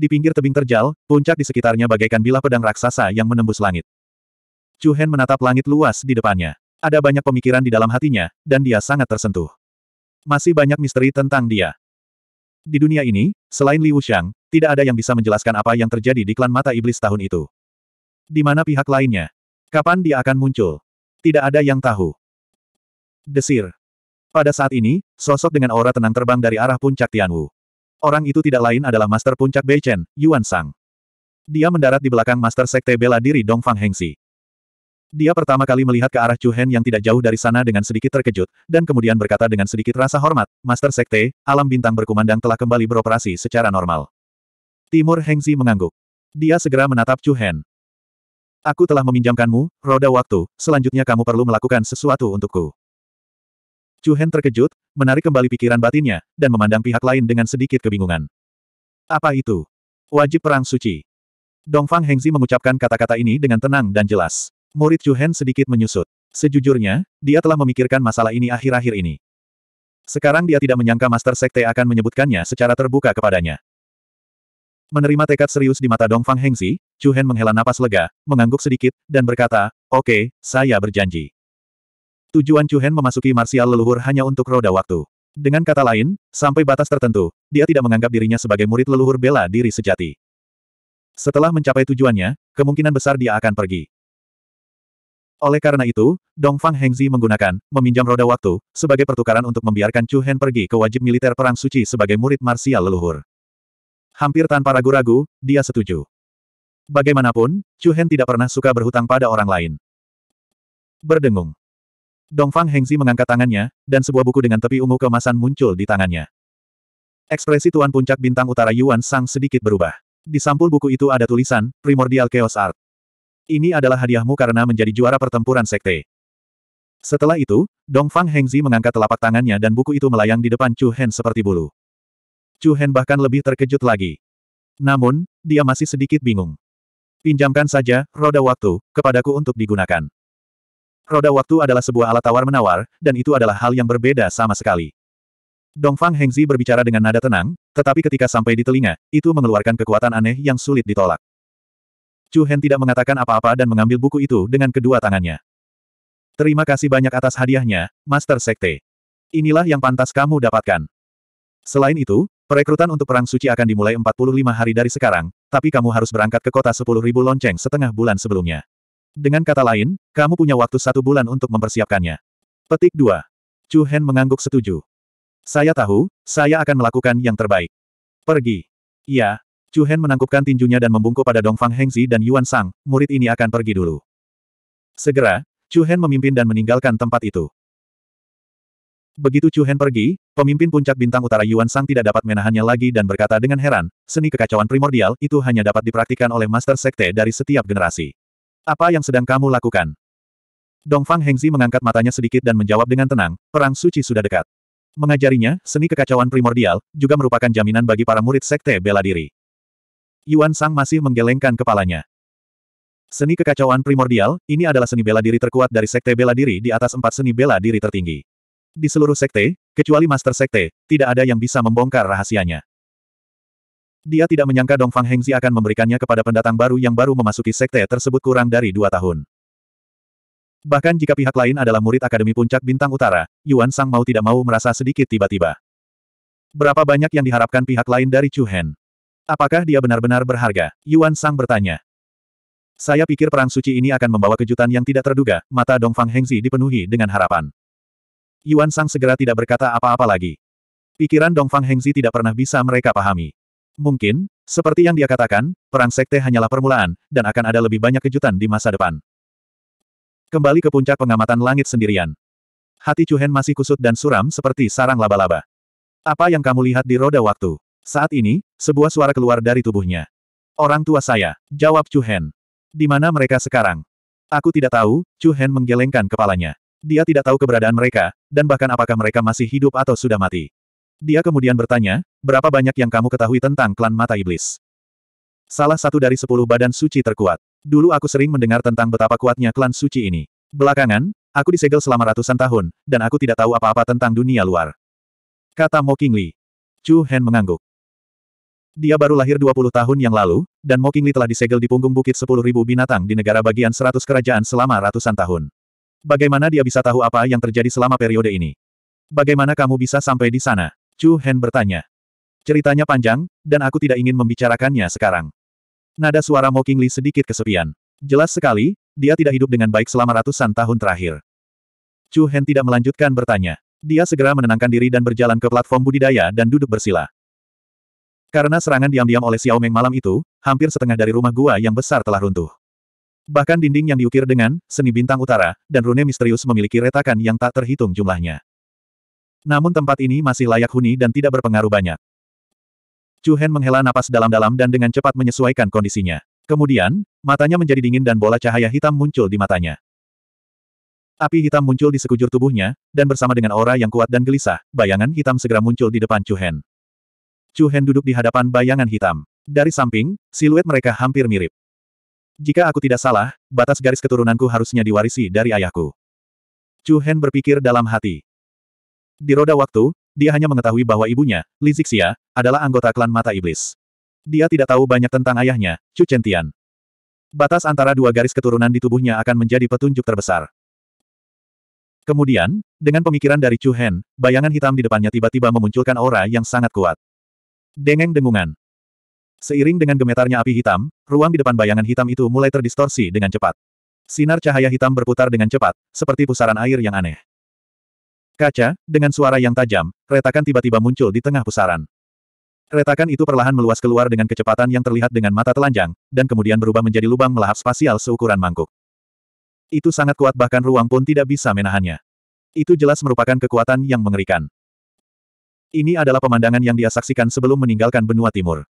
di pinggir tebing terjal, puncak di sekitarnya bagaikan bilah pedang raksasa yang menembus langit. Chu Hen menatap langit luas di depannya. Ada banyak pemikiran di dalam hatinya, dan dia sangat tersentuh. Masih banyak misteri tentang dia. Di dunia ini, selain Li Wuxiang, tidak ada yang bisa menjelaskan apa yang terjadi di klan mata iblis tahun itu. Di mana pihak lainnya? Kapan dia akan muncul? Tidak ada yang tahu. Desir. Pada saat ini, sosok dengan aura tenang terbang dari arah puncak Tianwu. Orang itu tidak lain adalah Master Puncak Bei Chen, Yuan Sang. Dia mendarat di belakang Master Sekte Bela Diri Dongfang Hengsi. Dia pertama kali melihat ke arah Chu Hen yang tidak jauh dari sana dengan sedikit terkejut, dan kemudian berkata dengan sedikit rasa hormat, Master Sekte, alam bintang berkumandang telah kembali beroperasi secara normal. Timur Hengsi mengangguk. Dia segera menatap Chu Hen. Aku telah meminjamkanmu, roda waktu, selanjutnya kamu perlu melakukan sesuatu untukku. Chu Hen terkejut, menarik kembali pikiran batinnya, dan memandang pihak lain dengan sedikit kebingungan. Apa itu? Wajib perang suci. Dong Fang Hengzi mengucapkan kata-kata ini dengan tenang dan jelas. Murid Chu Hen sedikit menyusut. Sejujurnya, dia telah memikirkan masalah ini akhir-akhir ini. Sekarang dia tidak menyangka Master Sekte akan menyebutkannya secara terbuka kepadanya. Menerima tekad serius di mata Dongfang Hengzi, Chu Hen menghela napas lega, mengangguk sedikit, dan berkata, Oke, okay, saya berjanji. Tujuan Chu Hen memasuki marsial leluhur hanya untuk roda waktu. Dengan kata lain, sampai batas tertentu, dia tidak menganggap dirinya sebagai murid leluhur bela diri sejati. Setelah mencapai tujuannya, kemungkinan besar dia akan pergi. Oleh karena itu, Dongfang Hengzi menggunakan meminjam roda waktu sebagai pertukaran untuk membiarkan Chu Hen pergi ke wajib militer Perang Suci sebagai murid marsial leluhur. Hampir tanpa ragu-ragu, dia setuju. Bagaimanapun, Chu Hen tidak pernah suka berhutang pada orang lain. Berdengung. Dongfang Hengzi mengangkat tangannya, dan sebuah buku dengan tepi ungu kemasan muncul di tangannya. Ekspresi Tuan Puncak Bintang Utara Yuan Sang sedikit berubah. Di sampul buku itu ada tulisan, Primordial Chaos Art. Ini adalah hadiahmu karena menjadi juara pertempuran sekte. Setelah itu, Dongfang Hengzi mengangkat telapak tangannya dan buku itu melayang di depan Chu Hen seperti bulu. Chu Hen bahkan lebih terkejut lagi. Namun, dia masih sedikit bingung. Pinjamkan saja, roda waktu, kepadaku untuk digunakan. Roda waktu adalah sebuah alat tawar-menawar, dan itu adalah hal yang berbeda sama sekali. Dongfang Hengzi berbicara dengan nada tenang, tetapi ketika sampai di telinga, itu mengeluarkan kekuatan aneh yang sulit ditolak. Chu Hen tidak mengatakan apa-apa dan mengambil buku itu dengan kedua tangannya. Terima kasih banyak atas hadiahnya, Master Sekte. Inilah yang pantas kamu dapatkan. Selain itu, perekrutan untuk Perang Suci akan dimulai 45 hari dari sekarang, tapi kamu harus berangkat ke kota 10.000 lonceng setengah bulan sebelumnya. Dengan kata lain, kamu punya waktu satu bulan untuk mempersiapkannya. Petik 2. Chu Hen mengangguk setuju. Saya tahu, saya akan melakukan yang terbaik. Pergi. Iya. Chu Hen menangkupkan tinjunya dan membungkuk pada Dongfang Hengzi dan Yuan Sang, murid ini akan pergi dulu. Segera, Chu Hen memimpin dan meninggalkan tempat itu. Begitu Chu Hen pergi, pemimpin puncak bintang utara Yuan Sang tidak dapat menahannya lagi dan berkata dengan heran, seni kekacauan primordial itu hanya dapat dipraktikkan oleh Master Sekte dari setiap generasi. Apa yang sedang kamu lakukan? Dongfang Hengzi mengangkat matanya sedikit dan menjawab dengan tenang, perang suci sudah dekat. Mengajarinya, seni kekacauan primordial, juga merupakan jaminan bagi para murid sekte bela diri. Yuan Sang masih menggelengkan kepalanya. Seni kekacauan primordial, ini adalah seni bela diri terkuat dari sekte bela diri di atas empat seni bela diri tertinggi. Di seluruh sekte, kecuali master sekte, tidak ada yang bisa membongkar rahasianya. Dia tidak menyangka Dong Fang Hengzi akan memberikannya kepada pendatang baru yang baru memasuki sekte tersebut kurang dari dua tahun. Bahkan jika pihak lain adalah murid Akademi Puncak Bintang Utara, Yuan Sang mau tidak mau merasa sedikit tiba-tiba. Berapa banyak yang diharapkan pihak lain dari Chu Hen? Apakah dia benar-benar berharga? Yuan Sang bertanya. Saya pikir perang suci ini akan membawa kejutan yang tidak terduga, mata Dong Fang Hengzi dipenuhi dengan harapan. Yuan Sang segera tidak berkata apa-apa lagi. Pikiran Dong Fang Hengzi tidak pernah bisa mereka pahami. Mungkin, seperti yang dia katakan, perang sekte hanyalah permulaan, dan akan ada lebih banyak kejutan di masa depan. Kembali ke puncak pengamatan langit sendirian. Hati Chuhen masih kusut dan suram seperti sarang laba-laba. Apa yang kamu lihat di roda waktu? Saat ini, sebuah suara keluar dari tubuhnya. Orang tua saya, jawab Chuhen. Di mana mereka sekarang? Aku tidak tahu, Chuhen menggelengkan kepalanya. Dia tidak tahu keberadaan mereka, dan bahkan apakah mereka masih hidup atau sudah mati. Dia kemudian bertanya, berapa banyak yang kamu ketahui tentang klan mata iblis? Salah satu dari sepuluh badan suci terkuat. Dulu aku sering mendengar tentang betapa kuatnya klan suci ini. Belakangan, aku disegel selama ratusan tahun, dan aku tidak tahu apa-apa tentang dunia luar. Kata Mo Qingli. Chu Hen mengangguk. Dia baru lahir 20 tahun yang lalu, dan Mo Qingli telah disegel di punggung bukit 10.000 binatang di negara bagian 100 kerajaan selama ratusan tahun. Bagaimana dia bisa tahu apa yang terjadi selama periode ini? Bagaimana kamu bisa sampai di sana? Chu Hen bertanya. Ceritanya panjang, dan aku tidak ingin membicarakannya sekarang. Nada suara Mo Qingli sedikit kesepian. Jelas sekali, dia tidak hidup dengan baik selama ratusan tahun terakhir. Chu Hen tidak melanjutkan bertanya. Dia segera menenangkan diri dan berjalan ke platform budidaya dan duduk bersila. Karena serangan diam-diam oleh Xiao Meng malam itu, hampir setengah dari rumah gua yang besar telah runtuh. Bahkan dinding yang diukir dengan seni bintang utara dan rune misterius memiliki retakan yang tak terhitung jumlahnya. Namun tempat ini masih layak huni dan tidak berpengaruh banyak. Chu Hen menghela napas dalam-dalam dan dengan cepat menyesuaikan kondisinya. Kemudian, matanya menjadi dingin dan bola cahaya hitam muncul di matanya. Api hitam muncul di sekujur tubuhnya, dan bersama dengan aura yang kuat dan gelisah, bayangan hitam segera muncul di depan Chu Hen. Chu Hen duduk di hadapan bayangan hitam. Dari samping, siluet mereka hampir mirip. Jika aku tidak salah, batas garis keturunanku harusnya diwarisi dari ayahku. Chu Hen berpikir dalam hati. Di roda waktu, dia hanya mengetahui bahwa ibunya, Li Zixia, adalah anggota klan Mata Iblis. Dia tidak tahu banyak tentang ayahnya, Chu Chentian. Batas antara dua garis keturunan di tubuhnya akan menjadi petunjuk terbesar. Kemudian, dengan pemikiran dari Chu Hen, bayangan hitam di depannya tiba-tiba memunculkan aura yang sangat kuat. Dengeng dengungan. Seiring dengan gemetarnya api hitam, ruang di depan bayangan hitam itu mulai terdistorsi dengan cepat. Sinar cahaya hitam berputar dengan cepat, seperti pusaran air yang aneh. Kaca, dengan suara yang tajam, retakan tiba-tiba muncul di tengah pusaran. Retakan itu perlahan meluas keluar dengan kecepatan yang terlihat dengan mata telanjang, dan kemudian berubah menjadi lubang melahap spasial seukuran mangkuk. Itu sangat kuat bahkan ruang pun tidak bisa menahannya. Itu jelas merupakan kekuatan yang mengerikan. Ini adalah pemandangan yang dia saksikan sebelum meninggalkan benua timur.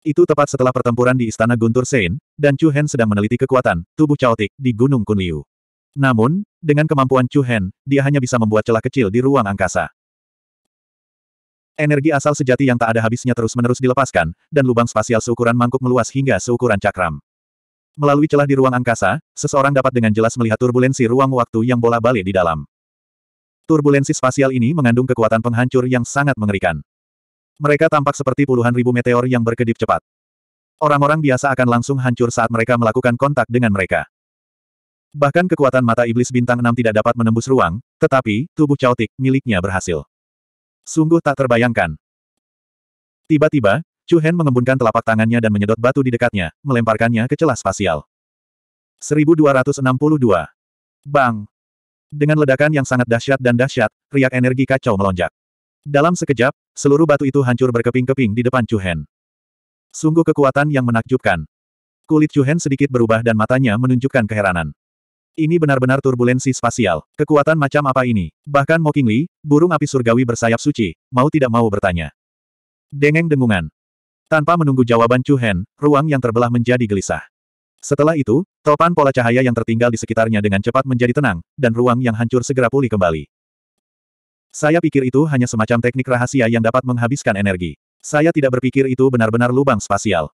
Itu tepat setelah pertempuran di Istana Guntur Sein, dan Chu Hen sedang meneliti kekuatan tubuh caotik di Gunung Kunliu. Namun, dengan kemampuan Chu Hen, dia hanya bisa membuat celah kecil di ruang angkasa. Energi asal sejati yang tak ada habisnya terus-menerus dilepaskan, dan lubang spasial seukuran mangkuk meluas hingga seukuran cakram. Melalui celah di ruang angkasa, seseorang dapat dengan jelas melihat turbulensi ruang waktu yang bola-balik di dalam. Turbulensi spasial ini mengandung kekuatan penghancur yang sangat mengerikan. Mereka tampak seperti puluhan ribu meteor yang berkedip cepat. Orang-orang biasa akan langsung hancur saat mereka melakukan kontak dengan mereka. Bahkan kekuatan mata iblis bintang 6 tidak dapat menembus ruang, tetapi, tubuh caotik, miliknya berhasil. Sungguh tak terbayangkan. Tiba-tiba, Chu Hen mengembunkan telapak tangannya dan menyedot batu di dekatnya, melemparkannya ke celah spasial. 1262. Bang! Dengan ledakan yang sangat dahsyat dan dahsyat, riak energi kacau melonjak. Dalam sekejap, seluruh batu itu hancur berkeping-keping di depan Chu Hen. Sungguh kekuatan yang menakjubkan. Kulit Chu Hen sedikit berubah dan matanya menunjukkan keheranan. Ini benar-benar turbulensi spasial. Kekuatan macam apa ini? Bahkan Mo Qingli, burung api surgawi bersayap suci, mau tidak mau bertanya. Dengeng dengungan. Tanpa menunggu jawaban Chu Hen, ruang yang terbelah menjadi gelisah. Setelah itu, topan pola cahaya yang tertinggal di sekitarnya dengan cepat menjadi tenang, dan ruang yang hancur segera pulih kembali. Saya pikir itu hanya semacam teknik rahasia yang dapat menghabiskan energi. Saya tidak berpikir itu benar-benar lubang spasial.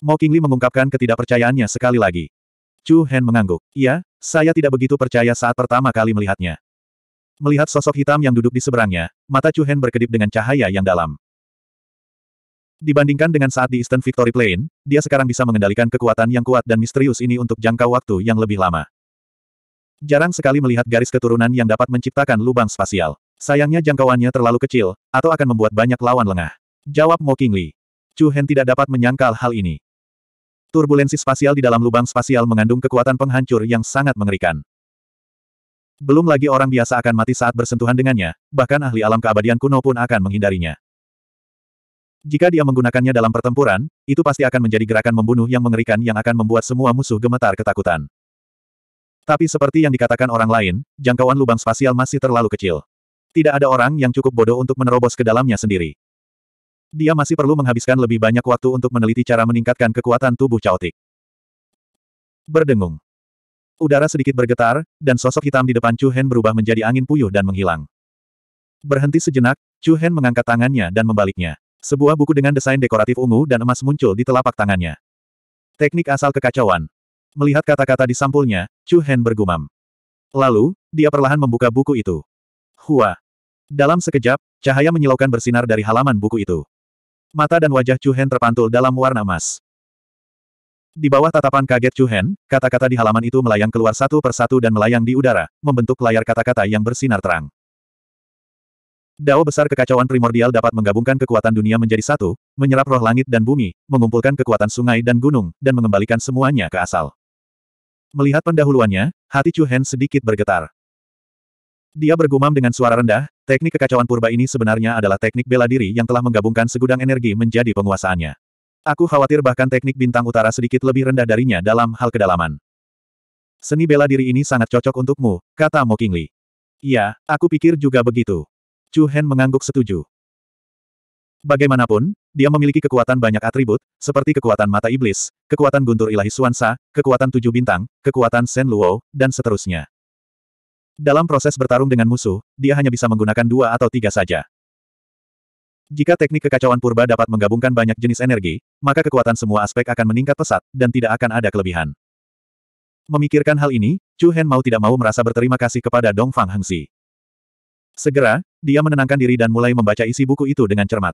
Mo mengungkapkan ketidakpercayaannya sekali lagi. Chu Hen mengangguk. Iya, saya tidak begitu percaya saat pertama kali melihatnya. Melihat sosok hitam yang duduk di seberangnya, mata Chu Hen berkedip dengan cahaya yang dalam. Dibandingkan dengan saat di Eastern Victory Plain, dia sekarang bisa mengendalikan kekuatan yang kuat dan misterius ini untuk jangka waktu yang lebih lama. Jarang sekali melihat garis keturunan yang dapat menciptakan lubang spasial. Sayangnya jangkauannya terlalu kecil, atau akan membuat banyak lawan lengah. Jawab Mo Qingli. Chu Hen tidak dapat menyangkal hal ini. Turbulensi spasial di dalam lubang spasial mengandung kekuatan penghancur yang sangat mengerikan. Belum lagi orang biasa akan mati saat bersentuhan dengannya, bahkan ahli alam keabadian kuno pun akan menghindarinya. Jika dia menggunakannya dalam pertempuran, itu pasti akan menjadi gerakan membunuh yang mengerikan yang akan membuat semua musuh gemetar ketakutan. Tapi seperti yang dikatakan orang lain, jangkauan lubang spasial masih terlalu kecil. Tidak ada orang yang cukup bodoh untuk menerobos ke dalamnya sendiri. Dia masih perlu menghabiskan lebih banyak waktu untuk meneliti cara meningkatkan kekuatan tubuh caotik. Berdengung. Udara sedikit bergetar, dan sosok hitam di depan Chu Hen berubah menjadi angin puyuh dan menghilang. Berhenti sejenak, Chu Hen mengangkat tangannya dan membaliknya. Sebuah buku dengan desain dekoratif ungu dan emas muncul di telapak tangannya. Teknik asal kekacauan. Melihat kata-kata di sampulnya, Chu Hen bergumam. Lalu, dia perlahan membuka buku itu. Hua. Dalam sekejap, cahaya menyilaukan bersinar dari halaman buku itu. Mata dan wajah Chu Hen terpantul dalam warna emas. Di bawah tatapan kaget Chu Hen, kata-kata di halaman itu melayang keluar satu persatu dan melayang di udara, membentuk layar kata-kata yang bersinar terang. Dao besar kekacauan primordial dapat menggabungkan kekuatan dunia menjadi satu, menyerap roh langit dan bumi, mengumpulkan kekuatan sungai dan gunung, dan mengembalikan semuanya ke asal. Melihat pendahuluannya, hati Chu Hen sedikit bergetar. Dia bergumam dengan suara rendah, Teknik kekacauan purba ini sebenarnya adalah teknik bela diri yang telah menggabungkan segudang energi menjadi penguasaannya. Aku khawatir bahkan teknik bintang utara sedikit lebih rendah darinya dalam hal kedalaman. Seni bela diri ini sangat cocok untukmu, kata Mo Kingli. Iya, aku pikir juga begitu. Chu Hen mengangguk setuju. Bagaimanapun, dia memiliki kekuatan banyak atribut, seperti kekuatan mata iblis, kekuatan guntur ilahi suansa, kekuatan tujuh bintang, kekuatan Shen Luo, dan seterusnya. Dalam proses bertarung dengan musuh, dia hanya bisa menggunakan dua atau tiga saja. Jika teknik kekacauan purba dapat menggabungkan banyak jenis energi, maka kekuatan semua aspek akan meningkat pesat, dan tidak akan ada kelebihan. Memikirkan hal ini, Chu Hen mau tidak mau merasa berterima kasih kepada Dong Fang Hengsi. Segera, dia menenangkan diri dan mulai membaca isi buku itu dengan cermat.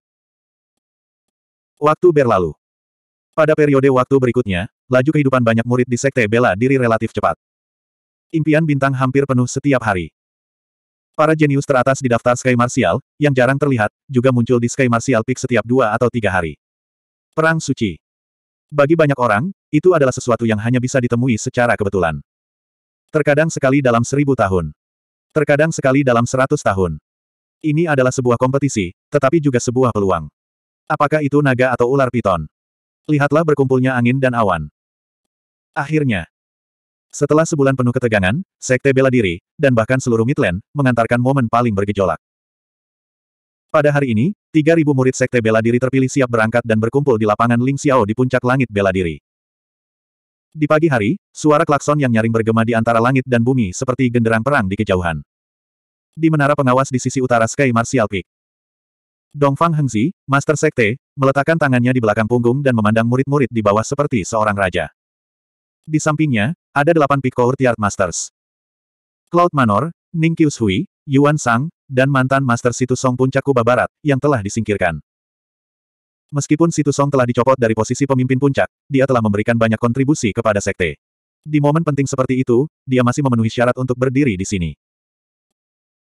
Waktu berlalu. Pada periode waktu berikutnya, laju kehidupan banyak murid di Sekte Bela Diri relatif cepat. Impian bintang hampir penuh setiap hari. Para jenius teratas di daftar Sky Martial, yang jarang terlihat, juga muncul di Sky Martial Peak setiap dua atau tiga hari. Perang Suci Bagi banyak orang, itu adalah sesuatu yang hanya bisa ditemui secara kebetulan. Terkadang sekali dalam seribu tahun. Terkadang sekali dalam seratus tahun. Ini adalah sebuah kompetisi, tetapi juga sebuah peluang. Apakah itu naga atau ular piton? Lihatlah berkumpulnya angin dan awan. Akhirnya, setelah sebulan penuh ketegangan, Sekte Bela Diri, dan bahkan seluruh Midland, mengantarkan momen paling bergejolak. Pada hari ini, 3.000 murid Sekte Bela Diri terpilih siap berangkat dan berkumpul di lapangan Ling Xiao di puncak langit Bela Diri. Di pagi hari, suara klakson yang nyaring bergema di antara langit dan bumi seperti genderang perang di kejauhan. Di menara pengawas di sisi utara Sky Martial Peak. Dongfang Hengzi, Master Sekte, meletakkan tangannya di belakang punggung dan memandang murid-murid di bawah seperti seorang raja. Di sampingnya, ada delapan Picourt Yard Masters. Cloud Manor, Ning Qius Hui, Yuan Sang, dan mantan Master Situ Song Puncak Kuba Barat, yang telah disingkirkan. Meskipun Situ Song telah dicopot dari posisi pemimpin puncak, dia telah memberikan banyak kontribusi kepada sekte. Di momen penting seperti itu, dia masih memenuhi syarat untuk berdiri di sini.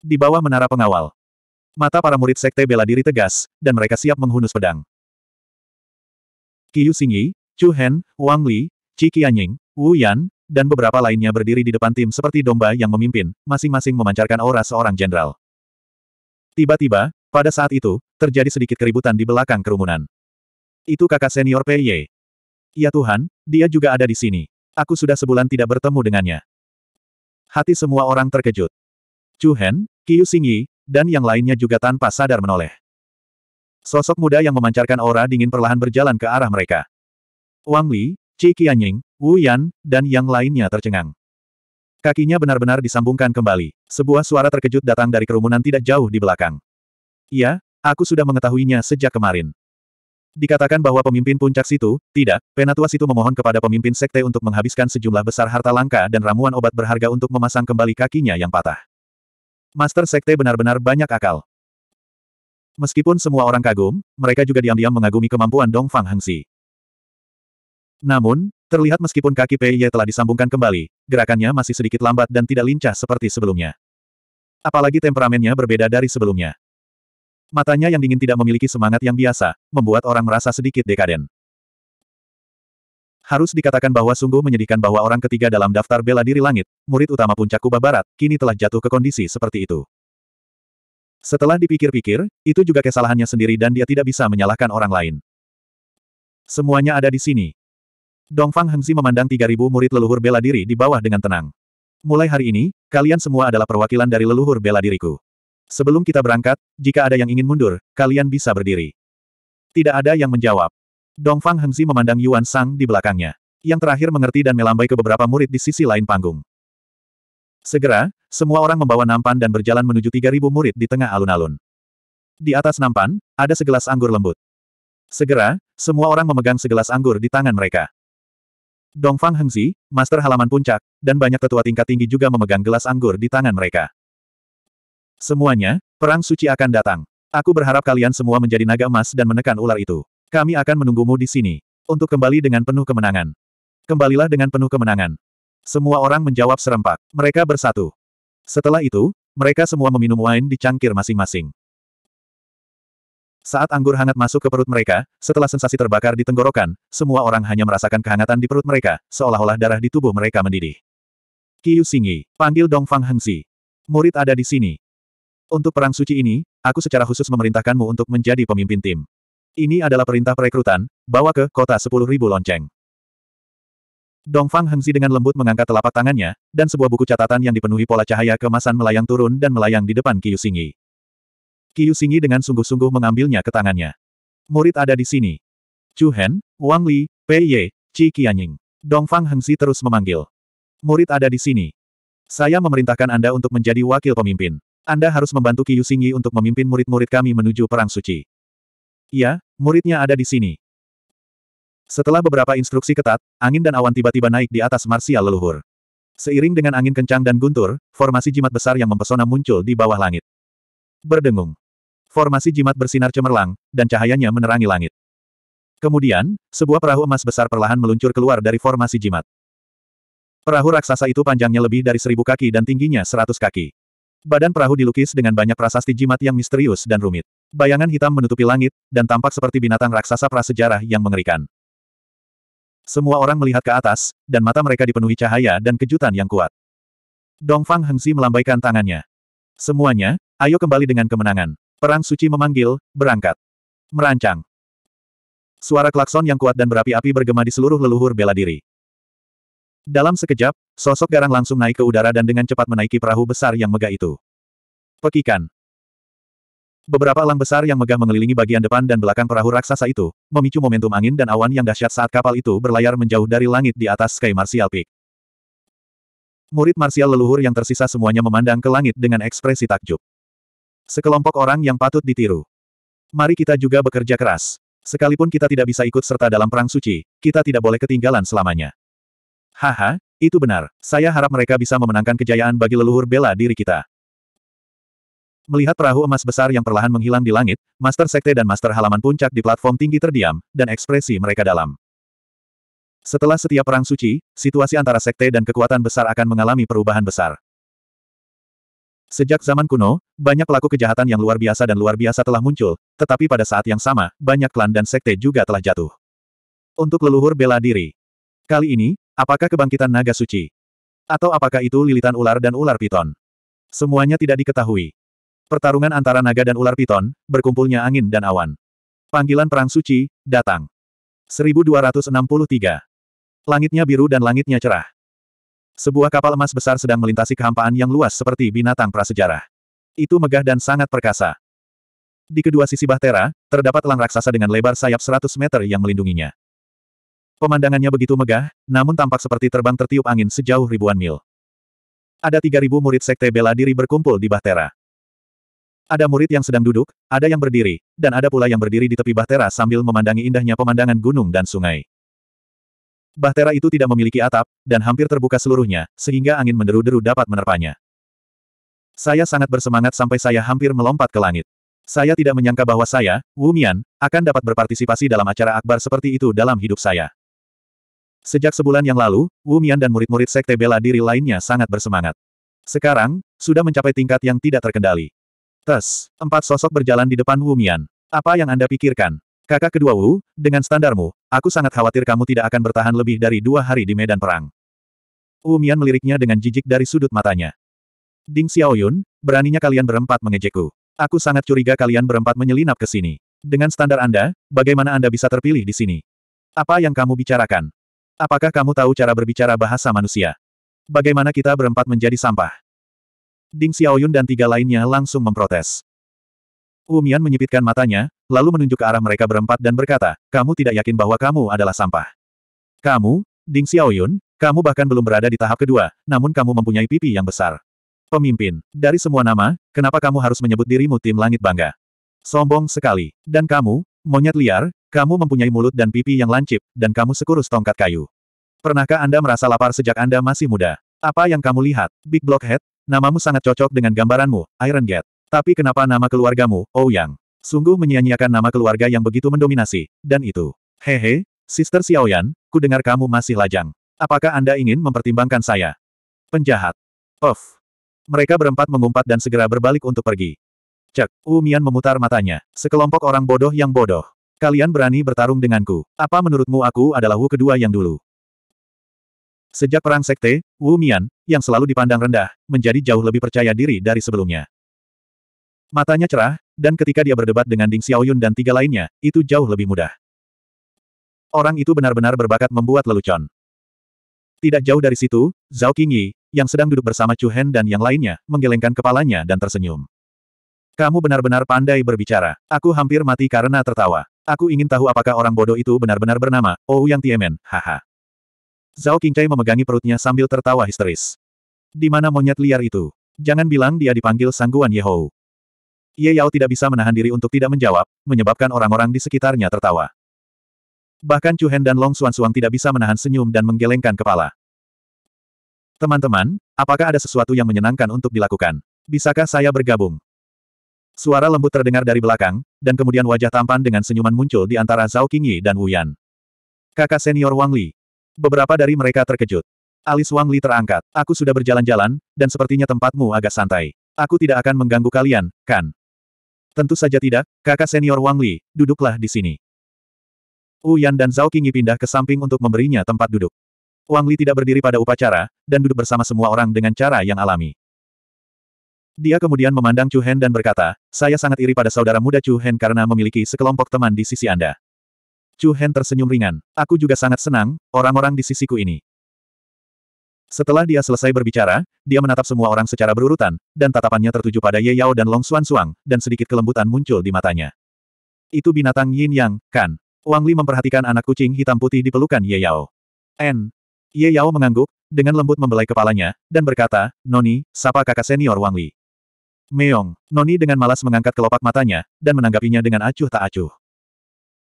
Di bawah menara pengawal. Mata para murid sekte bela diri tegas, dan mereka siap menghunus pedang. Qiu Xingyi, Chu Hen, Wang Li, Qi Qianying, Wu Yan, dan beberapa lainnya berdiri di depan tim seperti domba yang memimpin, masing-masing memancarkan aura seorang jenderal. Tiba-tiba, pada saat itu, terjadi sedikit keributan di belakang kerumunan. Itu kakak senior Pei Ye. Ya Tuhan, dia juga ada di sini. Aku sudah sebulan tidak bertemu dengannya. Hati semua orang terkejut. Chu Hen, Qiu Xingyi, dan yang lainnya juga tanpa sadar menoleh. Sosok muda yang memancarkan aura dingin perlahan berjalan ke arah mereka. Wang Li, Ci Qianying, Wu Yan, dan yang lainnya tercengang. Kakinya benar-benar disambungkan kembali. Sebuah suara terkejut datang dari kerumunan tidak jauh di belakang. Ya, aku sudah mengetahuinya sejak kemarin. Dikatakan bahwa pemimpin puncak situ, tidak, penatua situ memohon kepada pemimpin sekte untuk menghabiskan sejumlah besar harta langka dan ramuan obat berharga untuk memasang kembali kakinya yang patah. Master sekte benar-benar banyak akal. Meskipun semua orang kagum, mereka juga diam-diam mengagumi kemampuan Dong Fang Hengsi. Namun, terlihat meskipun kaki Pei Ye telah disambungkan kembali, gerakannya masih sedikit lambat dan tidak lincah seperti sebelumnya. Apalagi temperamennya berbeda dari sebelumnya. Matanya yang dingin tidak memiliki semangat yang biasa, membuat orang merasa sedikit dekaden. Harus dikatakan bahwa sungguh menyedihkan bahwa orang ketiga dalam daftar bela diri langit, murid utama puncak Kubah Barat, kini telah jatuh ke kondisi seperti itu. Setelah dipikir-pikir, itu juga kesalahannya sendiri dan dia tidak bisa menyalahkan orang lain. Semuanya ada di sini, Dongfang Hengzi memandang 3.000 murid leluhur bela diri di bawah dengan tenang. Mulai hari ini, kalian semua adalah perwakilan dari leluhur bela diriku. Sebelum kita berangkat, jika ada yang ingin mundur, kalian bisa berdiri. Tidak ada yang menjawab. Dongfang Hengzi memandang Yuan Sang di belakangnya. Yang terakhir mengerti dan melambai ke beberapa murid di sisi lain panggung. Segera, semua orang membawa nampan dan berjalan menuju 3.000 murid di tengah alun-alun. Di atas nampan, ada segelas anggur lembut. Segera, semua orang memegang segelas anggur di tangan mereka. Dongfang Hengzi, master halaman puncak, dan banyak tetua tingkat tinggi juga memegang gelas anggur di tangan mereka. Semuanya, perang suci akan datang. Aku berharap kalian semua menjadi naga emas dan menekan ular itu. Kami akan menunggumu di sini. Untuk kembali dengan penuh kemenangan. Kembalilah dengan penuh kemenangan. Semua orang menjawab serempak. Mereka bersatu. Setelah itu, mereka semua meminum wine di cangkir masing-masing. Saat anggur hangat masuk ke perut mereka, setelah sensasi terbakar di tenggorokan, semua orang hanya merasakan kehangatan di perut mereka, seolah-olah darah di tubuh mereka mendidih. Kiyu Singi, panggil Dong Fang Hengzi, Murid ada di sini. Untuk perang suci ini, aku secara khusus memerintahkanmu untuk menjadi pemimpin tim. Ini adalah perintah perekrutan, bawa ke kota 10.000 lonceng. Dong Fang Hengzi dengan lembut mengangkat telapak tangannya, dan sebuah buku catatan yang dipenuhi pola cahaya kemasan melayang turun dan melayang di depan Kiyu Singi. Qiu Xingyi dengan sungguh-sungguh mengambilnya ke tangannya. Murid ada di sini. Chu Hen, Wang Li, Pei Ye, Qi Qianying. Dongfang Hengsi terus memanggil. Murid ada di sini. Saya memerintahkan Anda untuk menjadi wakil pemimpin. Anda harus membantu Qiu Xingyi untuk memimpin murid-murid kami menuju Perang Suci. Ya, muridnya ada di sini. Setelah beberapa instruksi ketat, angin dan awan tiba-tiba naik di atas marsial leluhur. Seiring dengan angin kencang dan guntur, formasi jimat besar yang mempesona muncul di bawah langit. Berdengung. Formasi jimat bersinar cemerlang, dan cahayanya menerangi langit. Kemudian, sebuah perahu emas besar perlahan meluncur keluar dari formasi jimat. Perahu raksasa itu panjangnya lebih dari seribu kaki dan tingginya seratus kaki. Badan perahu dilukis dengan banyak prasasti jimat yang misterius dan rumit. Bayangan hitam menutupi langit, dan tampak seperti binatang raksasa prasejarah yang mengerikan. Semua orang melihat ke atas, dan mata mereka dipenuhi cahaya dan kejutan yang kuat. Dongfang Hengsi melambaikan tangannya. Semuanya, ayo kembali dengan kemenangan. Perang suci memanggil, berangkat. Merancang. Suara klakson yang kuat dan berapi-api bergema di seluruh leluhur bela diri. Dalam sekejap, sosok garang langsung naik ke udara dan dengan cepat menaiki perahu besar yang megah itu. Pekikan. Beberapa elang besar yang megah mengelilingi bagian depan dan belakang perahu raksasa itu, memicu momentum angin dan awan yang dahsyat saat kapal itu berlayar menjauh dari langit di atas Sky Martial Peak. Murid martial leluhur yang tersisa semuanya memandang ke langit dengan ekspresi takjub. Sekelompok orang yang patut ditiru. Mari kita juga bekerja keras. Sekalipun kita tidak bisa ikut serta dalam perang suci, kita tidak boleh ketinggalan selamanya. Haha, itu benar. Saya harap mereka bisa memenangkan kejayaan bagi leluhur bela diri kita. Melihat perahu emas besar yang perlahan menghilang di langit, Master Sekte dan Master Halaman Puncak di platform tinggi terdiam, dan ekspresi mereka dalam. Setelah setiap perang suci, situasi antara sekte dan kekuatan besar akan mengalami perubahan besar. Sejak zaman kuno, banyak pelaku kejahatan yang luar biasa dan luar biasa telah muncul, tetapi pada saat yang sama, banyak klan dan sekte juga telah jatuh. Untuk leluhur bela diri. Kali ini, apakah kebangkitan naga suci? Atau apakah itu lilitan ular dan ular piton? Semuanya tidak diketahui. Pertarungan antara naga dan ular piton, berkumpulnya angin dan awan. Panggilan perang suci, datang. 1263. Langitnya biru dan langitnya cerah. Sebuah kapal emas besar sedang melintasi kehampaan yang luas seperti binatang prasejarah. Itu megah dan sangat perkasa. Di kedua sisi bahtera, terdapat elang raksasa dengan lebar sayap 100 meter yang melindunginya. Pemandangannya begitu megah, namun tampak seperti terbang tertiup angin sejauh ribuan mil. Ada 3.000 murid sekte bela diri berkumpul di bahtera. Ada murid yang sedang duduk, ada yang berdiri, dan ada pula yang berdiri di tepi bahtera sambil memandangi indahnya pemandangan gunung dan sungai. Bahtera itu tidak memiliki atap, dan hampir terbuka seluruhnya, sehingga angin menderu-deru dapat menerpanya. Saya sangat bersemangat sampai saya hampir melompat ke langit. Saya tidak menyangka bahwa saya, Wu Mian, akan dapat berpartisipasi dalam acara akbar seperti itu dalam hidup saya. Sejak sebulan yang lalu, Wu Mian dan murid-murid sekte bela diri lainnya sangat bersemangat. Sekarang, sudah mencapai tingkat yang tidak terkendali. Tes, empat sosok berjalan di depan Wu Mian. Apa yang Anda pikirkan? Kakak kedua Wu, dengan standarmu, aku sangat khawatir kamu tidak akan bertahan lebih dari dua hari di medan perang. Wu Mian meliriknya dengan jijik dari sudut matanya. Ding Xiaoyun, beraninya kalian berempat mengejekku. Aku sangat curiga kalian berempat menyelinap ke sini. Dengan standar Anda, bagaimana Anda bisa terpilih di sini? Apa yang kamu bicarakan? Apakah kamu tahu cara berbicara bahasa manusia? Bagaimana kita berempat menjadi sampah? Ding Xiaoyun dan tiga lainnya langsung memprotes. Umian menyipitkan matanya, lalu menunjuk ke arah mereka berempat dan berkata, kamu tidak yakin bahwa kamu adalah sampah. Kamu, Ding Xiaoyun, kamu bahkan belum berada di tahap kedua, namun kamu mempunyai pipi yang besar. Pemimpin, dari semua nama, kenapa kamu harus menyebut dirimu tim langit bangga? Sombong sekali. Dan kamu, monyet liar, kamu mempunyai mulut dan pipi yang lancip, dan kamu sekurus tongkat kayu. Pernahkah Anda merasa lapar sejak Anda masih muda? Apa yang kamu lihat? Big Blockhead, namamu sangat cocok dengan gambaranmu, Iron Gate. Tapi kenapa nama keluargamu, Oh Sungguh menyia-nyiakan nama keluarga yang begitu mendominasi, dan itu. Hehe, Sister Xiaoyan, ku dengar kamu masih lajang. Apakah Anda ingin mempertimbangkan saya? Penjahat. Of. Mereka berempat mengumpat dan segera berbalik untuk pergi. Cek, Wu Mian memutar matanya. Sekelompok orang bodoh yang bodoh. Kalian berani bertarung denganku. Apa menurutmu aku adalah Wu kedua yang dulu? Sejak perang sekte, Wu Mian, yang selalu dipandang rendah, menjadi jauh lebih percaya diri dari sebelumnya. Matanya cerah, dan ketika dia berdebat dengan Ding Xiaoyun dan tiga lainnya, itu jauh lebih mudah. Orang itu benar-benar berbakat membuat lelucon. Tidak jauh dari situ, Zhao Qingyi, yang sedang duduk bersama Chu Hen dan yang lainnya, menggelengkan kepalanya dan tersenyum. Kamu benar-benar pandai berbicara. Aku hampir mati karena tertawa. Aku ingin tahu apakah orang bodoh itu benar-benar bernama, Oh Yang Tiemen, haha. Zhao Qingcai memegangi perutnya sambil tertawa histeris. Di mana monyet liar itu? Jangan bilang dia dipanggil sangguan Yehou. Ye Yao tidak bisa menahan diri untuk tidak menjawab, menyebabkan orang-orang di sekitarnya tertawa. Bahkan Chu Hen dan Long Xuan Xuan tidak bisa menahan senyum dan menggelengkan kepala. Teman-teman, apakah ada sesuatu yang menyenangkan untuk dilakukan? Bisakah saya bergabung? Suara lembut terdengar dari belakang, dan kemudian wajah tampan dengan senyuman muncul di antara Zhao Qingyi dan Wu Yan. Kakak senior Wang Li. Beberapa dari mereka terkejut. Alis Wang Li terangkat. Aku sudah berjalan-jalan, dan sepertinya tempatmu agak santai. Aku tidak akan mengganggu kalian, kan? Tentu saja tidak, kakak senior Wang Li, duduklah di sini. Wu Yan dan Zhao Qingyi pindah ke samping untuk memberinya tempat duduk. Wang Li tidak berdiri pada upacara, dan duduk bersama semua orang dengan cara yang alami. Dia kemudian memandang Chu Hen dan berkata, saya sangat iri pada saudara muda Chu Hen karena memiliki sekelompok teman di sisi Anda. Chu Hen tersenyum ringan. Aku juga sangat senang, orang-orang di sisiku ini. Setelah dia selesai berbicara, dia menatap semua orang secara berurutan, dan tatapannya tertuju pada Ye Yao dan Long Xuan Suang, dan sedikit kelembutan muncul di matanya. Itu binatang Yin Yang, kan? Wang Li memperhatikan anak kucing hitam putih di pelukan Ye Yao. N. Ye Yao mengangguk, dengan lembut membelai kepalanya, dan berkata, Noni, sapa kakak senior Wang Li. Meong, Noni dengan malas mengangkat kelopak matanya, dan menanggapinya dengan acuh tak acuh.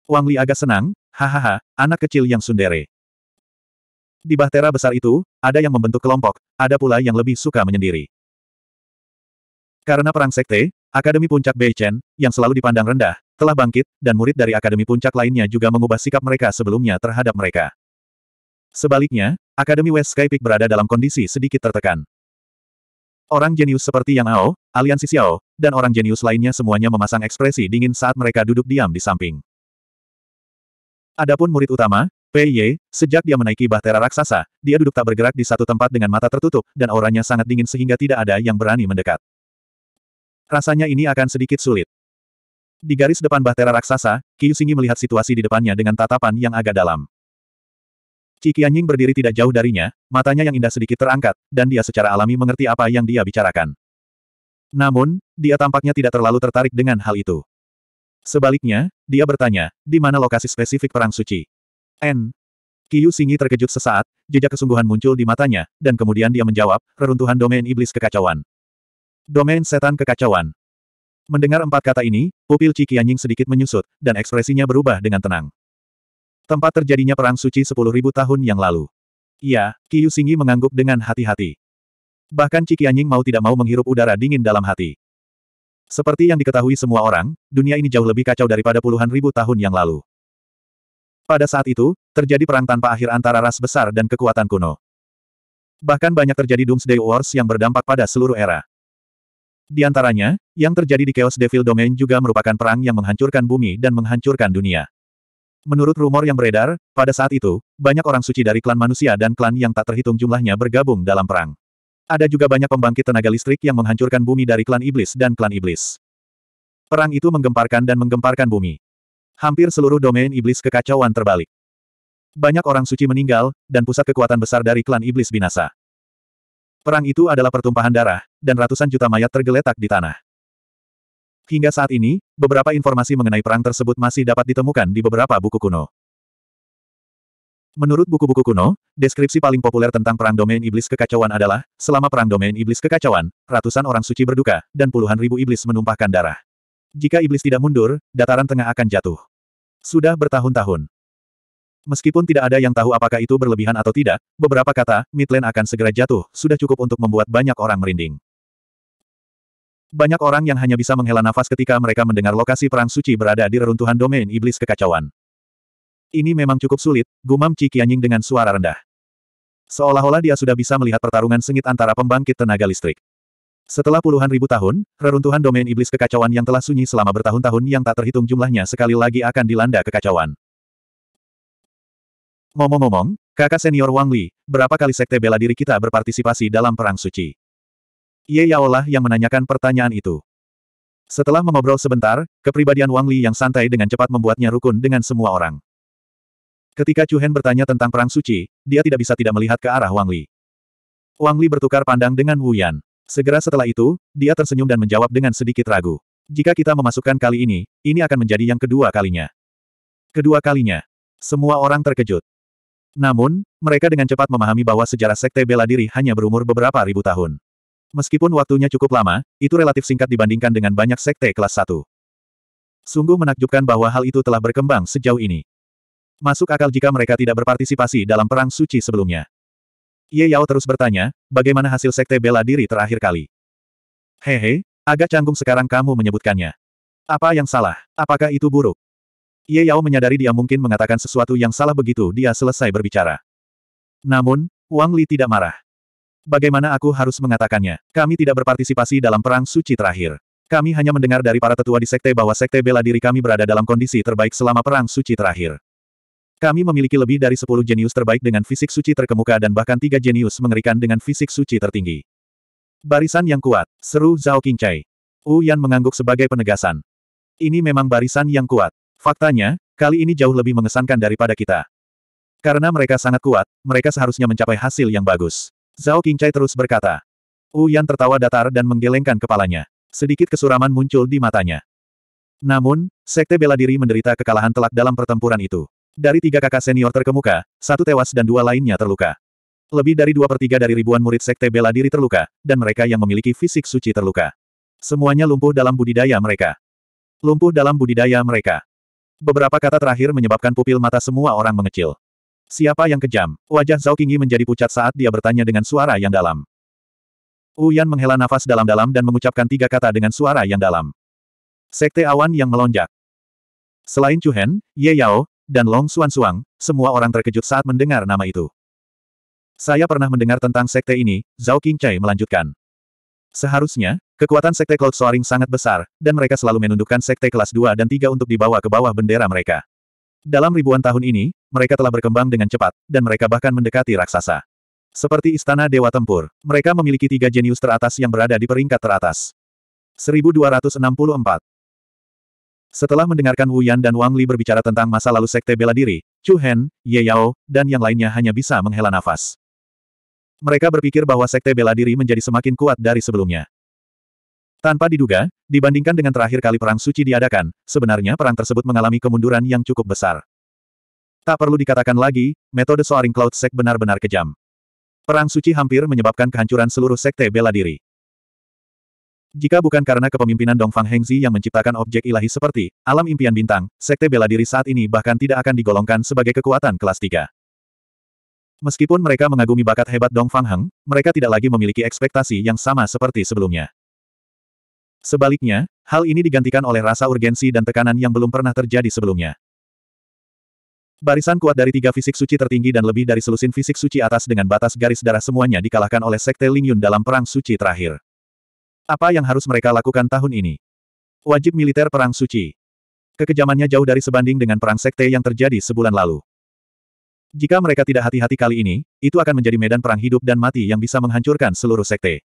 Wang Li agak senang, hahaha, anak kecil yang sundere. Di bahtera besar itu, ada yang membentuk kelompok, ada pula yang lebih suka menyendiri. Karena perang sekte, Akademi Puncak Beichen, yang selalu dipandang rendah, telah bangkit, dan murid dari Akademi Puncak lainnya juga mengubah sikap mereka sebelumnya terhadap mereka. Sebaliknya, Akademi West Sky Peak berada dalam kondisi sedikit tertekan. Orang jenius seperti Yang Ao, Aliansi Xiao, dan orang jenius lainnya semuanya memasang ekspresi dingin saat mereka duduk diam di samping. Adapun murid utama, Pei Ye, sejak dia menaiki bahtera raksasa, dia duduk tak bergerak di satu tempat dengan mata tertutup, dan auranya sangat dingin sehingga tidak ada yang berani mendekat. Rasanya ini akan sedikit sulit. Di garis depan bahtera raksasa, Singi melihat situasi di depannya dengan tatapan yang agak dalam. Cikianying berdiri tidak jauh darinya, matanya yang indah sedikit terangkat, dan dia secara alami mengerti apa yang dia bicarakan. Namun, dia tampaknya tidak terlalu tertarik dengan hal itu. Sebaliknya, dia bertanya, di mana lokasi spesifik Perang Suci? N. Kiyu Singi terkejut sesaat, jejak kesungguhan muncul di matanya, dan kemudian dia menjawab, reruntuhan domain iblis kekacauan. Domain setan kekacauan. Mendengar empat kata ini, pupil Cikianying sedikit menyusut, dan ekspresinya berubah dengan tenang. Tempat terjadinya Perang Suci sepuluh ribu tahun yang lalu. Iya, Kiyu Singi mengangguk dengan hati-hati. Bahkan Cikianying mau tidak mau menghirup udara dingin dalam hati. Seperti yang diketahui semua orang, dunia ini jauh lebih kacau daripada puluhan ribu tahun yang lalu. Pada saat itu, terjadi perang tanpa akhir antara ras besar dan kekuatan kuno. Bahkan banyak terjadi Doomsday Wars yang berdampak pada seluruh era. Di antaranya, yang terjadi di Chaos Devil Domain juga merupakan perang yang menghancurkan bumi dan menghancurkan dunia. Menurut rumor yang beredar, pada saat itu, banyak orang suci dari klan manusia dan klan yang tak terhitung jumlahnya bergabung dalam perang. Ada juga banyak pembangkit tenaga listrik yang menghancurkan bumi dari klan iblis dan klan iblis. Perang itu menggemparkan dan menggemparkan bumi. Hampir seluruh domain iblis kekacauan terbalik. Banyak orang suci meninggal, dan pusat kekuatan besar dari klan iblis binasa. Perang itu adalah pertumpahan darah, dan ratusan juta mayat tergeletak di tanah. Hingga saat ini, beberapa informasi mengenai perang tersebut masih dapat ditemukan di beberapa buku kuno. Menurut buku-buku kuno, deskripsi paling populer tentang perang domain iblis kekacauan adalah, selama perang domain iblis kekacauan, ratusan orang suci berduka, dan puluhan ribu iblis menumpahkan darah. Jika iblis tidak mundur, dataran tengah akan jatuh. Sudah bertahun-tahun. Meskipun tidak ada yang tahu apakah itu berlebihan atau tidak, beberapa kata, Midland akan segera jatuh, sudah cukup untuk membuat banyak orang merinding. Banyak orang yang hanya bisa menghela nafas ketika mereka mendengar lokasi perang suci berada di reruntuhan domain iblis kekacauan. Ini memang cukup sulit, gumam Cikianying dengan suara rendah. Seolah-olah dia sudah bisa melihat pertarungan sengit antara pembangkit tenaga listrik. Setelah puluhan ribu tahun, reruntuhan domain iblis kekacauan yang telah sunyi selama bertahun-tahun yang tak terhitung jumlahnya sekali lagi akan dilanda kekacauan. Ngomong-ngomong, kakak senior Wang Li, berapa kali sekte bela diri kita berpartisipasi dalam perang suci? Ye Yaolah yang menanyakan pertanyaan itu. Setelah mengobrol sebentar, kepribadian Wang Li yang santai dengan cepat membuatnya rukun dengan semua orang. Ketika Chu Hen bertanya tentang Perang Suci, dia tidak bisa tidak melihat ke arah Wang Li. Wang Li bertukar pandang dengan Wu Yan. Segera setelah itu, dia tersenyum dan menjawab dengan sedikit ragu. Jika kita memasukkan kali ini, ini akan menjadi yang kedua kalinya. Kedua kalinya. Semua orang terkejut. Namun, mereka dengan cepat memahami bahwa sejarah sekte bela diri hanya berumur beberapa ribu tahun. Meskipun waktunya cukup lama, itu relatif singkat dibandingkan dengan banyak sekte kelas 1. Sungguh menakjubkan bahwa hal itu telah berkembang sejauh ini. Masuk akal jika mereka tidak berpartisipasi dalam perang suci sebelumnya. Ye Yao terus bertanya, bagaimana hasil sekte bela diri terakhir kali? Hehe, agak canggung sekarang kamu menyebutkannya. Apa yang salah? Apakah itu buruk? Ye Yao menyadari dia mungkin mengatakan sesuatu yang salah begitu dia selesai berbicara. Namun, Wang Li tidak marah. Bagaimana aku harus mengatakannya? Kami tidak berpartisipasi dalam perang suci terakhir. Kami hanya mendengar dari para tetua di sekte bahwa sekte bela diri kami berada dalam kondisi terbaik selama perang suci terakhir. Kami memiliki lebih dari 10 jenius terbaik dengan fisik suci terkemuka dan bahkan tiga jenius mengerikan dengan fisik suci tertinggi. Barisan yang kuat, seru Zhao Qingcai. Wu Yan mengangguk sebagai penegasan. Ini memang barisan yang kuat. Faktanya, kali ini jauh lebih mengesankan daripada kita. Karena mereka sangat kuat, mereka seharusnya mencapai hasil yang bagus. Zhao Qingcai terus berkata. Wu Yan tertawa datar dan menggelengkan kepalanya. Sedikit kesuraman muncul di matanya. Namun, Sekte Bela Diri menderita kekalahan telak dalam pertempuran itu. Dari tiga kakak senior terkemuka, satu tewas dan dua lainnya terluka. Lebih dari dua per tiga dari ribuan murid sekte bela diri terluka, dan mereka yang memiliki fisik suci terluka. Semuanya lumpuh dalam budidaya mereka. Lumpuh dalam budidaya mereka. Beberapa kata terakhir menyebabkan pupil mata semua orang mengecil. Siapa yang kejam? Wajah Zhao Qingyi menjadi pucat saat dia bertanya dengan suara yang dalam. Uyan menghela nafas dalam-dalam dan mengucapkan tiga kata dengan suara yang dalam. Sekte awan yang melonjak. Selain Chu Hen, Ye Yao, dan Long Xuan Suang, semua orang terkejut saat mendengar nama itu. Saya pernah mendengar tentang sekte ini, Zhao Qingcai melanjutkan. Seharusnya, kekuatan sekte Cloud Soaring sangat besar, dan mereka selalu menundukkan sekte kelas 2 dan 3 untuk dibawa ke bawah bendera mereka. Dalam ribuan tahun ini, mereka telah berkembang dengan cepat, dan mereka bahkan mendekati raksasa. Seperti Istana Dewa Tempur, mereka memiliki tiga jenius teratas yang berada di peringkat teratas. 1264. Setelah mendengarkan Wu Yan dan Wang Li berbicara tentang masa lalu Sekte Bela Diri, Chu Hen, Ye Yao, dan yang lainnya hanya bisa menghela nafas. Mereka berpikir bahwa Sekte Bela Diri menjadi semakin kuat dari sebelumnya. Tanpa diduga, dibandingkan dengan terakhir kali Perang Suci diadakan, sebenarnya perang tersebut mengalami kemunduran yang cukup besar. Tak perlu dikatakan lagi, metode Soaring Cloud Sek benar-benar kejam. Perang Suci hampir menyebabkan kehancuran seluruh Sekte Bela Diri. Jika bukan karena kepemimpinan Dongfang Hengzi yang menciptakan objek ilahi seperti alam impian bintang, sekte bela diri saat ini bahkan tidak akan digolongkan sebagai kekuatan kelas 3. Meskipun mereka mengagumi bakat hebat Dongfang Heng, mereka tidak lagi memiliki ekspektasi yang sama seperti sebelumnya. Sebaliknya, hal ini digantikan oleh rasa urgensi dan tekanan yang belum pernah terjadi sebelumnya. Barisan kuat dari tiga fisik suci tertinggi dan lebih dari selusin fisik suci atas dengan batas garis darah semuanya dikalahkan oleh Sekte Lingyun dalam Perang Suci terakhir. Apa yang harus mereka lakukan tahun ini? Wajib militer Perang Suci. Kekejamannya jauh dari sebanding dengan Perang Sekte yang terjadi sebulan lalu. Jika mereka tidak hati-hati kali ini, itu akan menjadi medan perang hidup dan mati yang bisa menghancurkan seluruh sekte.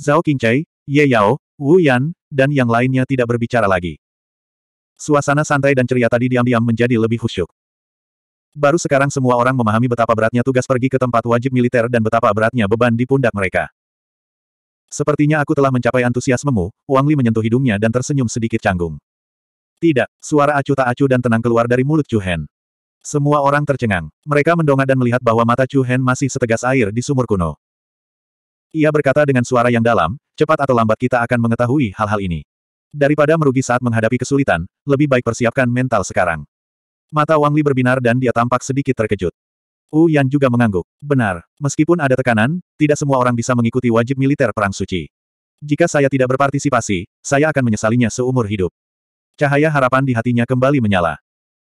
Zhao Qingcai, Ye Yao, Wu Yan, dan yang lainnya tidak berbicara lagi. Suasana santai dan ceria tadi diam-diam menjadi lebih khusyuk. Baru sekarang semua orang memahami betapa beratnya tugas pergi ke tempat wajib militer dan betapa beratnya beban di pundak mereka. Sepertinya aku telah mencapai antusiasmemu, Wang Li menyentuh hidungnya dan tersenyum sedikit canggung. Tidak, suara acu tak acu dan tenang keluar dari mulut Chu Hen. Semua orang tercengang. Mereka mendongak dan melihat bahwa mata Chu Hen masih setegas air di sumur kuno. Ia berkata dengan suara yang dalam, cepat atau lambat kita akan mengetahui hal-hal ini. Daripada merugi saat menghadapi kesulitan, lebih baik persiapkan mental sekarang. Mata Wang Li berbinar dan dia tampak sedikit terkejut. U Yan juga mengangguk. Benar, meskipun ada tekanan, tidak semua orang bisa mengikuti wajib militer Perang Suci. Jika saya tidak berpartisipasi, saya akan menyesalinya seumur hidup. Cahaya harapan di hatinya kembali menyala.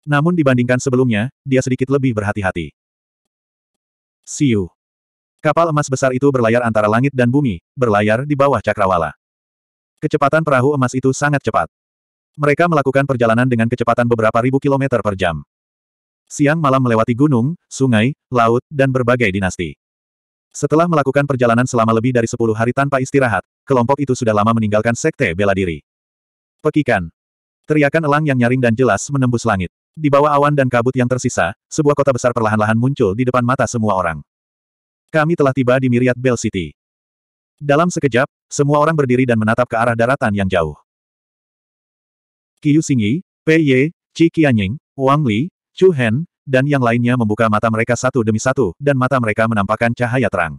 Namun dibandingkan sebelumnya, dia sedikit lebih berhati-hati. Siu. Kapal emas besar itu berlayar antara langit dan bumi, berlayar di bawah cakrawala. Kecepatan perahu emas itu sangat cepat. Mereka melakukan perjalanan dengan kecepatan beberapa ribu kilometer per jam. Siang malam melewati gunung, sungai, laut, dan berbagai dinasti. Setelah melakukan perjalanan selama lebih dari 10 hari tanpa istirahat, kelompok itu sudah lama meninggalkan sekte bela diri. Pekikan. Teriakan elang yang nyaring dan jelas menembus langit. Di bawah awan dan kabut yang tersisa, sebuah kota besar perlahan-lahan muncul di depan mata semua orang. Kami telah tiba di Miriat Bell City. Dalam sekejap, semua orang berdiri dan menatap ke arah daratan yang jauh. Qiu Xingyi, Pei Ye, Qi Qianying, Wang Li, Chu Hen, dan yang lainnya membuka mata mereka satu demi satu, dan mata mereka menampakkan cahaya terang.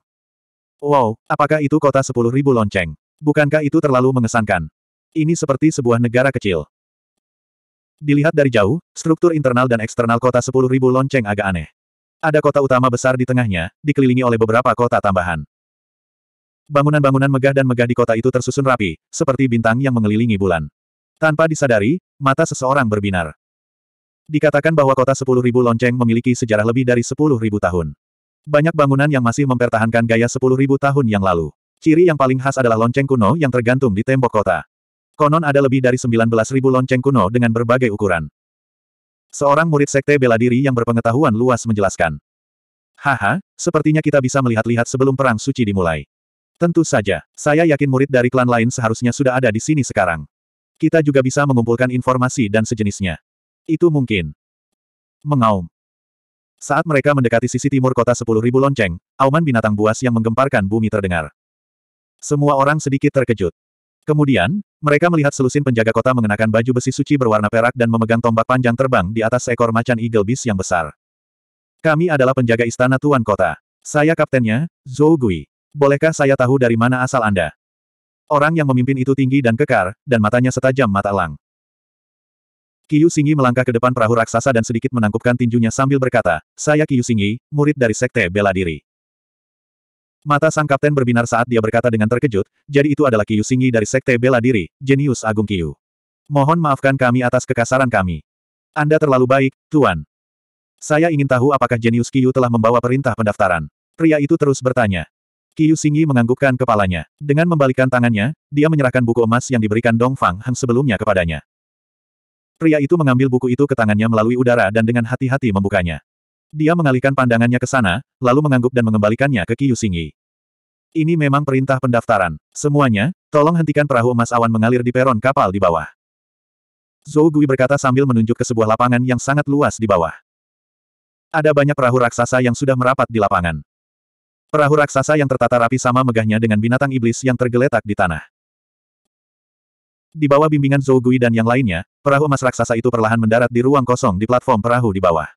Wow, apakah itu kota sepuluh ribu lonceng? Bukankah itu terlalu mengesankan? Ini seperti sebuah negara kecil. Dilihat dari jauh, struktur internal dan eksternal kota sepuluh ribu lonceng agak aneh. Ada kota utama besar di tengahnya, dikelilingi oleh beberapa kota tambahan. Bangunan-bangunan megah dan megah di kota itu tersusun rapi, seperti bintang yang mengelilingi bulan. Tanpa disadari, mata seseorang berbinar. Dikatakan bahwa kota 10.000 lonceng memiliki sejarah lebih dari 10.000 tahun. Banyak bangunan yang masih mempertahankan gaya 10.000 tahun yang lalu. Ciri yang paling khas adalah lonceng kuno yang tergantung di tembok kota. Konon ada lebih dari 19.000 lonceng kuno dengan berbagai ukuran. Seorang murid sekte bela diri yang berpengetahuan luas menjelaskan. Haha, sepertinya kita bisa melihat-lihat sebelum perang suci dimulai. Tentu saja, saya yakin murid dari klan lain seharusnya sudah ada di sini sekarang. Kita juga bisa mengumpulkan informasi dan sejenisnya. Itu mungkin. Mengaum. Saat mereka mendekati sisi timur kota sepuluh ribu lonceng, auman binatang buas yang menggemparkan bumi terdengar. Semua orang sedikit terkejut. Kemudian, mereka melihat selusin penjaga kota mengenakan baju besi suci berwarna perak dan memegang tombak panjang terbang di atas seekor macan eagle beast yang besar. Kami adalah penjaga istana tuan kota. Saya kaptennya, Zhou Gui. Bolehkah saya tahu dari mana asal Anda? Orang yang memimpin itu tinggi dan kekar, dan matanya setajam mata elang. Kiyu Singi melangkah ke depan perahu raksasa dan sedikit menangkupkan tinjunya sambil berkata, Saya Kiyu Singi, murid dari Sekte Bela Diri. Mata sang kapten berbinar saat dia berkata dengan terkejut, jadi itu adalah Kiyu Singi dari Sekte Bela Diri, jenius agung Kiyu. Mohon maafkan kami atas kekasaran kami. Anda terlalu baik, Tuan. Saya ingin tahu apakah jenius Kiyu telah membawa perintah pendaftaran. Pria itu terus bertanya. Kiyu Singi menganggukkan kepalanya. Dengan membalikkan tangannya, dia menyerahkan buku emas yang diberikan Dong Fang Hang sebelumnya kepadanya. Pria itu mengambil buku itu ke tangannya melalui udara dan dengan hati-hati membukanya. Dia mengalihkan pandangannya ke sana, lalu mengangguk dan mengembalikannya ke Kiyusingi. Ini memang perintah pendaftaran. Semuanya, tolong hentikan perahu emas awan mengalir di peron kapal di bawah. Zhou Gui berkata sambil menunjuk ke sebuah lapangan yang sangat luas di bawah. Ada banyak perahu raksasa yang sudah merapat di lapangan. Perahu raksasa yang tertata rapi sama megahnya dengan binatang iblis yang tergeletak di tanah. Di bawah bimbingan Zhou Gui dan yang lainnya, perahu emas raksasa itu perlahan mendarat di ruang kosong di platform perahu di bawah.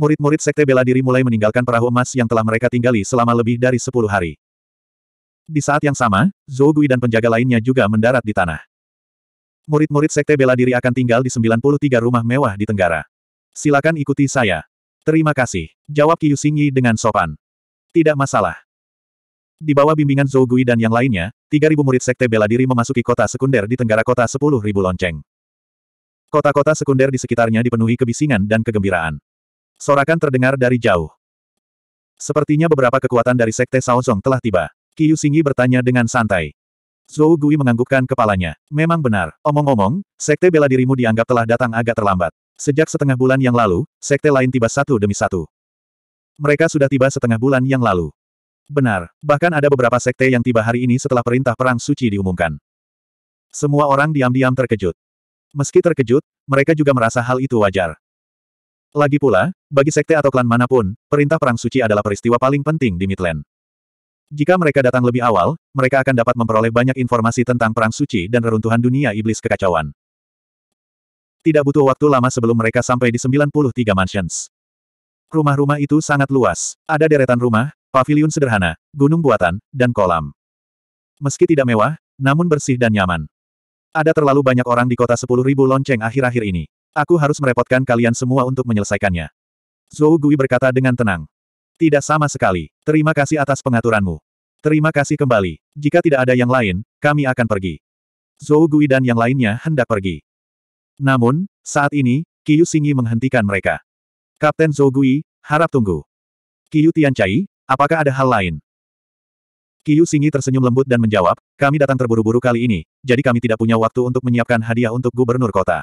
Murid-murid sekte bela diri mulai meninggalkan perahu emas yang telah mereka tinggali selama lebih dari sepuluh hari. Di saat yang sama, Zhou Gui dan penjaga lainnya juga mendarat di tanah. Murid-murid sekte bela diri akan tinggal di 93 rumah mewah di Tenggara. Silakan ikuti saya. Terima kasih. Jawab Qiu Xingyi dengan sopan. Tidak masalah. Di bawah bimbingan Zhou Gui dan yang lainnya, 3.000 murid sekte bela diri memasuki kota sekunder di tenggara kota 10.000 lonceng. Kota-kota sekunder di sekitarnya dipenuhi kebisingan dan kegembiraan. Sorakan terdengar dari jauh. Sepertinya beberapa kekuatan dari sekte Saozong telah tiba. Qiu Singyi bertanya dengan santai. Zhou Gui menganggukkan kepalanya. Memang benar. Omong-omong, sekte bela dirimu dianggap telah datang agak terlambat. Sejak setengah bulan yang lalu, sekte lain tiba satu demi satu. Mereka sudah tiba setengah bulan yang lalu. Benar, bahkan ada beberapa sekte yang tiba hari ini setelah perintah Perang Suci diumumkan. Semua orang diam-diam terkejut. Meski terkejut, mereka juga merasa hal itu wajar. Lagi pula, bagi sekte atau klan manapun, perintah Perang Suci adalah peristiwa paling penting di Midland. Jika mereka datang lebih awal, mereka akan dapat memperoleh banyak informasi tentang Perang Suci dan reruntuhan dunia iblis kekacauan. Tidak butuh waktu lama sebelum mereka sampai di 93 mansions. Rumah-rumah itu sangat luas. Ada deretan rumah, pavilion sederhana, gunung buatan, dan kolam. Meski tidak mewah, namun bersih dan nyaman. Ada terlalu banyak orang di kota 10.000 lonceng akhir-akhir ini. Aku harus merepotkan kalian semua untuk menyelesaikannya. Zhou Gui berkata dengan tenang. Tidak sama sekali. Terima kasih atas pengaturanmu. Terima kasih kembali. Jika tidak ada yang lain, kami akan pergi. Zhou Gui dan yang lainnya hendak pergi. Namun, saat ini, Qiu Xingyi menghentikan mereka. Kapten Zhou Gui, harap tunggu. Qiu Tianchai, Apakah ada hal lain? Kiyu Singi tersenyum lembut dan menjawab, kami datang terburu-buru kali ini, jadi kami tidak punya waktu untuk menyiapkan hadiah untuk gubernur kota.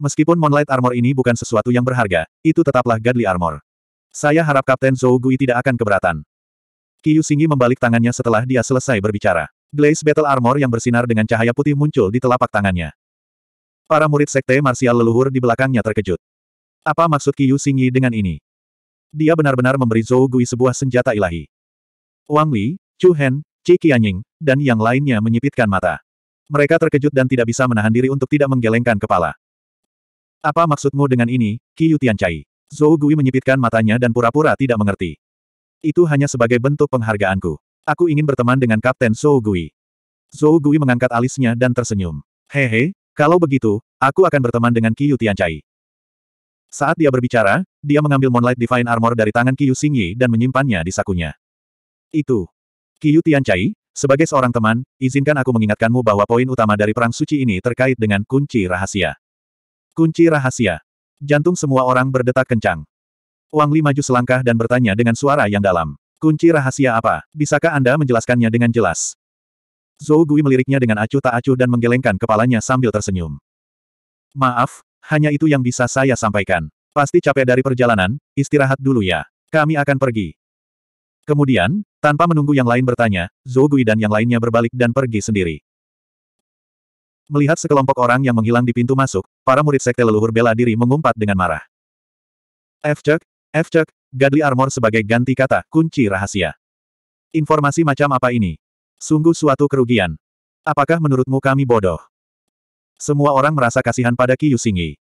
Meskipun Moonlight Armor ini bukan sesuatu yang berharga, itu tetaplah Godly Armor. Saya harap Kapten Zhou Gui tidak akan keberatan. Kiyu Singi membalik tangannya setelah dia selesai berbicara. Glaze Battle Armor yang bersinar dengan cahaya putih muncul di telapak tangannya. Para murid sekte Martial leluhur di belakangnya terkejut. Apa maksud Kiyu Singi dengan ini? Dia benar-benar memberi Zhou Gui sebuah senjata ilahi. Wang Li, Chu Hen, Qi Qianying, dan yang lainnya menyipitkan mata. Mereka terkejut dan tidak bisa menahan diri untuk tidak menggelengkan kepala. Apa maksudmu dengan ini, Qi Tianchai? Zhou Gui menyipitkan matanya dan pura-pura tidak mengerti. Itu hanya sebagai bentuk penghargaanku. Aku ingin berteman dengan Kapten Zhou Gui. Zhou Gui mengangkat alisnya dan tersenyum. Hehe, kalau begitu, aku akan berteman dengan Qi Tianchai. Saat dia berbicara, dia mengambil Moonlight Divine Armor dari tangan Qiyu Xingyi dan menyimpannya di sakunya. Itu. Qiyu Tianchai, sebagai seorang teman, izinkan aku mengingatkanmu bahwa poin utama dari Perang Suci ini terkait dengan kunci rahasia. Kunci rahasia. Jantung semua orang berdetak kencang. Wang Li maju selangkah dan bertanya dengan suara yang dalam. Kunci rahasia apa? Bisakah Anda menjelaskannya dengan jelas? Zhou Gui meliriknya dengan acuh tak acuh dan menggelengkan kepalanya sambil tersenyum. Maaf, hanya itu yang bisa saya sampaikan. Pasti capek dari perjalanan, istirahat dulu ya. Kami akan pergi. Kemudian, tanpa menunggu yang lain bertanya, Zhou Gui dan yang lainnya berbalik dan pergi sendiri. Melihat sekelompok orang yang menghilang di pintu masuk, para murid sekte leluhur bela diri mengumpat dengan marah. F-Cek, f Gadli Armor sebagai ganti kata, kunci rahasia. Informasi macam apa ini? Sungguh suatu kerugian. Apakah menurutmu kami bodoh? Semua orang merasa kasihan pada Kiyusingi.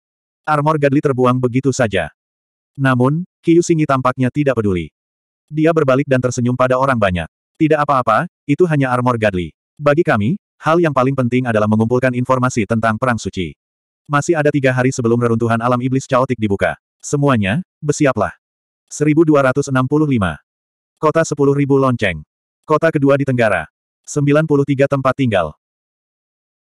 Armor Gadli terbuang begitu saja. Namun, Kiyusingi tampaknya tidak peduli. Dia berbalik dan tersenyum pada orang banyak. Tidak apa-apa, itu hanya armor Gadli. Bagi kami, hal yang paling penting adalah mengumpulkan informasi tentang Perang Suci. Masih ada tiga hari sebelum reruntuhan alam iblis caotik dibuka. Semuanya, bersiaplah. 1265. Kota 10.000 lonceng. Kota kedua di Tenggara. 93 tempat tinggal.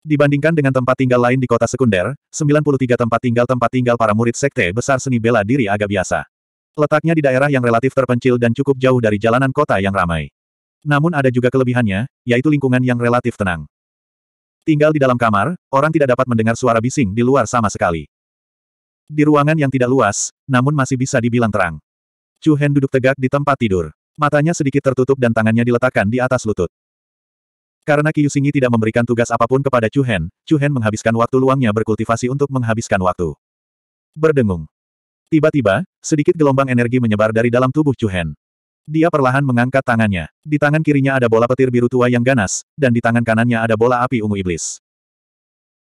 Dibandingkan dengan tempat tinggal lain di kota sekunder, 93 tempat tinggal-tempat tinggal para murid sekte besar seni bela diri agak biasa. Letaknya di daerah yang relatif terpencil dan cukup jauh dari jalanan kota yang ramai. Namun ada juga kelebihannya, yaitu lingkungan yang relatif tenang. Tinggal di dalam kamar, orang tidak dapat mendengar suara bising di luar sama sekali. Di ruangan yang tidak luas, namun masih bisa dibilang terang. Chu Hen duduk tegak di tempat tidur. Matanya sedikit tertutup dan tangannya diletakkan di atas lutut. Karena Kyusingi tidak memberikan tugas apapun kepada Chuhen, Chuhen menghabiskan waktu luangnya berkultivasi untuk menghabiskan waktu. Berdengung. Tiba-tiba, sedikit gelombang energi menyebar dari dalam tubuh Chuhen. Dia perlahan mengangkat tangannya. Di tangan kirinya ada bola petir biru tua yang ganas, dan di tangan kanannya ada bola api ungu iblis.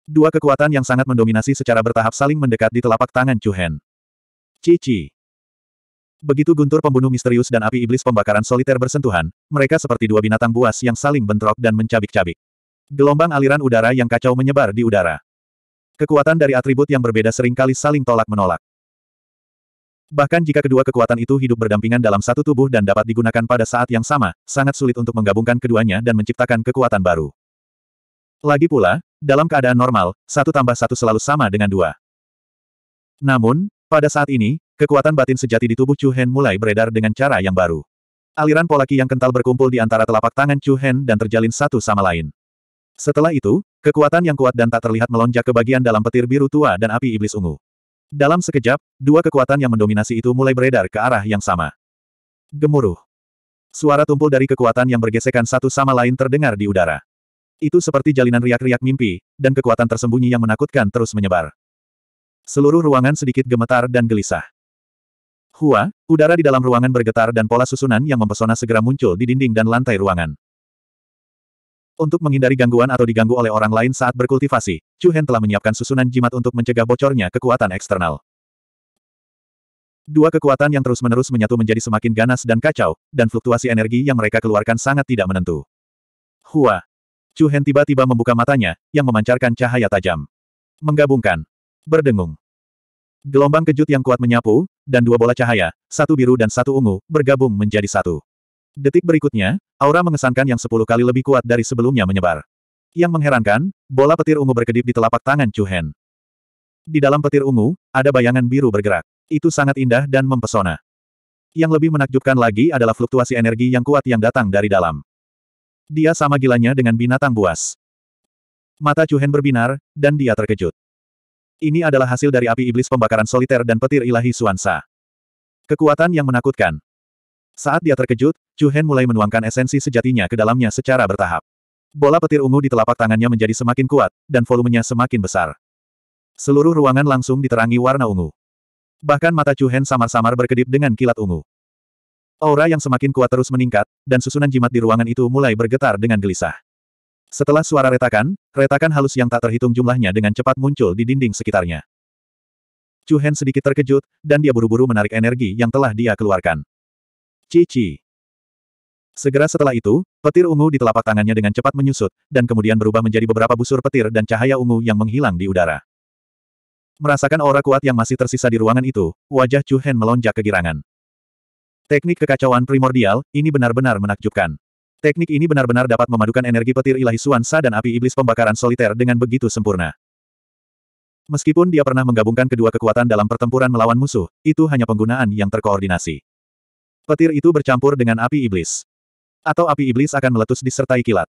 Dua kekuatan yang sangat mendominasi secara bertahap saling mendekat di telapak tangan Chuhen. Cici. Begitu guntur pembunuh misterius dan api iblis pembakaran soliter bersentuhan, mereka seperti dua binatang buas yang saling bentrok dan mencabik-cabik. Gelombang aliran udara yang kacau menyebar di udara. Kekuatan dari atribut yang berbeda seringkali saling tolak-menolak. Bahkan jika kedua kekuatan itu hidup berdampingan dalam satu tubuh dan dapat digunakan pada saat yang sama, sangat sulit untuk menggabungkan keduanya dan menciptakan kekuatan baru. Lagi pula, dalam keadaan normal, satu tambah satu selalu sama dengan dua. Namun, pada saat ini, Kekuatan batin sejati di tubuh Chu Hen mulai beredar dengan cara yang baru. Aliran pola ki yang kental berkumpul di antara telapak tangan Chu Hen dan terjalin satu sama lain. Setelah itu, kekuatan yang kuat dan tak terlihat melonjak ke bagian dalam petir biru tua dan api iblis ungu. Dalam sekejap, dua kekuatan yang mendominasi itu mulai beredar ke arah yang sama. Gemuruh. Suara tumpul dari kekuatan yang bergesekan satu sama lain terdengar di udara. Itu seperti jalinan riak-riak mimpi, dan kekuatan tersembunyi yang menakutkan terus menyebar. Seluruh ruangan sedikit gemetar dan gelisah. Hua, udara di dalam ruangan bergetar dan pola susunan yang mempesona segera muncul di dinding dan lantai ruangan. Untuk menghindari gangguan atau diganggu oleh orang lain saat berkultivasi, Chu Hen telah menyiapkan susunan jimat untuk mencegah bocornya kekuatan eksternal. Dua kekuatan yang terus-menerus menyatu menjadi semakin ganas dan kacau, dan fluktuasi energi yang mereka keluarkan sangat tidak menentu. Hua! Chu Hen tiba-tiba membuka matanya, yang memancarkan cahaya tajam. Menggabungkan. Berdengung. Gelombang kejut yang kuat menyapu, dan dua bola cahaya, satu biru dan satu ungu, bergabung menjadi satu. Detik berikutnya, aura mengesankan yang sepuluh kali lebih kuat dari sebelumnya menyebar. Yang mengherankan, bola petir ungu berkedip di telapak tangan Chu Hen. Di dalam petir ungu, ada bayangan biru bergerak. Itu sangat indah dan mempesona. Yang lebih menakjubkan lagi adalah fluktuasi energi yang kuat yang datang dari dalam. Dia sama gilanya dengan binatang buas. Mata Chu Hen berbinar, dan dia terkejut. Ini adalah hasil dari api iblis pembakaran soliter dan petir ilahi Suansa. Kekuatan yang menakutkan. Saat dia terkejut, Chu Hen mulai menuangkan esensi sejatinya ke dalamnya secara bertahap. Bola petir ungu di telapak tangannya menjadi semakin kuat, dan volumenya semakin besar. Seluruh ruangan langsung diterangi warna ungu. Bahkan mata Chu Hen samar-samar berkedip dengan kilat ungu. Aura yang semakin kuat terus meningkat, dan susunan jimat di ruangan itu mulai bergetar dengan gelisah. Setelah suara retakan, retakan halus yang tak terhitung jumlahnya dengan cepat muncul di dinding sekitarnya. Chu Hen sedikit terkejut, dan dia buru-buru menarik energi yang telah dia keluarkan. Cici. Segera setelah itu, petir ungu di telapak tangannya dengan cepat menyusut, dan kemudian berubah menjadi beberapa busur petir dan cahaya ungu yang menghilang di udara. Merasakan aura kuat yang masih tersisa di ruangan itu, wajah Chu Hen melonjak kegirangan. Teknik kekacauan primordial, ini benar-benar menakjubkan. Teknik ini benar-benar dapat memadukan energi petir ilahi Suansa dan api iblis pembakaran soliter dengan begitu sempurna. Meskipun dia pernah menggabungkan kedua kekuatan dalam pertempuran melawan musuh, itu hanya penggunaan yang terkoordinasi. Petir itu bercampur dengan api iblis. Atau api iblis akan meletus disertai kilat.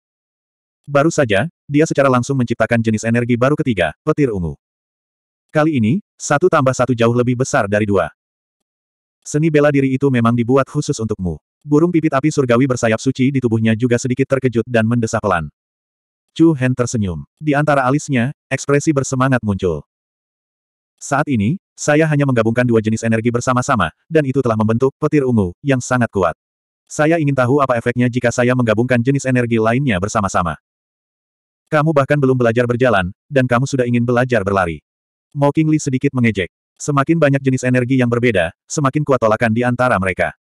Baru saja, dia secara langsung menciptakan jenis energi baru ketiga, petir ungu. Kali ini, satu tambah satu jauh lebih besar dari dua. Seni bela diri itu memang dibuat khusus untukmu. Burung pipit api surgawi bersayap suci di tubuhnya juga sedikit terkejut dan mendesah pelan. Chu Hen tersenyum. Di antara alisnya, ekspresi bersemangat muncul. Saat ini, saya hanya menggabungkan dua jenis energi bersama-sama, dan itu telah membentuk petir ungu yang sangat kuat. Saya ingin tahu apa efeknya jika saya menggabungkan jenis energi lainnya bersama-sama. Kamu bahkan belum belajar berjalan, dan kamu sudah ingin belajar berlari. Mo Kingli sedikit mengejek. Semakin banyak jenis energi yang berbeda, semakin kuat tolakan di antara mereka.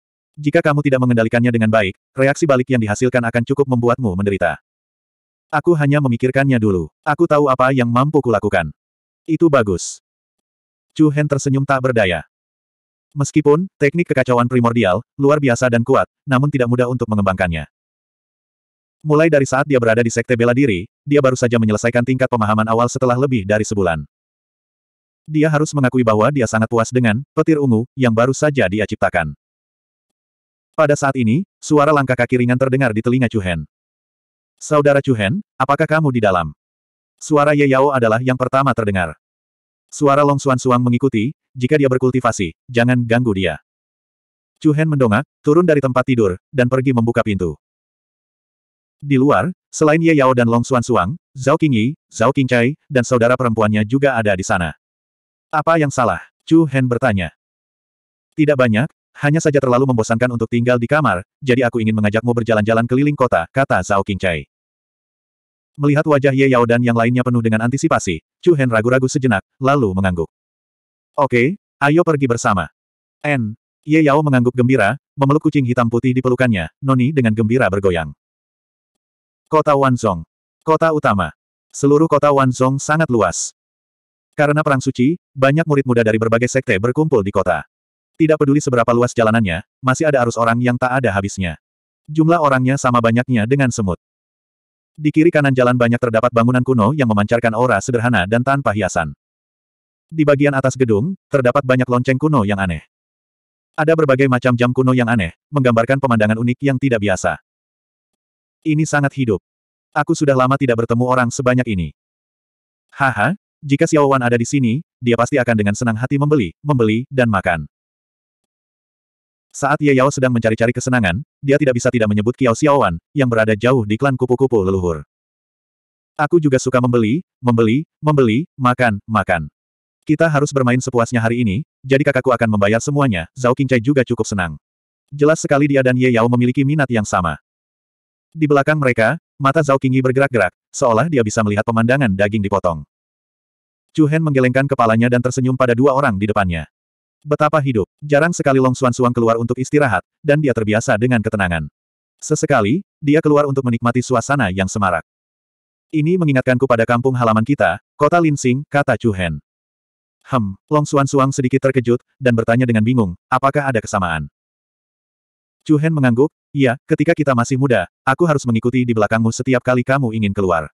Jika kamu tidak mengendalikannya dengan baik, reaksi balik yang dihasilkan akan cukup membuatmu menderita. Aku hanya memikirkannya dulu. Aku tahu apa yang mampu kulakukan. Itu bagus. Chu Hen tersenyum tak berdaya. Meskipun, teknik kekacauan primordial, luar biasa dan kuat, namun tidak mudah untuk mengembangkannya. Mulai dari saat dia berada di sekte bela diri, dia baru saja menyelesaikan tingkat pemahaman awal setelah lebih dari sebulan. Dia harus mengakui bahwa dia sangat puas dengan petir ungu yang baru saja dia ciptakan. Pada saat ini, suara langkah kaki ringan terdengar di telinga Hen. Saudara Hen, apakah kamu di dalam? Suara Ye Yao adalah yang pertama terdengar. Suara Long Suan Suang mengikuti, jika dia berkultivasi, jangan ganggu dia. Hen mendongak, turun dari tempat tidur, dan pergi membuka pintu. Di luar, selain Ye Yao dan Long Suan Suang, Zhao Qingyi, Zhao Qingcai, dan saudara perempuannya juga ada di sana. Apa yang salah? Chu Hen bertanya. Tidak banyak, hanya saja terlalu membosankan untuk tinggal di kamar, jadi aku ingin mengajakmu berjalan-jalan keliling kota, kata Zhao Qingcai. Melihat wajah Ye Yao dan yang lainnya penuh dengan antisipasi, Chu Hen ragu-ragu sejenak, lalu mengangguk. Oke, ayo pergi bersama. N. Ye Yao mengangguk gembira, memeluk kucing hitam putih di pelukannya, Noni dengan gembira bergoyang. Kota Wanzong. Kota utama. Seluruh kota Wanzong sangat luas. Karena perang suci, banyak murid muda dari berbagai sekte berkumpul di kota. Tidak peduli seberapa luas jalanannya, masih ada arus orang yang tak ada habisnya. Jumlah orangnya sama banyaknya dengan semut. Di kiri kanan jalan banyak terdapat bangunan kuno yang memancarkan aura sederhana dan tanpa hiasan. Di bagian atas gedung, terdapat banyak lonceng kuno yang aneh. Ada berbagai macam jam kuno yang aneh, menggambarkan pemandangan unik yang tidak biasa. Ini sangat hidup. Aku sudah lama tidak bertemu orang sebanyak ini. Haha, jika Xiao Wan ada di sini, dia pasti akan dengan senang hati membeli, membeli, dan makan. Saat Ye Yao sedang mencari-cari kesenangan, dia tidak bisa tidak menyebut Kiao Xiaowan, yang berada jauh di klan kupu-kupu leluhur. Aku juga suka membeli, membeli, membeli, makan, makan. Kita harus bermain sepuasnya hari ini, jadi kakakku akan membayar semuanya, Zhao Qingcai juga cukup senang. Jelas sekali dia dan Ye Yao memiliki minat yang sama. Di belakang mereka, mata Zhao Qingyi bergerak-gerak, seolah dia bisa melihat pemandangan daging dipotong. Chu Hen menggelengkan kepalanya dan tersenyum pada dua orang di depannya. Betapa hidup, jarang sekali Long Suan Suang keluar untuk istirahat, dan dia terbiasa dengan ketenangan. Sesekali, dia keluar untuk menikmati suasana yang semarak. Ini mengingatkanku pada kampung halaman kita, kota Linsing, kata Chu Hen. Hem, Long Suan Suang sedikit terkejut, dan bertanya dengan bingung, apakah ada kesamaan? Chu Hen mengangguk, iya, ketika kita masih muda, aku harus mengikuti di belakangmu setiap kali kamu ingin keluar.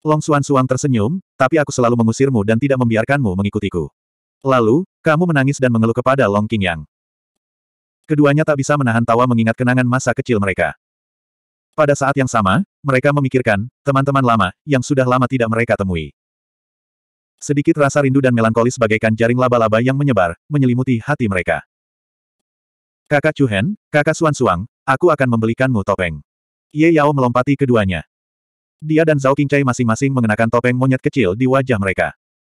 Long Suan Suang tersenyum, tapi aku selalu mengusirmu dan tidak membiarkanmu mengikutiku. Lalu, kamu menangis dan mengeluh kepada Long King Yang. Keduanya tak bisa menahan tawa mengingat kenangan masa kecil mereka. Pada saat yang sama, mereka memikirkan teman-teman lama yang sudah lama tidak mereka temui. Sedikit rasa rindu dan melankolis bagaikan jaring laba-laba yang menyebar, menyelimuti hati mereka. Kakak Chuhen, kakak Suan Suang, aku akan membelikanmu topeng. Ye Yao melompati keduanya. Dia dan Zhao Qingcai masing-masing mengenakan topeng monyet kecil di wajah mereka.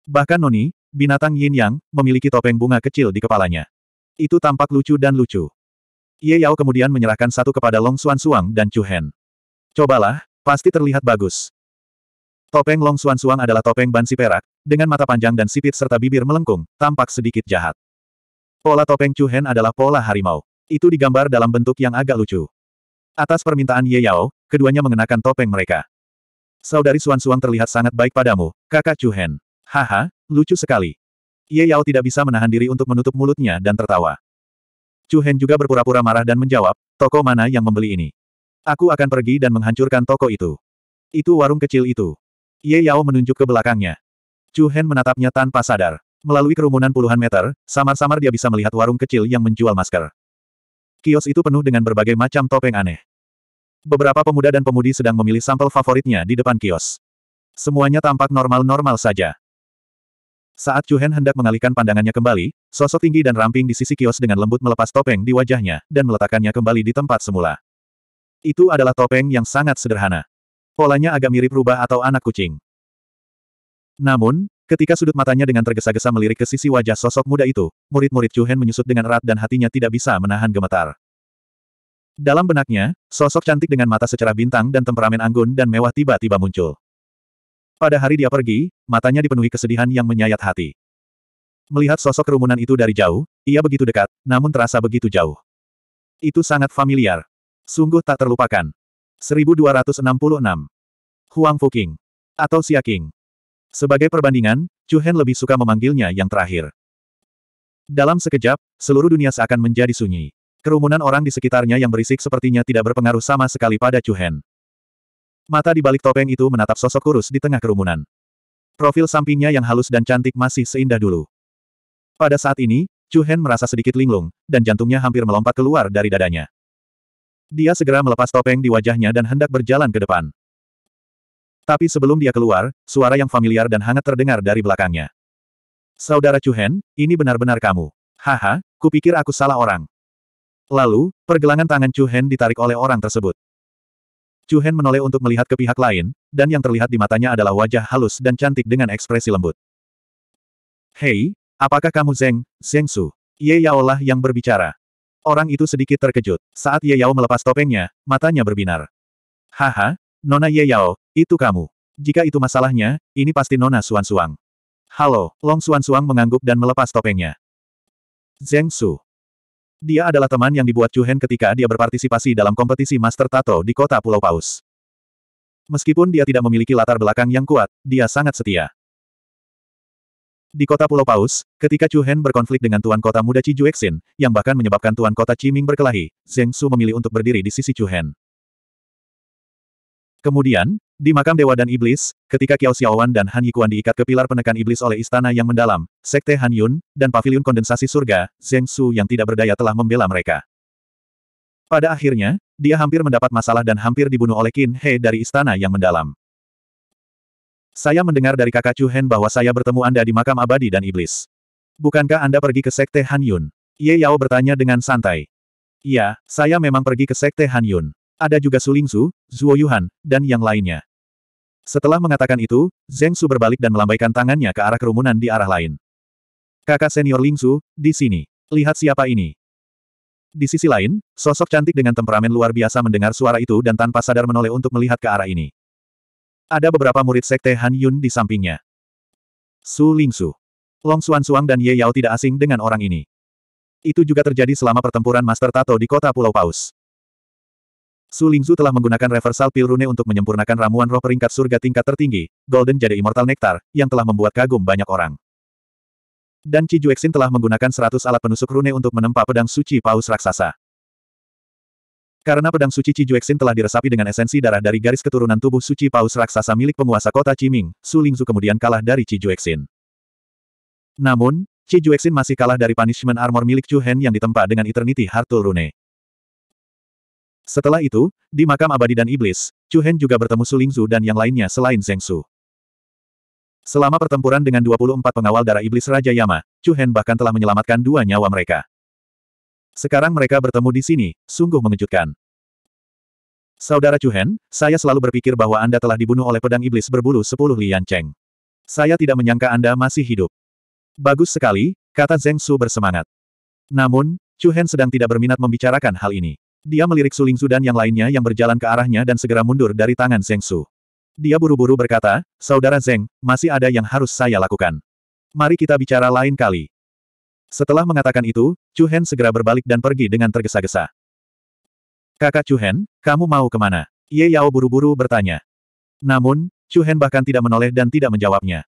Bahkan Noni, binatang yin yang, memiliki topeng bunga kecil di kepalanya. Itu tampak lucu dan lucu. Ye Yao kemudian menyerahkan satu kepada Long Xuan Suang dan Chu Hen. Cobalah, pasti terlihat bagus. Topeng Long Xuan Suang adalah topeng bansi perak, dengan mata panjang dan sipit serta bibir melengkung, tampak sedikit jahat. Pola topeng Chu Hen adalah pola harimau. Itu digambar dalam bentuk yang agak lucu. Atas permintaan Ye Yao, keduanya mengenakan topeng mereka. Saudari Suan Suang terlihat sangat baik padamu, kakak Chu Hen. Haha, lucu sekali. Ye Yao tidak bisa menahan diri untuk menutup mulutnya dan tertawa. Chu Hen juga berpura-pura marah dan menjawab, toko mana yang membeli ini? Aku akan pergi dan menghancurkan toko itu. Itu warung kecil itu. Ye Yao menunjuk ke belakangnya. Chu Hen menatapnya tanpa sadar. Melalui kerumunan puluhan meter, samar-samar dia bisa melihat warung kecil yang menjual masker. Kios itu penuh dengan berbagai macam topeng aneh. Beberapa pemuda dan pemudi sedang memilih sampel favoritnya di depan kios. Semuanya tampak normal-normal saja. Saat Chu Hen hendak mengalihkan pandangannya kembali, sosok tinggi dan ramping di sisi kios dengan lembut melepas topeng di wajahnya, dan meletakkannya kembali di tempat semula. Itu adalah topeng yang sangat sederhana. Polanya agak mirip rubah atau anak kucing. Namun, ketika sudut matanya dengan tergesa-gesa melirik ke sisi wajah sosok muda itu, murid-murid Chu Hen menyusut dengan erat dan hatinya tidak bisa menahan gemetar. Dalam benaknya, sosok cantik dengan mata secara bintang dan temperamen anggun dan mewah tiba-tiba muncul. Pada hari dia pergi, matanya dipenuhi kesedihan yang menyayat hati. Melihat sosok kerumunan itu dari jauh, ia begitu dekat, namun terasa begitu jauh. Itu sangat familiar. Sungguh tak terlupakan. 1266. Huang King Atau Xia King. Sebagai perbandingan, Chu Hen lebih suka memanggilnya yang terakhir. Dalam sekejap, seluruh dunia seakan menjadi sunyi. Kerumunan orang di sekitarnya yang berisik sepertinya tidak berpengaruh sama sekali pada Chu Hen. Mata di balik topeng itu menatap sosok kurus di tengah kerumunan. Profil sampingnya yang halus dan cantik masih seindah dulu. Pada saat ini, Chu Hen merasa sedikit linglung, dan jantungnya hampir melompat keluar dari dadanya. Dia segera melepas topeng di wajahnya dan hendak berjalan ke depan. Tapi sebelum dia keluar, suara yang familiar dan hangat terdengar dari belakangnya. Saudara Chu Hen, ini benar-benar kamu. Haha, kupikir aku salah orang. Lalu, pergelangan tangan Chu Hen ditarik oleh orang tersebut. Chu Hen menoleh untuk melihat ke pihak lain, dan yang terlihat di matanya adalah wajah halus dan cantik dengan ekspresi lembut. Hei, apakah kamu Zeng, Zeng Su? Ye Yao lah yang berbicara. Orang itu sedikit terkejut. Saat Ye Yao melepas topengnya, matanya berbinar. Haha, Nona Ye Yao, itu kamu. Jika itu masalahnya, ini pasti Nona Suan Suang. Halo, Long Suan Suang mengangguk dan melepas topengnya. Zeng Su, dia adalah teman yang dibuat Chu Hen ketika dia berpartisipasi dalam kompetisi Master Tato di kota Pulau Paus. Meskipun dia tidak memiliki latar belakang yang kuat, dia sangat setia. Di kota Pulau Paus, ketika Chu Hen berkonflik dengan Tuan Kota Muda Ci Juexin, yang bahkan menyebabkan Tuan Kota Ciming berkelahi, Zheng Su memilih untuk berdiri di sisi Chu Hen. Kemudian, di makam Dewa dan Iblis, ketika Kiao Xiaowan dan Han Yikuan diikat ke pilar penekan iblis oleh istana yang mendalam, Sekte Han Yun, dan pavilion kondensasi surga, Zeng Su yang tidak berdaya telah membela mereka. Pada akhirnya, dia hampir mendapat masalah dan hampir dibunuh oleh Qin He dari istana yang mendalam. Saya mendengar dari kakak Chu Hen bahwa saya bertemu Anda di makam abadi dan iblis. Bukankah Anda pergi ke Sekte Han Yun? Ye Yao bertanya dengan santai. Iya, saya memang pergi ke Sekte Han Yun. Ada juga Su Lingzu, Zhuo Yuhan, dan yang lainnya. Setelah mengatakan itu, Zeng Su berbalik dan melambaikan tangannya ke arah kerumunan di arah lain. Kakak senior Lingzu, di sini. Lihat siapa ini. Di sisi lain, sosok cantik dengan temperamen luar biasa mendengar suara itu dan tanpa sadar menoleh untuk melihat ke arah ini. Ada beberapa murid sekte Han Yun di sampingnya. Su Lingsu. Long Xuan Suang dan Ye Yao tidak asing dengan orang ini. Itu juga terjadi selama pertempuran Master Tato di kota Pulau Paus. Su Lingzu telah menggunakan reversal pil rune untuk menyempurnakan ramuan roh peringkat surga tingkat tertinggi, Golden Jade Immortal Nectar, yang telah membuat kagum banyak orang. Dan Ci Juexin telah menggunakan 100 alat penusuk rune untuk menempa pedang suci paus raksasa. Karena pedang suci Ci Juexin telah diresapi dengan esensi darah dari garis keturunan tubuh suci paus raksasa milik penguasa kota Ciming, Su Lingzu kemudian kalah dari Ci Juexin. Namun, Ci Juexin masih kalah dari punishment armor milik Chu Hen yang ditempa dengan Eternity heartul Rune. Setelah itu, di makam abadi dan iblis, Chu Hen juga bertemu Su Lingzu dan yang lainnya selain Zheng Su. Selama pertempuran dengan 24 pengawal darah iblis Raja Yama, Chu Hen bahkan telah menyelamatkan dua nyawa mereka. Sekarang mereka bertemu di sini, sungguh mengejutkan. Saudara Chu Hen, saya selalu berpikir bahwa Anda telah dibunuh oleh pedang iblis berbulu sepuluh Lian Cheng. Saya tidak menyangka Anda masih hidup. Bagus sekali, kata Zheng Su bersemangat. Namun, Chu Hen sedang tidak berminat membicarakan hal ini. Dia melirik Suling Sudan yang lainnya yang berjalan ke arahnya dan segera mundur dari tangan Zeng Su. Dia buru-buru berkata, Saudara Zeng, masih ada yang harus saya lakukan. Mari kita bicara lain kali. Setelah mengatakan itu, Chu Hen segera berbalik dan pergi dengan tergesa-gesa. Kakak Chu Hen, kamu mau kemana? Ye Yao buru-buru bertanya. Namun, Chu Hen bahkan tidak menoleh dan tidak menjawabnya.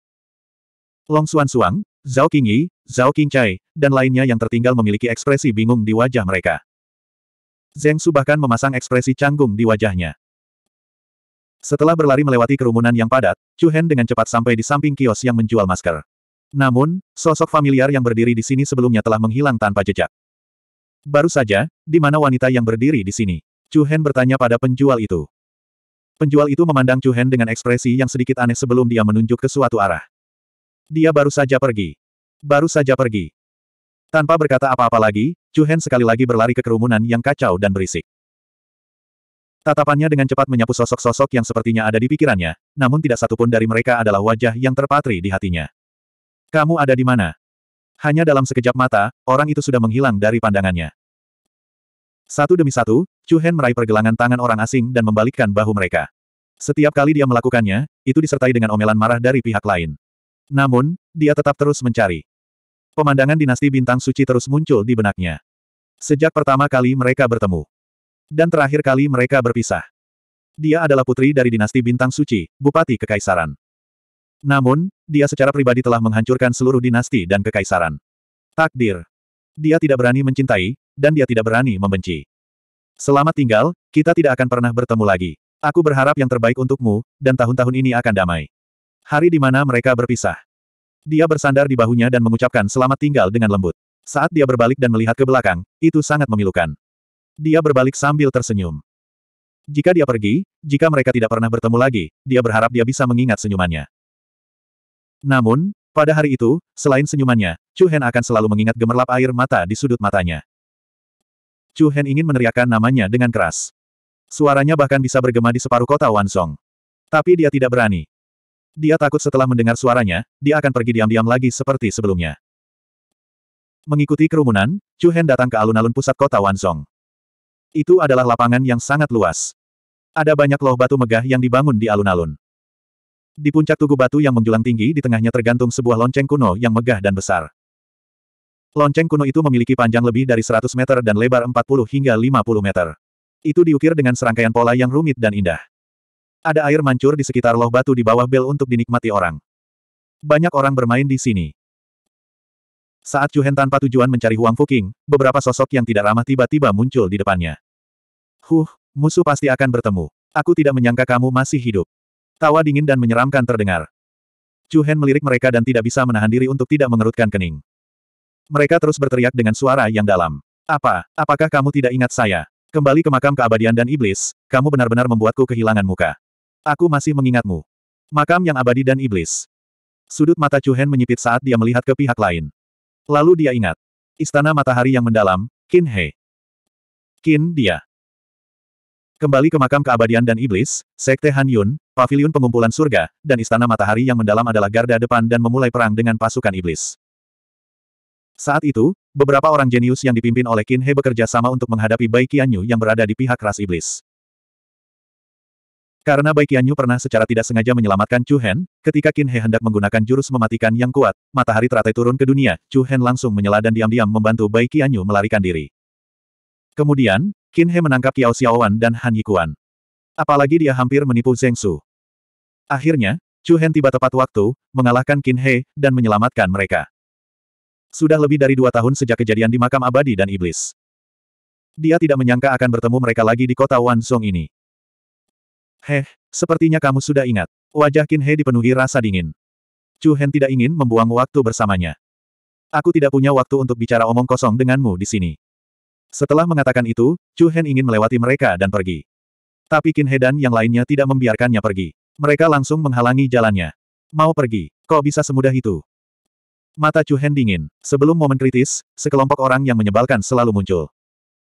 Long Xuan Suang, Zhao Qingyi, Zhao Qingcai, dan lainnya yang tertinggal memiliki ekspresi bingung di wajah mereka. Zeng Su bahkan memasang ekspresi canggung di wajahnya. Setelah berlari melewati kerumunan yang padat, Chu Hen dengan cepat sampai di samping kios yang menjual masker. Namun, sosok familiar yang berdiri di sini sebelumnya telah menghilang tanpa jejak. Baru saja, di mana wanita yang berdiri di sini? Chu Hen bertanya pada penjual itu. Penjual itu memandang Chu Hen dengan ekspresi yang sedikit aneh sebelum dia menunjuk ke suatu arah. Dia baru saja pergi. Baru saja pergi. Tanpa berkata apa-apa lagi, Chuhen sekali lagi berlari ke kerumunan yang kacau dan berisik. Tatapannya dengan cepat menyapu sosok-sosok yang sepertinya ada di pikirannya, namun tidak satupun dari mereka adalah wajah yang terpatri di hatinya. Kamu ada di mana? Hanya dalam sekejap mata, orang itu sudah menghilang dari pandangannya. Satu demi satu, Chuhen meraih pergelangan tangan orang asing dan membalikkan bahu mereka. Setiap kali dia melakukannya, itu disertai dengan omelan marah dari pihak lain. Namun, dia tetap terus mencari pemandangan dinasti bintang suci terus muncul di benaknya. Sejak pertama kali mereka bertemu. Dan terakhir kali mereka berpisah. Dia adalah putri dari dinasti bintang suci, Bupati Kekaisaran. Namun, dia secara pribadi telah menghancurkan seluruh dinasti dan kekaisaran. Takdir. Dia tidak berani mencintai, dan dia tidak berani membenci. Selamat tinggal, kita tidak akan pernah bertemu lagi. Aku berharap yang terbaik untukmu, dan tahun-tahun ini akan damai. Hari di mana mereka berpisah. Dia bersandar di bahunya dan mengucapkan selamat tinggal dengan lembut. Saat dia berbalik dan melihat ke belakang, itu sangat memilukan. Dia berbalik sambil tersenyum. Jika dia pergi, jika mereka tidak pernah bertemu lagi, dia berharap dia bisa mengingat senyumannya. Namun, pada hari itu, selain senyumannya, Chu Hen akan selalu mengingat gemerlap air mata di sudut matanya. Chu Hen ingin meneriakkan namanya dengan keras. Suaranya bahkan bisa bergema di separuh kota Wansong. Tapi dia tidak berani. Dia takut setelah mendengar suaranya, dia akan pergi diam-diam lagi seperti sebelumnya. Mengikuti kerumunan, Chu Hen datang ke alun-alun pusat kota Wanzong. Itu adalah lapangan yang sangat luas. Ada banyak loh batu megah yang dibangun di alun-alun. Di puncak tugu batu yang menjulang tinggi di tengahnya tergantung sebuah lonceng kuno yang megah dan besar. Lonceng kuno itu memiliki panjang lebih dari 100 meter dan lebar 40 hingga 50 meter. Itu diukir dengan serangkaian pola yang rumit dan indah. Ada air mancur di sekitar loh batu di bawah bel untuk dinikmati orang. Banyak orang bermain di sini. Saat Chu Hen tanpa tujuan mencari Huang King, beberapa sosok yang tidak ramah tiba-tiba muncul di depannya. Huh, musuh pasti akan bertemu. Aku tidak menyangka kamu masih hidup. Tawa dingin dan menyeramkan terdengar. Chu Hen melirik mereka dan tidak bisa menahan diri untuk tidak mengerutkan kening. Mereka terus berteriak dengan suara yang dalam. Apa, apakah kamu tidak ingat saya? Kembali ke makam keabadian dan iblis, kamu benar-benar membuatku kehilangan muka. Aku masih mengingatmu. Makam yang abadi dan iblis. Sudut mata Chuhen menyipit saat dia melihat ke pihak lain. Lalu dia ingat. Istana matahari yang mendalam, Qin He. Qin dia. Kembali ke makam keabadian dan iblis, Sekte Han Yun, pavilion pengumpulan surga, dan istana matahari yang mendalam adalah garda depan dan memulai perang dengan pasukan iblis. Saat itu, beberapa orang jenius yang dipimpin oleh Qin He bekerja sama untuk menghadapi Bai Qianyu yang berada di pihak ras iblis. Karena Bai Qianyu pernah secara tidak sengaja menyelamatkan Chu Hen, ketika Qin He hendak menggunakan jurus mematikan yang kuat, matahari teratai turun ke dunia, Chu Hen langsung menyela dan diam-diam membantu Bai Qianyu melarikan diri. Kemudian, Qin He menangkap Yao Xiaowan dan Han Yikuan. Apalagi dia hampir menipu Zeng Su. Akhirnya, Chu Hen tiba tepat waktu, mengalahkan Qin He, dan menyelamatkan mereka. Sudah lebih dari dua tahun sejak kejadian di makam abadi dan iblis. Dia tidak menyangka akan bertemu mereka lagi di kota Wansong ini. Heh, sepertinya kamu sudah ingat. Wajah Qin He dipenuhi rasa dingin. Chu Hen tidak ingin membuang waktu bersamanya. Aku tidak punya waktu untuk bicara omong kosong denganmu di sini. Setelah mengatakan itu, Chu Hen ingin melewati mereka dan pergi. Tapi Qin He dan yang lainnya tidak membiarkannya pergi. Mereka langsung menghalangi jalannya. Mau pergi, kok bisa semudah itu? Mata Chu Hen dingin. Sebelum momen kritis, sekelompok orang yang menyebalkan selalu muncul.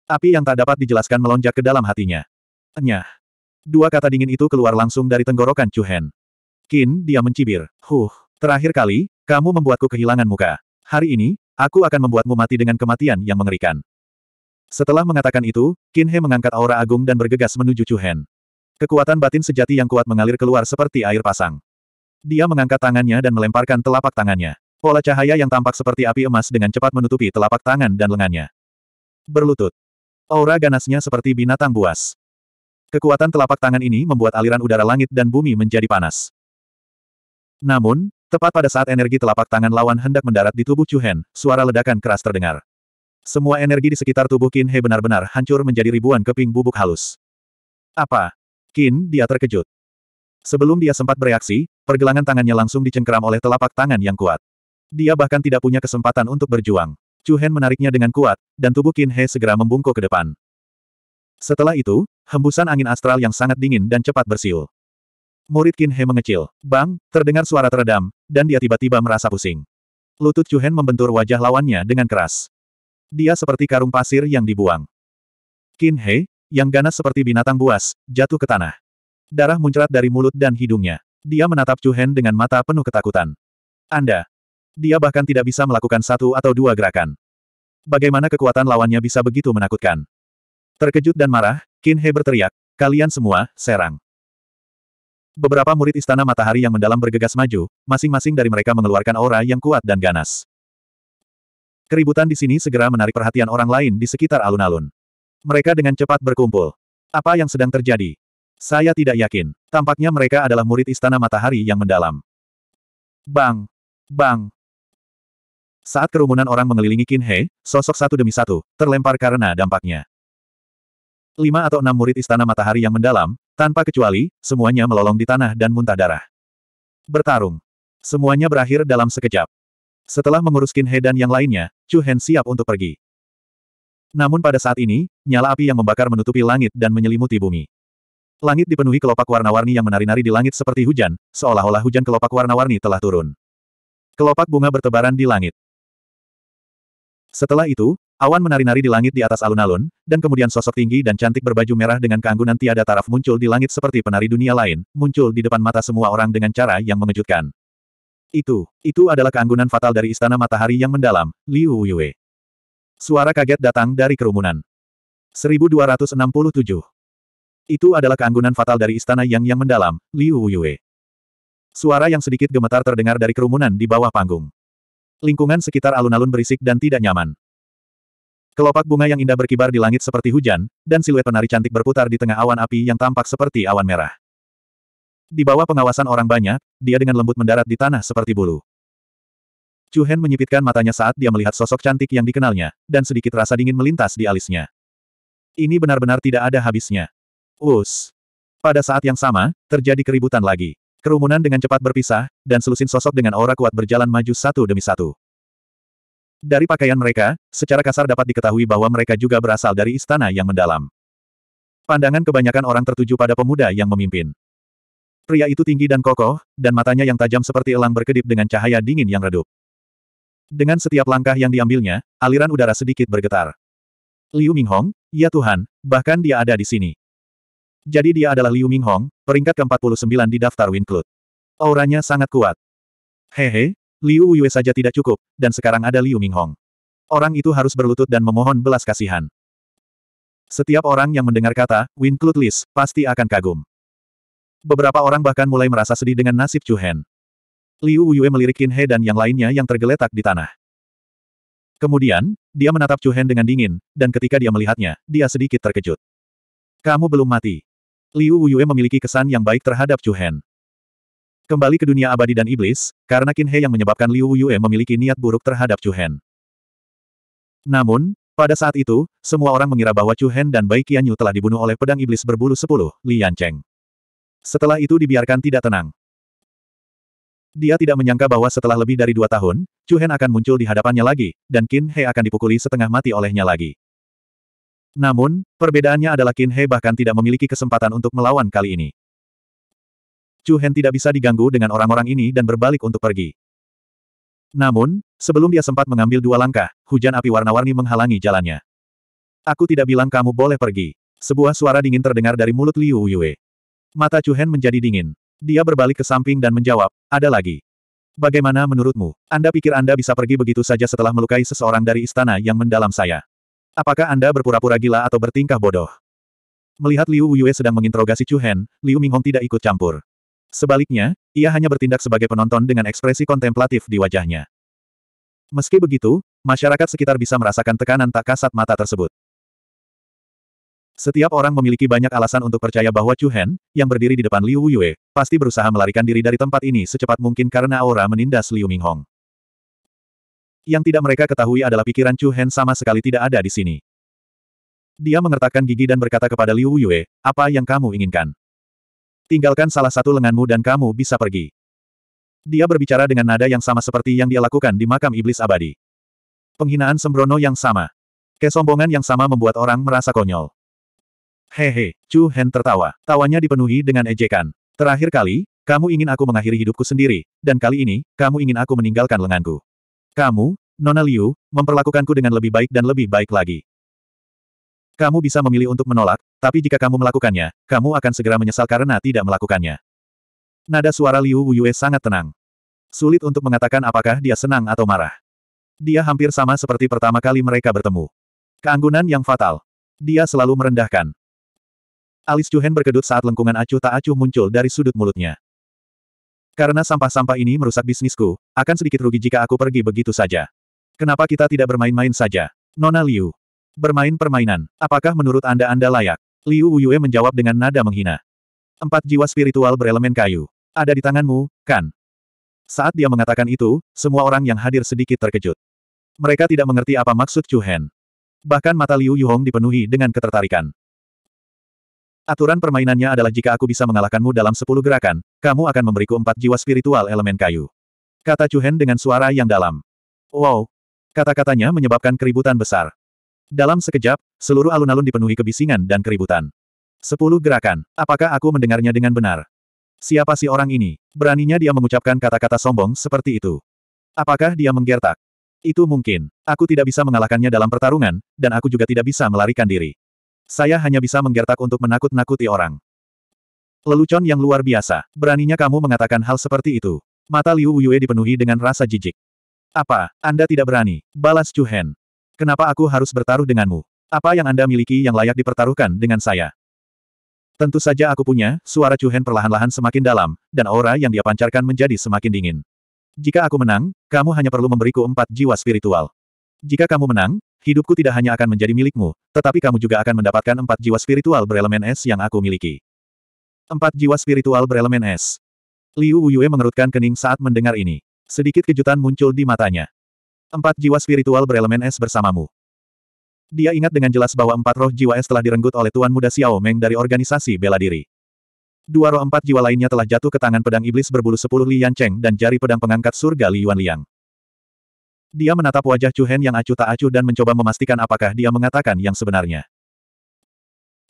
Api yang tak dapat dijelaskan melonjak ke dalam hatinya. Enyah, Dua kata dingin itu keluar langsung dari tenggorokan Chu Hen. Kin dia mencibir. Huh, terakhir kali, kamu membuatku kehilangan muka. Hari ini, aku akan membuatmu mati dengan kematian yang mengerikan. Setelah mengatakan itu, Kin He mengangkat aura agung dan bergegas menuju Chu Hen. Kekuatan batin sejati yang kuat mengalir keluar seperti air pasang. Dia mengangkat tangannya dan melemparkan telapak tangannya. Pola cahaya yang tampak seperti api emas dengan cepat menutupi telapak tangan dan lengannya. Berlutut. Aura ganasnya seperti binatang buas. Kekuatan telapak tangan ini membuat aliran udara langit dan bumi menjadi panas. Namun, tepat pada saat energi telapak tangan lawan hendak mendarat di tubuh Chuhen, suara ledakan keras terdengar. Semua energi di sekitar tubuh Qin He benar-benar hancur menjadi ribuan keping bubuk halus. Apa? Qin, dia terkejut. Sebelum dia sempat bereaksi, pergelangan tangannya langsung dicengkeram oleh telapak tangan yang kuat. Dia bahkan tidak punya kesempatan untuk berjuang. Chu Hen menariknya dengan kuat, dan tubuh Qin He segera membungkuk ke depan. Setelah itu, hembusan angin astral yang sangat dingin dan cepat bersiul. Murid Qin He mengecil. Bang, terdengar suara teredam, dan dia tiba-tiba merasa pusing. Lutut Chu Hen membentur wajah lawannya dengan keras. Dia seperti karung pasir yang dibuang. Kin He, yang ganas seperti binatang buas, jatuh ke tanah. Darah muncrat dari mulut dan hidungnya. Dia menatap Chu Hen dengan mata penuh ketakutan. Anda. Dia bahkan tidak bisa melakukan satu atau dua gerakan. Bagaimana kekuatan lawannya bisa begitu menakutkan? Terkejut dan marah, Qin He berteriak, kalian semua, serang. Beberapa murid Istana Matahari yang mendalam bergegas maju, masing-masing dari mereka mengeluarkan aura yang kuat dan ganas. Keributan di sini segera menarik perhatian orang lain di sekitar alun-alun. Mereka dengan cepat berkumpul. Apa yang sedang terjadi? Saya tidak yakin. Tampaknya mereka adalah murid Istana Matahari yang mendalam. Bang! Bang! Saat kerumunan orang mengelilingi Kin He, sosok satu demi satu, terlempar karena dampaknya. Lima atau enam murid Istana Matahari yang mendalam, tanpa kecuali, semuanya melolong di tanah dan muntah darah. Bertarung. Semuanya berakhir dalam sekejap. Setelah mengurus He dan yang lainnya, Chu Hen siap untuk pergi. Namun pada saat ini, nyala api yang membakar menutupi langit dan menyelimuti bumi. Langit dipenuhi kelopak warna-warni yang menari-nari di langit seperti hujan, seolah-olah hujan kelopak warna-warni telah turun. Kelopak bunga bertebaran di langit. Setelah itu, Awan menari-nari di langit di atas alun-alun, dan kemudian sosok tinggi dan cantik berbaju merah dengan keanggunan tiada taraf muncul di langit seperti penari dunia lain, muncul di depan mata semua orang dengan cara yang mengejutkan. Itu, itu adalah keanggunan fatal dari Istana Matahari yang mendalam, Liu Yue. Suara kaget datang dari kerumunan. 1267. Itu adalah keanggunan fatal dari Istana Yang yang mendalam, Liu Yue. Suara yang sedikit gemetar terdengar dari kerumunan di bawah panggung. Lingkungan sekitar alun-alun berisik dan tidak nyaman. Kelopak bunga yang indah berkibar di langit seperti hujan, dan siluet penari cantik berputar di tengah awan api yang tampak seperti awan merah. Di bawah pengawasan orang banyak, dia dengan lembut mendarat di tanah seperti bulu. Chu Hen menyipitkan matanya saat dia melihat sosok cantik yang dikenalnya, dan sedikit rasa dingin melintas di alisnya. Ini benar-benar tidak ada habisnya. Us. Pada saat yang sama, terjadi keributan lagi. Kerumunan dengan cepat berpisah, dan selusin sosok dengan aura kuat berjalan maju satu demi satu. Dari pakaian mereka, secara kasar dapat diketahui bahwa mereka juga berasal dari istana yang mendalam. Pandangan kebanyakan orang tertuju pada pemuda yang memimpin. Pria itu tinggi dan kokoh, dan matanya yang tajam seperti elang berkedip dengan cahaya dingin yang redup. Dengan setiap langkah yang diambilnya, aliran udara sedikit bergetar. Liu Minghong, ya Tuhan, bahkan dia ada di sini. Jadi dia adalah Liu Minghong, peringkat ke-49 di daftar Winclut. Auranya sangat kuat. Hehe, Liu Yue saja tidak cukup, dan sekarang ada Liu Minghong. Orang itu harus berlutut dan memohon belas kasihan. Setiap orang yang mendengar kata, Win Lis, pasti akan kagum. Beberapa orang bahkan mulai merasa sedih dengan nasib Chu Hen. Liu Yue melirik Qin He dan yang lainnya yang tergeletak di tanah. Kemudian, dia menatap Chu Hen dengan dingin, dan ketika dia melihatnya, dia sedikit terkejut. Kamu belum mati. Liu Yue memiliki kesan yang baik terhadap Chu Hen. Kembali ke dunia abadi dan iblis, karena Qin He yang menyebabkan Liu Yue memiliki niat buruk terhadap Chu Hen. Namun, pada saat itu, semua orang mengira bahwa Chu Hen dan Bai Qianyu telah dibunuh oleh pedang iblis berbulu sepuluh, Lian Cheng. Setelah itu dibiarkan tidak tenang. Dia tidak menyangka bahwa setelah lebih dari dua tahun, Chu Hen akan muncul di hadapannya lagi, dan Qin He akan dipukuli setengah mati olehnya lagi. Namun, perbedaannya adalah Qin He bahkan tidak memiliki kesempatan untuk melawan kali ini. Chu Hen tidak bisa diganggu dengan orang-orang ini dan berbalik untuk pergi. Namun, sebelum dia sempat mengambil dua langkah, hujan api warna-warni menghalangi jalannya. Aku tidak bilang kamu boleh pergi. Sebuah suara dingin terdengar dari mulut Liu Yue. Mata Chu Hen menjadi dingin. Dia berbalik ke samping dan menjawab, ada lagi. Bagaimana menurutmu? Anda pikir Anda bisa pergi begitu saja setelah melukai seseorang dari istana yang mendalam saya? Apakah Anda berpura-pura gila atau bertingkah bodoh? Melihat Liu Yue sedang menginterogasi Chu Hen, Liu Minghong tidak ikut campur. Sebaliknya, ia hanya bertindak sebagai penonton dengan ekspresi kontemplatif di wajahnya. Meski begitu, masyarakat sekitar bisa merasakan tekanan tak kasat mata tersebut. Setiap orang memiliki banyak alasan untuk percaya bahwa Chu Hen, yang berdiri di depan Liu Yue, pasti berusaha melarikan diri dari tempat ini secepat mungkin karena aura menindas Liu Minghong. Yang tidak mereka ketahui adalah pikiran Chu Hen sama sekali tidak ada di sini. Dia mengertakkan gigi dan berkata kepada Liu Yue, apa yang kamu inginkan? Tinggalkan salah satu lenganmu dan kamu bisa pergi. Dia berbicara dengan nada yang sama seperti yang dia lakukan di makam iblis abadi. Penghinaan sembrono yang sama. Kesombongan yang sama membuat orang merasa konyol. Hehe, Chu Hen tertawa. Tawanya dipenuhi dengan ejekan. Terakhir kali, kamu ingin aku mengakhiri hidupku sendiri, dan kali ini, kamu ingin aku meninggalkan lenganku. Kamu, Nona Liu, memperlakukanku dengan lebih baik dan lebih baik lagi. Kamu bisa memilih untuk menolak, tapi jika kamu melakukannya, kamu akan segera menyesal karena tidak melakukannya. Nada suara Liu Wuyue sangat tenang. Sulit untuk mengatakan apakah dia senang atau marah. Dia hampir sama seperti pertama kali mereka bertemu. Keanggunan yang fatal. Dia selalu merendahkan. Alis Chuhen berkedut saat lengkungan acuh tak acuh muncul dari sudut mulutnya. Karena sampah-sampah ini merusak bisnisku, akan sedikit rugi jika aku pergi begitu saja. Kenapa kita tidak bermain-main saja? Nona Liu. Bermain permainan, apakah menurut Anda Anda layak? Liu Wuyue menjawab dengan nada menghina. Empat jiwa spiritual berelemen kayu. Ada di tanganmu, kan? Saat dia mengatakan itu, semua orang yang hadir sedikit terkejut. Mereka tidak mengerti apa maksud Chu Hen. Bahkan mata Liu Yuhong dipenuhi dengan ketertarikan. Aturan permainannya adalah jika aku bisa mengalahkanmu dalam sepuluh gerakan, kamu akan memberiku empat jiwa spiritual elemen kayu. Kata Chu Hen dengan suara yang dalam. Wow! Kata-katanya menyebabkan keributan besar. Dalam sekejap, seluruh alun-alun dipenuhi kebisingan dan keributan. Sepuluh gerakan. Apakah aku mendengarnya dengan benar? Siapa si orang ini? Beraninya dia mengucapkan kata-kata sombong seperti itu. Apakah dia menggertak? Itu mungkin. Aku tidak bisa mengalahkannya dalam pertarungan, dan aku juga tidak bisa melarikan diri. Saya hanya bisa menggertak untuk menakut-nakuti orang. Lelucon yang luar biasa. Beraninya kamu mengatakan hal seperti itu. Mata Liu Yue dipenuhi dengan rasa jijik. Apa, Anda tidak berani? Balas Chu Hen. Kenapa aku harus bertaruh denganmu? Apa yang Anda miliki yang layak dipertaruhkan dengan saya? Tentu saja aku punya, suara Hen perlahan-lahan semakin dalam, dan aura yang dia pancarkan menjadi semakin dingin. Jika aku menang, kamu hanya perlu memberiku empat jiwa spiritual. Jika kamu menang, hidupku tidak hanya akan menjadi milikmu, tetapi kamu juga akan mendapatkan empat jiwa spiritual berelemen es yang aku miliki. Empat jiwa spiritual berelemen es. Liu Wuyue mengerutkan kening saat mendengar ini. Sedikit kejutan muncul di matanya. Empat jiwa spiritual berelemen es bersamamu. Dia ingat dengan jelas bahwa empat roh jiwa es telah direnggut oleh Tuan Muda Xiao Meng dari organisasi bela diri. Dua roh empat jiwa lainnya telah jatuh ke tangan pedang iblis berbulu sepuluh Li Yancheng dan jari pedang pengangkat surga Li Yuan Liang. Dia menatap wajah Chu Hen yang acuh tak acuh dan mencoba memastikan apakah dia mengatakan yang sebenarnya.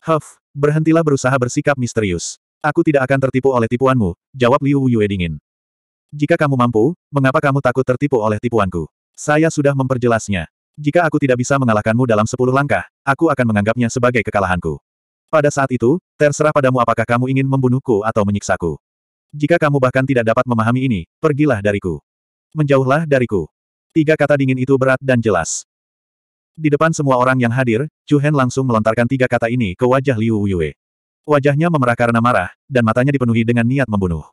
Huff, berhentilah berusaha bersikap misterius. Aku tidak akan tertipu oleh tipuanmu, jawab Liu Yue dingin. Jika kamu mampu, mengapa kamu takut tertipu oleh tipuanku? Saya sudah memperjelasnya. Jika aku tidak bisa mengalahkanmu dalam sepuluh langkah, aku akan menganggapnya sebagai kekalahanku. Pada saat itu, terserah padamu apakah kamu ingin membunuhku atau menyiksaku. Jika kamu bahkan tidak dapat memahami ini, pergilah dariku. Menjauhlah dariku. Tiga kata dingin itu berat dan jelas. Di depan semua orang yang hadir, Chu Hen langsung melontarkan tiga kata ini ke wajah Liu Yue. Wajahnya memerah karena marah, dan matanya dipenuhi dengan niat membunuh.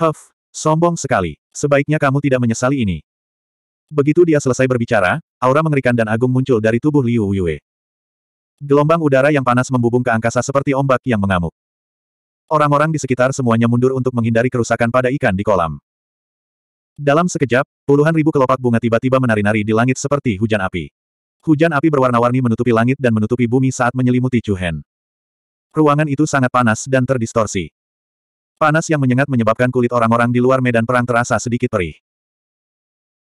Huff, sombong sekali. Sebaiknya kamu tidak menyesali ini. Begitu dia selesai berbicara, aura mengerikan dan agung muncul dari tubuh Liu Yue. Gelombang udara yang panas membubung ke angkasa seperti ombak yang mengamuk. Orang-orang di sekitar semuanya mundur untuk menghindari kerusakan pada ikan di kolam. Dalam sekejap, puluhan ribu kelopak bunga tiba-tiba menari-nari di langit seperti hujan api. Hujan api berwarna-warni menutupi langit dan menutupi bumi saat menyelimuti Chuhen. Ruangan itu sangat panas dan terdistorsi. Panas yang menyengat menyebabkan kulit orang-orang di luar medan perang terasa sedikit perih.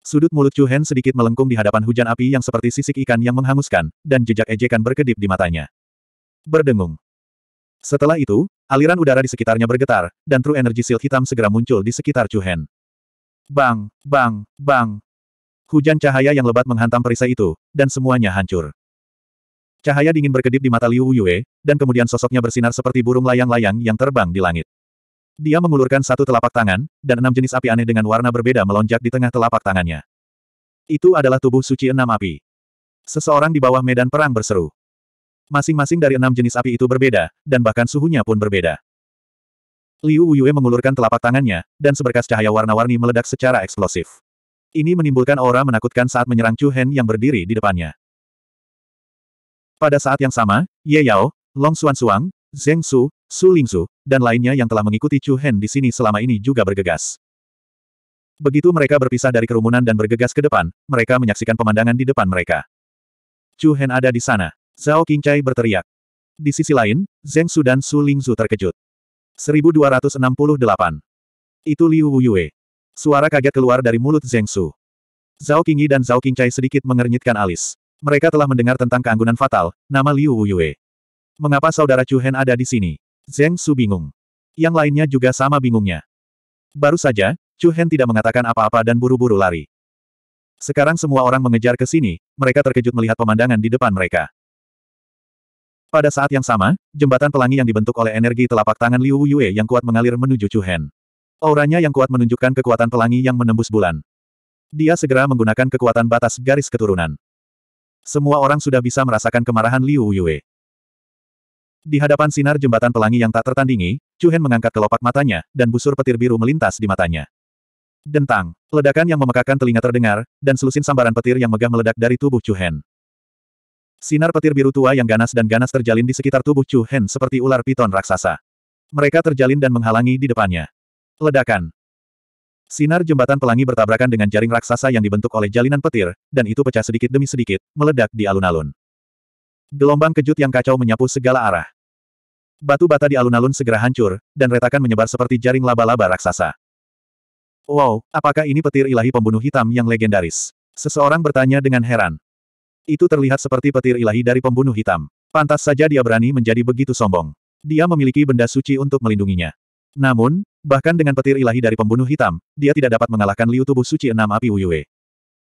Sudut mulut Chu Hen sedikit melengkung di hadapan hujan api yang seperti sisik ikan yang menghanguskan, dan jejak ejekan berkedip di matanya. Berdengung. Setelah itu, aliran udara di sekitarnya bergetar, dan true energy shield hitam segera muncul di sekitar Chu Hen. Bang, bang, bang. Hujan cahaya yang lebat menghantam perisai itu, dan semuanya hancur. Cahaya dingin berkedip di mata Liu Yue, dan kemudian sosoknya bersinar seperti burung layang-layang yang terbang di langit. Dia mengulurkan satu telapak tangan, dan enam jenis api aneh dengan warna berbeda melonjak di tengah telapak tangannya. Itu adalah tubuh suci enam api. Seseorang di bawah medan perang berseru. Masing-masing dari enam jenis api itu berbeda, dan bahkan suhunya pun berbeda. Liu Wuyue mengulurkan telapak tangannya, dan seberkas cahaya warna-warni meledak secara eksplosif. Ini menimbulkan aura menakutkan saat menyerang Chu Hen yang berdiri di depannya. Pada saat yang sama, Ye Yao, Long Xuan Suang, Zheng Su, Su Su, dan lainnya yang telah mengikuti Chu Hen di sini selama ini juga bergegas. Begitu mereka berpisah dari kerumunan dan bergegas ke depan, mereka menyaksikan pemandangan di depan mereka. Chu Hen ada di sana. Zhao Qingcai berteriak. Di sisi lain, Zheng Su dan Su Lingzu terkejut. 1268. Itu Liu Wuyue. Suara kaget keluar dari mulut Zheng Su. Zhao Qingyi dan Zhao Qingcai sedikit mengernyitkan alis. Mereka telah mendengar tentang keanggunan fatal, nama Liu Wuyue. Mengapa saudara Chu Hen ada di sini? Zeng Su bingung. Yang lainnya juga sama bingungnya. Baru saja, Chu Hen tidak mengatakan apa-apa dan buru-buru lari. Sekarang semua orang mengejar ke sini, mereka terkejut melihat pemandangan di depan mereka. Pada saat yang sama, jembatan pelangi yang dibentuk oleh energi telapak tangan Liu Yue yang kuat mengalir menuju Chu Hen. Auranya yang kuat menunjukkan kekuatan pelangi yang menembus bulan. Dia segera menggunakan kekuatan batas garis keturunan. Semua orang sudah bisa merasakan kemarahan Liu Yue. Di hadapan sinar jembatan pelangi yang tak tertandingi, Hen mengangkat kelopak matanya, dan busur petir biru melintas di matanya. Dentang, ledakan yang memekakan telinga terdengar, dan selusin sambaran petir yang megah meledak dari tubuh Hen. Sinar petir biru tua yang ganas dan ganas terjalin di sekitar tubuh Chu Hen seperti ular piton raksasa. Mereka terjalin dan menghalangi di depannya. Ledakan. Sinar jembatan pelangi bertabrakan dengan jaring raksasa yang dibentuk oleh jalinan petir, dan itu pecah sedikit demi sedikit, meledak di alun-alun. Gelombang kejut yang kacau menyapu segala arah. Batu bata di alun-alun segera hancur, dan retakan menyebar seperti jaring laba-laba raksasa. Wow, apakah ini petir ilahi pembunuh hitam yang legendaris? Seseorang bertanya dengan heran. Itu terlihat seperti petir ilahi dari pembunuh hitam. Pantas saja dia berani menjadi begitu sombong. Dia memiliki benda suci untuk melindunginya. Namun, bahkan dengan petir ilahi dari pembunuh hitam, dia tidak dapat mengalahkan liu tubuh suci enam api Wuyue.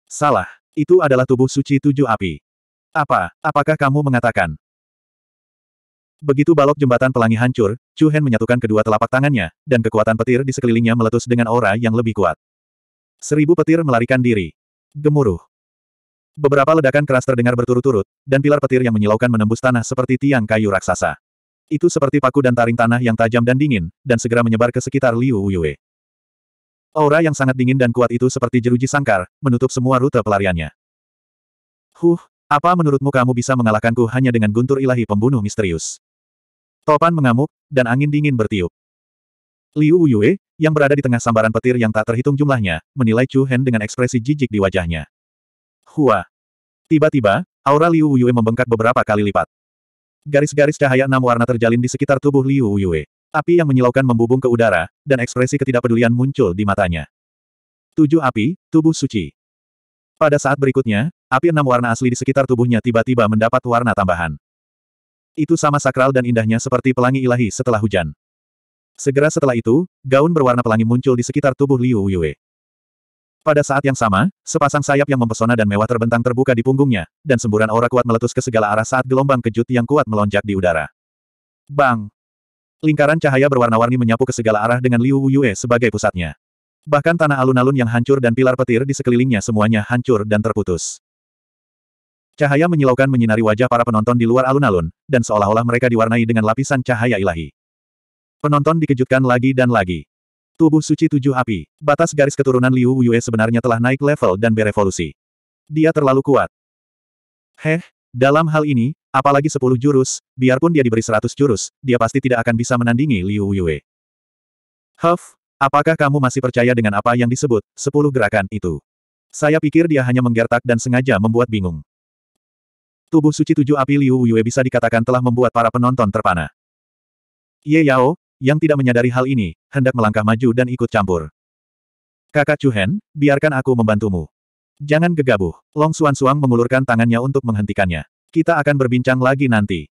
Salah, itu adalah tubuh suci tujuh api. Apa, apakah kamu mengatakan? Begitu balok jembatan pelangi hancur, Chu Hen menyatukan kedua telapak tangannya, dan kekuatan petir di sekelilingnya meletus dengan aura yang lebih kuat. Seribu petir melarikan diri. Gemuruh. Beberapa ledakan keras terdengar berturut-turut, dan pilar petir yang menyilaukan menembus tanah seperti tiang kayu raksasa. Itu seperti paku dan taring tanah yang tajam dan dingin, dan segera menyebar ke sekitar Liu Yue. Aura yang sangat dingin dan kuat itu seperti jeruji sangkar, menutup semua rute pelariannya. Huh, apa menurutmu kamu bisa mengalahkanku hanya dengan guntur ilahi pembunuh misterius? Topan mengamuk, dan angin dingin bertiup. Liu Uyue, yang berada di tengah sambaran petir yang tak terhitung jumlahnya, menilai Chu Hen dengan ekspresi jijik di wajahnya. Hua. Tiba-tiba, aura Liu Uyue membengkak beberapa kali lipat. Garis-garis cahaya enam warna terjalin di sekitar tubuh Liu Uyue. Api yang menyilaukan membubung ke udara, dan ekspresi ketidakpedulian muncul di matanya. Tujuh api, tubuh suci. Pada saat berikutnya, api enam warna asli di sekitar tubuhnya tiba-tiba mendapat warna tambahan. Itu sama sakral dan indahnya seperti pelangi ilahi setelah hujan. Segera setelah itu, gaun berwarna pelangi muncul di sekitar tubuh Liu Yue. Pada saat yang sama, sepasang sayap yang mempesona dan mewah terbentang terbuka di punggungnya, dan semburan aura kuat meletus ke segala arah saat gelombang kejut yang kuat melonjak di udara. Bang! Lingkaran cahaya berwarna-warni menyapu ke segala arah dengan Liu Yue sebagai pusatnya. Bahkan tanah alun-alun yang hancur dan pilar petir di sekelilingnya semuanya hancur dan terputus. Cahaya menyilaukan menyinari wajah para penonton di luar alun-alun, dan seolah-olah mereka diwarnai dengan lapisan cahaya ilahi. Penonton dikejutkan lagi dan lagi. Tubuh suci tujuh api, batas garis keturunan Liu Yue sebenarnya telah naik level dan berevolusi. Dia terlalu kuat. Heh, dalam hal ini, apalagi sepuluh jurus, biarpun dia diberi seratus jurus, dia pasti tidak akan bisa menandingi Liu Yue. Huff, Apakah kamu masih percaya dengan apa yang disebut, sepuluh gerakan itu? Saya pikir dia hanya menggertak dan sengaja membuat bingung. Tubuh suci tujuh api Liu Yue bisa dikatakan telah membuat para penonton terpana. Ye Yao, yang tidak menyadari hal ini, hendak melangkah maju dan ikut campur. Kakak Chuhen, biarkan aku membantumu. Jangan gegabuh. Long Xuan Suang mengulurkan tangannya untuk menghentikannya. Kita akan berbincang lagi nanti.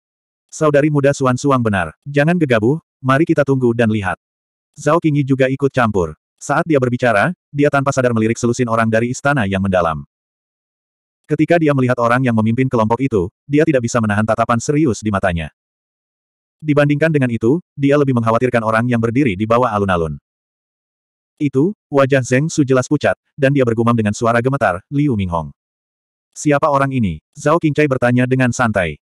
Saudari muda Xuan Suang benar. Jangan gegabuh. mari kita tunggu dan lihat. Zhao Qingyi juga ikut campur. Saat dia berbicara, dia tanpa sadar melirik selusin orang dari istana yang mendalam. Ketika dia melihat orang yang memimpin kelompok itu, dia tidak bisa menahan tatapan serius di matanya. Dibandingkan dengan itu, dia lebih mengkhawatirkan orang yang berdiri di bawah alun-alun. Itu, wajah Zeng Su jelas pucat, dan dia bergumam dengan suara gemetar, Liu Minghong. Siapa orang ini? Zhao Qingcai bertanya dengan santai.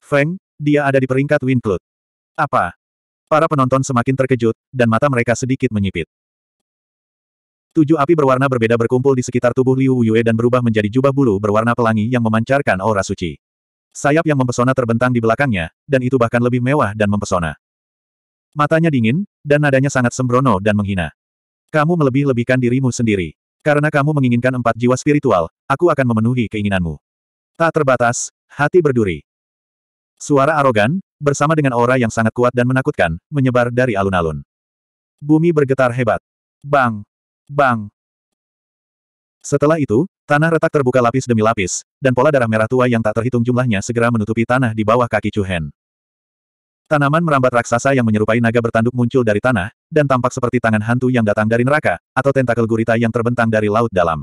Feng, dia ada di peringkat Wind Apa? Para penonton semakin terkejut, dan mata mereka sedikit menyipit. Tujuh api berwarna berbeda berkumpul di sekitar tubuh Liu Yue dan berubah menjadi jubah bulu berwarna pelangi yang memancarkan aura suci. Sayap yang mempesona terbentang di belakangnya, dan itu bahkan lebih mewah dan mempesona. Matanya dingin, dan nadanya sangat sembrono dan menghina. Kamu melebih-lebihkan dirimu sendiri. Karena kamu menginginkan empat jiwa spiritual, aku akan memenuhi keinginanmu. Tak terbatas, hati berduri. Suara arogan, bersama dengan aura yang sangat kuat dan menakutkan, menyebar dari alun-alun. Bumi bergetar hebat. Bang! Bang! Setelah itu, tanah retak terbuka lapis demi lapis, dan pola darah merah tua yang tak terhitung jumlahnya segera menutupi tanah di bawah kaki Chuhen. Tanaman merambat raksasa yang menyerupai naga bertanduk muncul dari tanah, dan tampak seperti tangan hantu yang datang dari neraka, atau tentakel gurita yang terbentang dari laut dalam.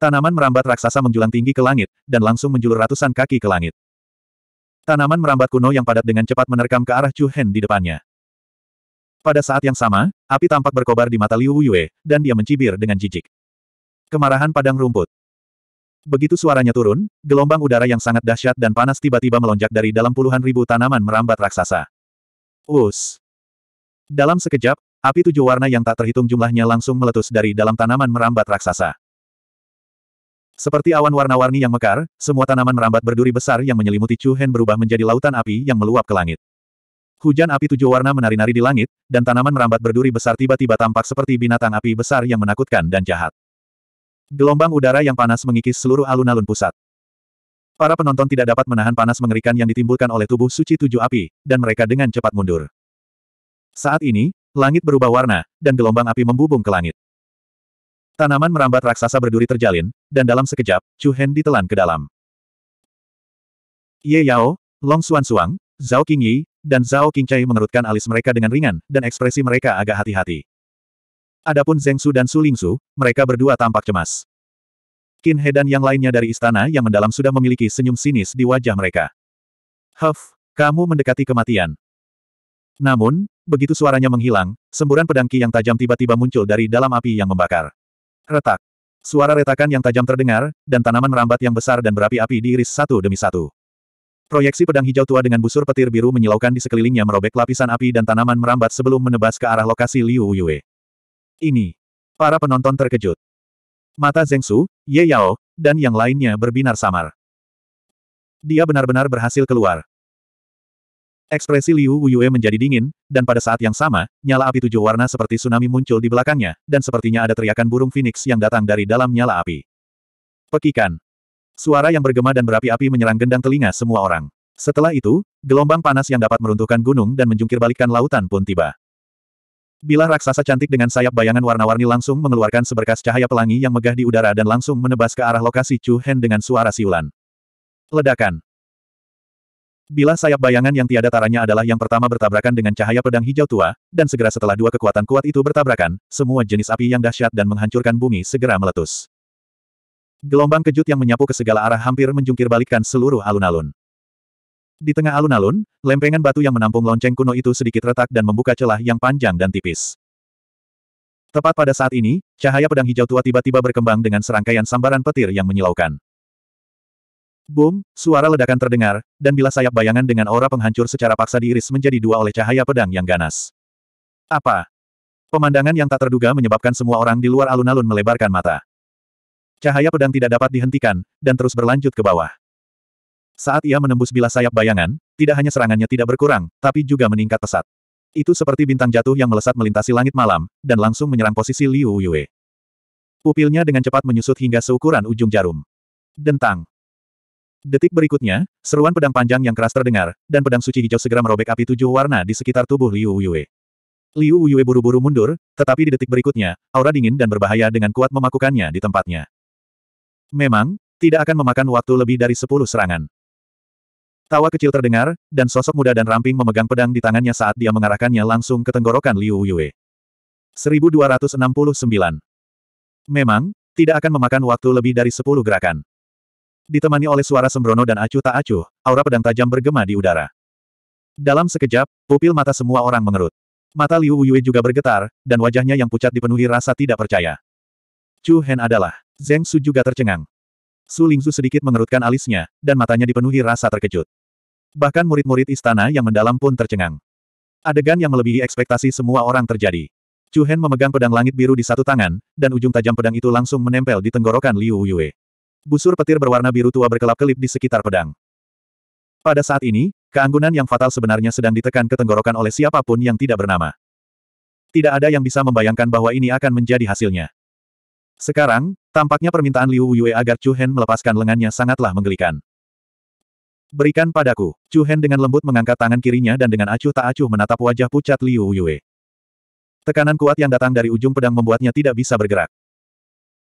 Tanaman merambat raksasa menjulang tinggi ke langit, dan langsung menjulur ratusan kaki ke langit. Tanaman merambat kuno yang padat dengan cepat menerkam ke arah Chu Hen di depannya. Pada saat yang sama, api tampak berkobar di mata Liu Yue, dan dia mencibir dengan jijik. Kemarahan padang rumput. Begitu suaranya turun, gelombang udara yang sangat dahsyat dan panas tiba-tiba melonjak dari dalam puluhan ribu tanaman merambat raksasa. Us. Dalam sekejap, api tujuh warna yang tak terhitung jumlahnya langsung meletus dari dalam tanaman merambat raksasa. Seperti awan warna-warni yang mekar, semua tanaman merambat berduri besar yang menyelimuti Chu Hen berubah menjadi lautan api yang meluap ke langit. Hujan api tujuh warna menari-nari di langit, dan tanaman merambat berduri besar tiba-tiba tampak seperti binatang api besar yang menakutkan dan jahat. Gelombang udara yang panas mengikis seluruh alun-alun pusat. Para penonton tidak dapat menahan panas mengerikan yang ditimbulkan oleh tubuh suci tujuh api, dan mereka dengan cepat mundur. Saat ini, langit berubah warna, dan gelombang api membubung ke langit. Tanaman merambat raksasa berduri terjalin, dan dalam sekejap, Chu Hen ditelan ke dalam. Ye Yao, Long Xuan Suang, Zhao Qingyi, dan Zhao Qingcai mengerutkan alis mereka dengan ringan, dan ekspresi mereka agak hati-hati. Adapun Zheng Su dan Su Ling Su, mereka berdua tampak cemas. Qin He dan yang lainnya dari istana yang mendalam sudah memiliki senyum sinis di wajah mereka. Huff, kamu mendekati kematian. Namun, begitu suaranya menghilang, semburan pedang Qi yang tajam tiba-tiba muncul dari dalam api yang membakar. Retak. Suara retakan yang tajam terdengar, dan tanaman merambat yang besar dan berapi-api diiris satu demi satu. Proyeksi pedang hijau tua dengan busur petir biru menyilaukan di sekelilingnya merobek lapisan api dan tanaman merambat sebelum menebas ke arah lokasi Liu Yue. Ini. Para penonton terkejut. Mata Zengsu, Ye Yao, dan yang lainnya berbinar samar. Dia benar-benar berhasil keluar. Ekspresi Liu Wuyue menjadi dingin, dan pada saat yang sama, nyala api tujuh warna seperti tsunami muncul di belakangnya, dan sepertinya ada teriakan burung phoenix yang datang dari dalam nyala api. Pekikan. Suara yang bergema dan berapi-api menyerang gendang telinga semua orang. Setelah itu, gelombang panas yang dapat meruntuhkan gunung dan menjungkirbalikkan lautan pun tiba. Bila raksasa cantik dengan sayap bayangan warna-warni langsung mengeluarkan seberkas cahaya pelangi yang megah di udara dan langsung menebas ke arah lokasi Chu Hen dengan suara siulan. Ledakan. Bila sayap bayangan yang tiada taranya adalah yang pertama bertabrakan dengan cahaya pedang hijau tua, dan segera setelah dua kekuatan kuat itu bertabrakan, semua jenis api yang dahsyat dan menghancurkan bumi segera meletus. Gelombang kejut yang menyapu ke segala arah hampir menjungkir balikkan seluruh alun-alun. Di tengah alun-alun, lempengan batu yang menampung lonceng kuno itu sedikit retak dan membuka celah yang panjang dan tipis. Tepat pada saat ini, cahaya pedang hijau tua tiba-tiba berkembang dengan serangkaian sambaran petir yang menyilaukan. Boom, suara ledakan terdengar, dan bila sayap bayangan dengan aura penghancur secara paksa diiris menjadi dua oleh cahaya pedang yang ganas. Apa? Pemandangan yang tak terduga menyebabkan semua orang di luar alun-alun melebarkan mata. Cahaya pedang tidak dapat dihentikan, dan terus berlanjut ke bawah. Saat ia menembus bila sayap bayangan, tidak hanya serangannya tidak berkurang, tapi juga meningkat pesat. Itu seperti bintang jatuh yang melesat melintasi langit malam, dan langsung menyerang posisi Liu Yue. Pupilnya dengan cepat menyusut hingga seukuran ujung jarum. Dentang. Detik berikutnya, seruan pedang panjang yang keras terdengar, dan pedang suci hijau segera merobek api tujuh warna di sekitar tubuh Liu Yue. Liu Yue buru-buru mundur, tetapi di detik berikutnya, aura dingin dan berbahaya dengan kuat memakukannya di tempatnya. Memang, tidak akan memakan waktu lebih dari sepuluh serangan. Tawa kecil terdengar, dan sosok muda dan ramping memegang pedang di tangannya saat dia mengarahkannya langsung ke tenggorokan Liu Yue. 1269. Memang, tidak akan memakan waktu lebih dari sepuluh gerakan ditemani oleh suara sembrono dan acuh tak acuh, aura pedang tajam bergema di udara. Dalam sekejap, pupil mata semua orang mengerut. Mata Liu Wuyue juga bergetar, dan wajahnya yang pucat dipenuhi rasa tidak percaya. Chu Hen adalah. Zeng Su juga tercengang. Su Lingzu sedikit mengerutkan alisnya, dan matanya dipenuhi rasa terkejut. Bahkan murid-murid istana yang mendalam pun tercengang. Adegan yang melebihi ekspektasi semua orang terjadi. Chu Hen memegang pedang langit biru di satu tangan, dan ujung tajam pedang itu langsung menempel di tenggorokan Liu Yue. Busur petir berwarna biru tua berkelap-kelip di sekitar pedang. Pada saat ini, keanggunan yang fatal sebenarnya sedang ditekan ke tenggorokan oleh siapapun yang tidak bernama. Tidak ada yang bisa membayangkan bahwa ini akan menjadi hasilnya. Sekarang, tampaknya permintaan Liu Yue agar Chu Hen melepaskan lengannya sangatlah menggelikan. Berikan padaku. Chu Hen dengan lembut mengangkat tangan kirinya dan dengan acuh tak acuh menatap wajah pucat Liu Yue. Tekanan kuat yang datang dari ujung pedang membuatnya tidak bisa bergerak.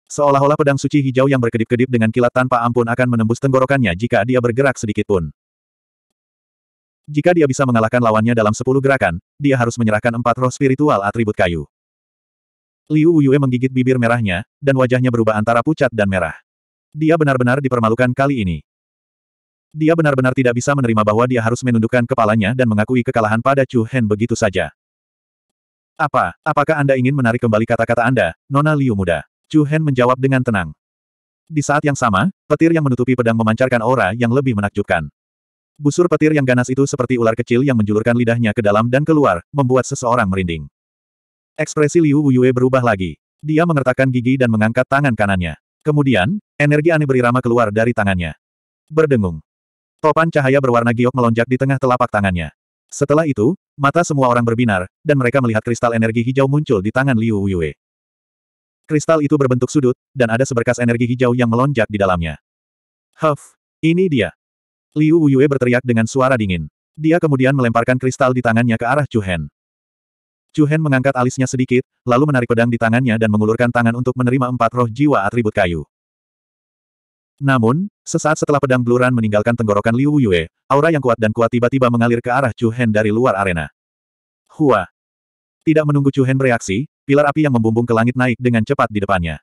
Seolah-olah pedang suci hijau yang berkedip-kedip dengan kilat tanpa ampun akan menembus tenggorokannya jika dia bergerak sedikit pun. Jika dia bisa mengalahkan lawannya dalam sepuluh gerakan, dia harus menyerahkan empat roh spiritual atribut kayu. Liu Uyue menggigit bibir merahnya, dan wajahnya berubah antara pucat dan merah. Dia benar-benar dipermalukan kali ini. Dia benar-benar tidak bisa menerima bahwa dia harus menundukkan kepalanya dan mengakui kekalahan pada Chu Hen begitu saja. Apa, apakah Anda ingin menarik kembali kata-kata Anda, Nona Liu Muda? Chu Hen menjawab dengan tenang. Di saat yang sama, petir yang menutupi pedang memancarkan aura yang lebih menakjubkan. Busur petir yang ganas itu seperti ular kecil yang menjulurkan lidahnya ke dalam dan keluar, membuat seseorang merinding. Ekspresi Liu Wuyue berubah lagi. Dia mengertakkan gigi dan mengangkat tangan kanannya. Kemudian, energi aneh berirama keluar dari tangannya. Berdengung. Topan cahaya berwarna giok melonjak di tengah telapak tangannya. Setelah itu, mata semua orang berbinar, dan mereka melihat kristal energi hijau muncul di tangan Liu Wuyue. Kristal itu berbentuk sudut, dan ada seberkas energi hijau yang melonjak di dalamnya. Huff, ini dia. Liu Wuyue berteriak dengan suara dingin. Dia kemudian melemparkan kristal di tangannya ke arah Chu Hen. Chu Hen mengangkat alisnya sedikit, lalu menarik pedang di tangannya dan mengulurkan tangan untuk menerima empat roh jiwa atribut kayu. Namun, sesaat setelah pedang bluran meninggalkan tenggorokan Liu Yue, aura yang kuat dan kuat tiba-tiba mengalir ke arah Chu Hen dari luar arena. Hua! Tidak menunggu Chu Hen bereaksi, pilar api yang membumbung ke langit naik dengan cepat di depannya.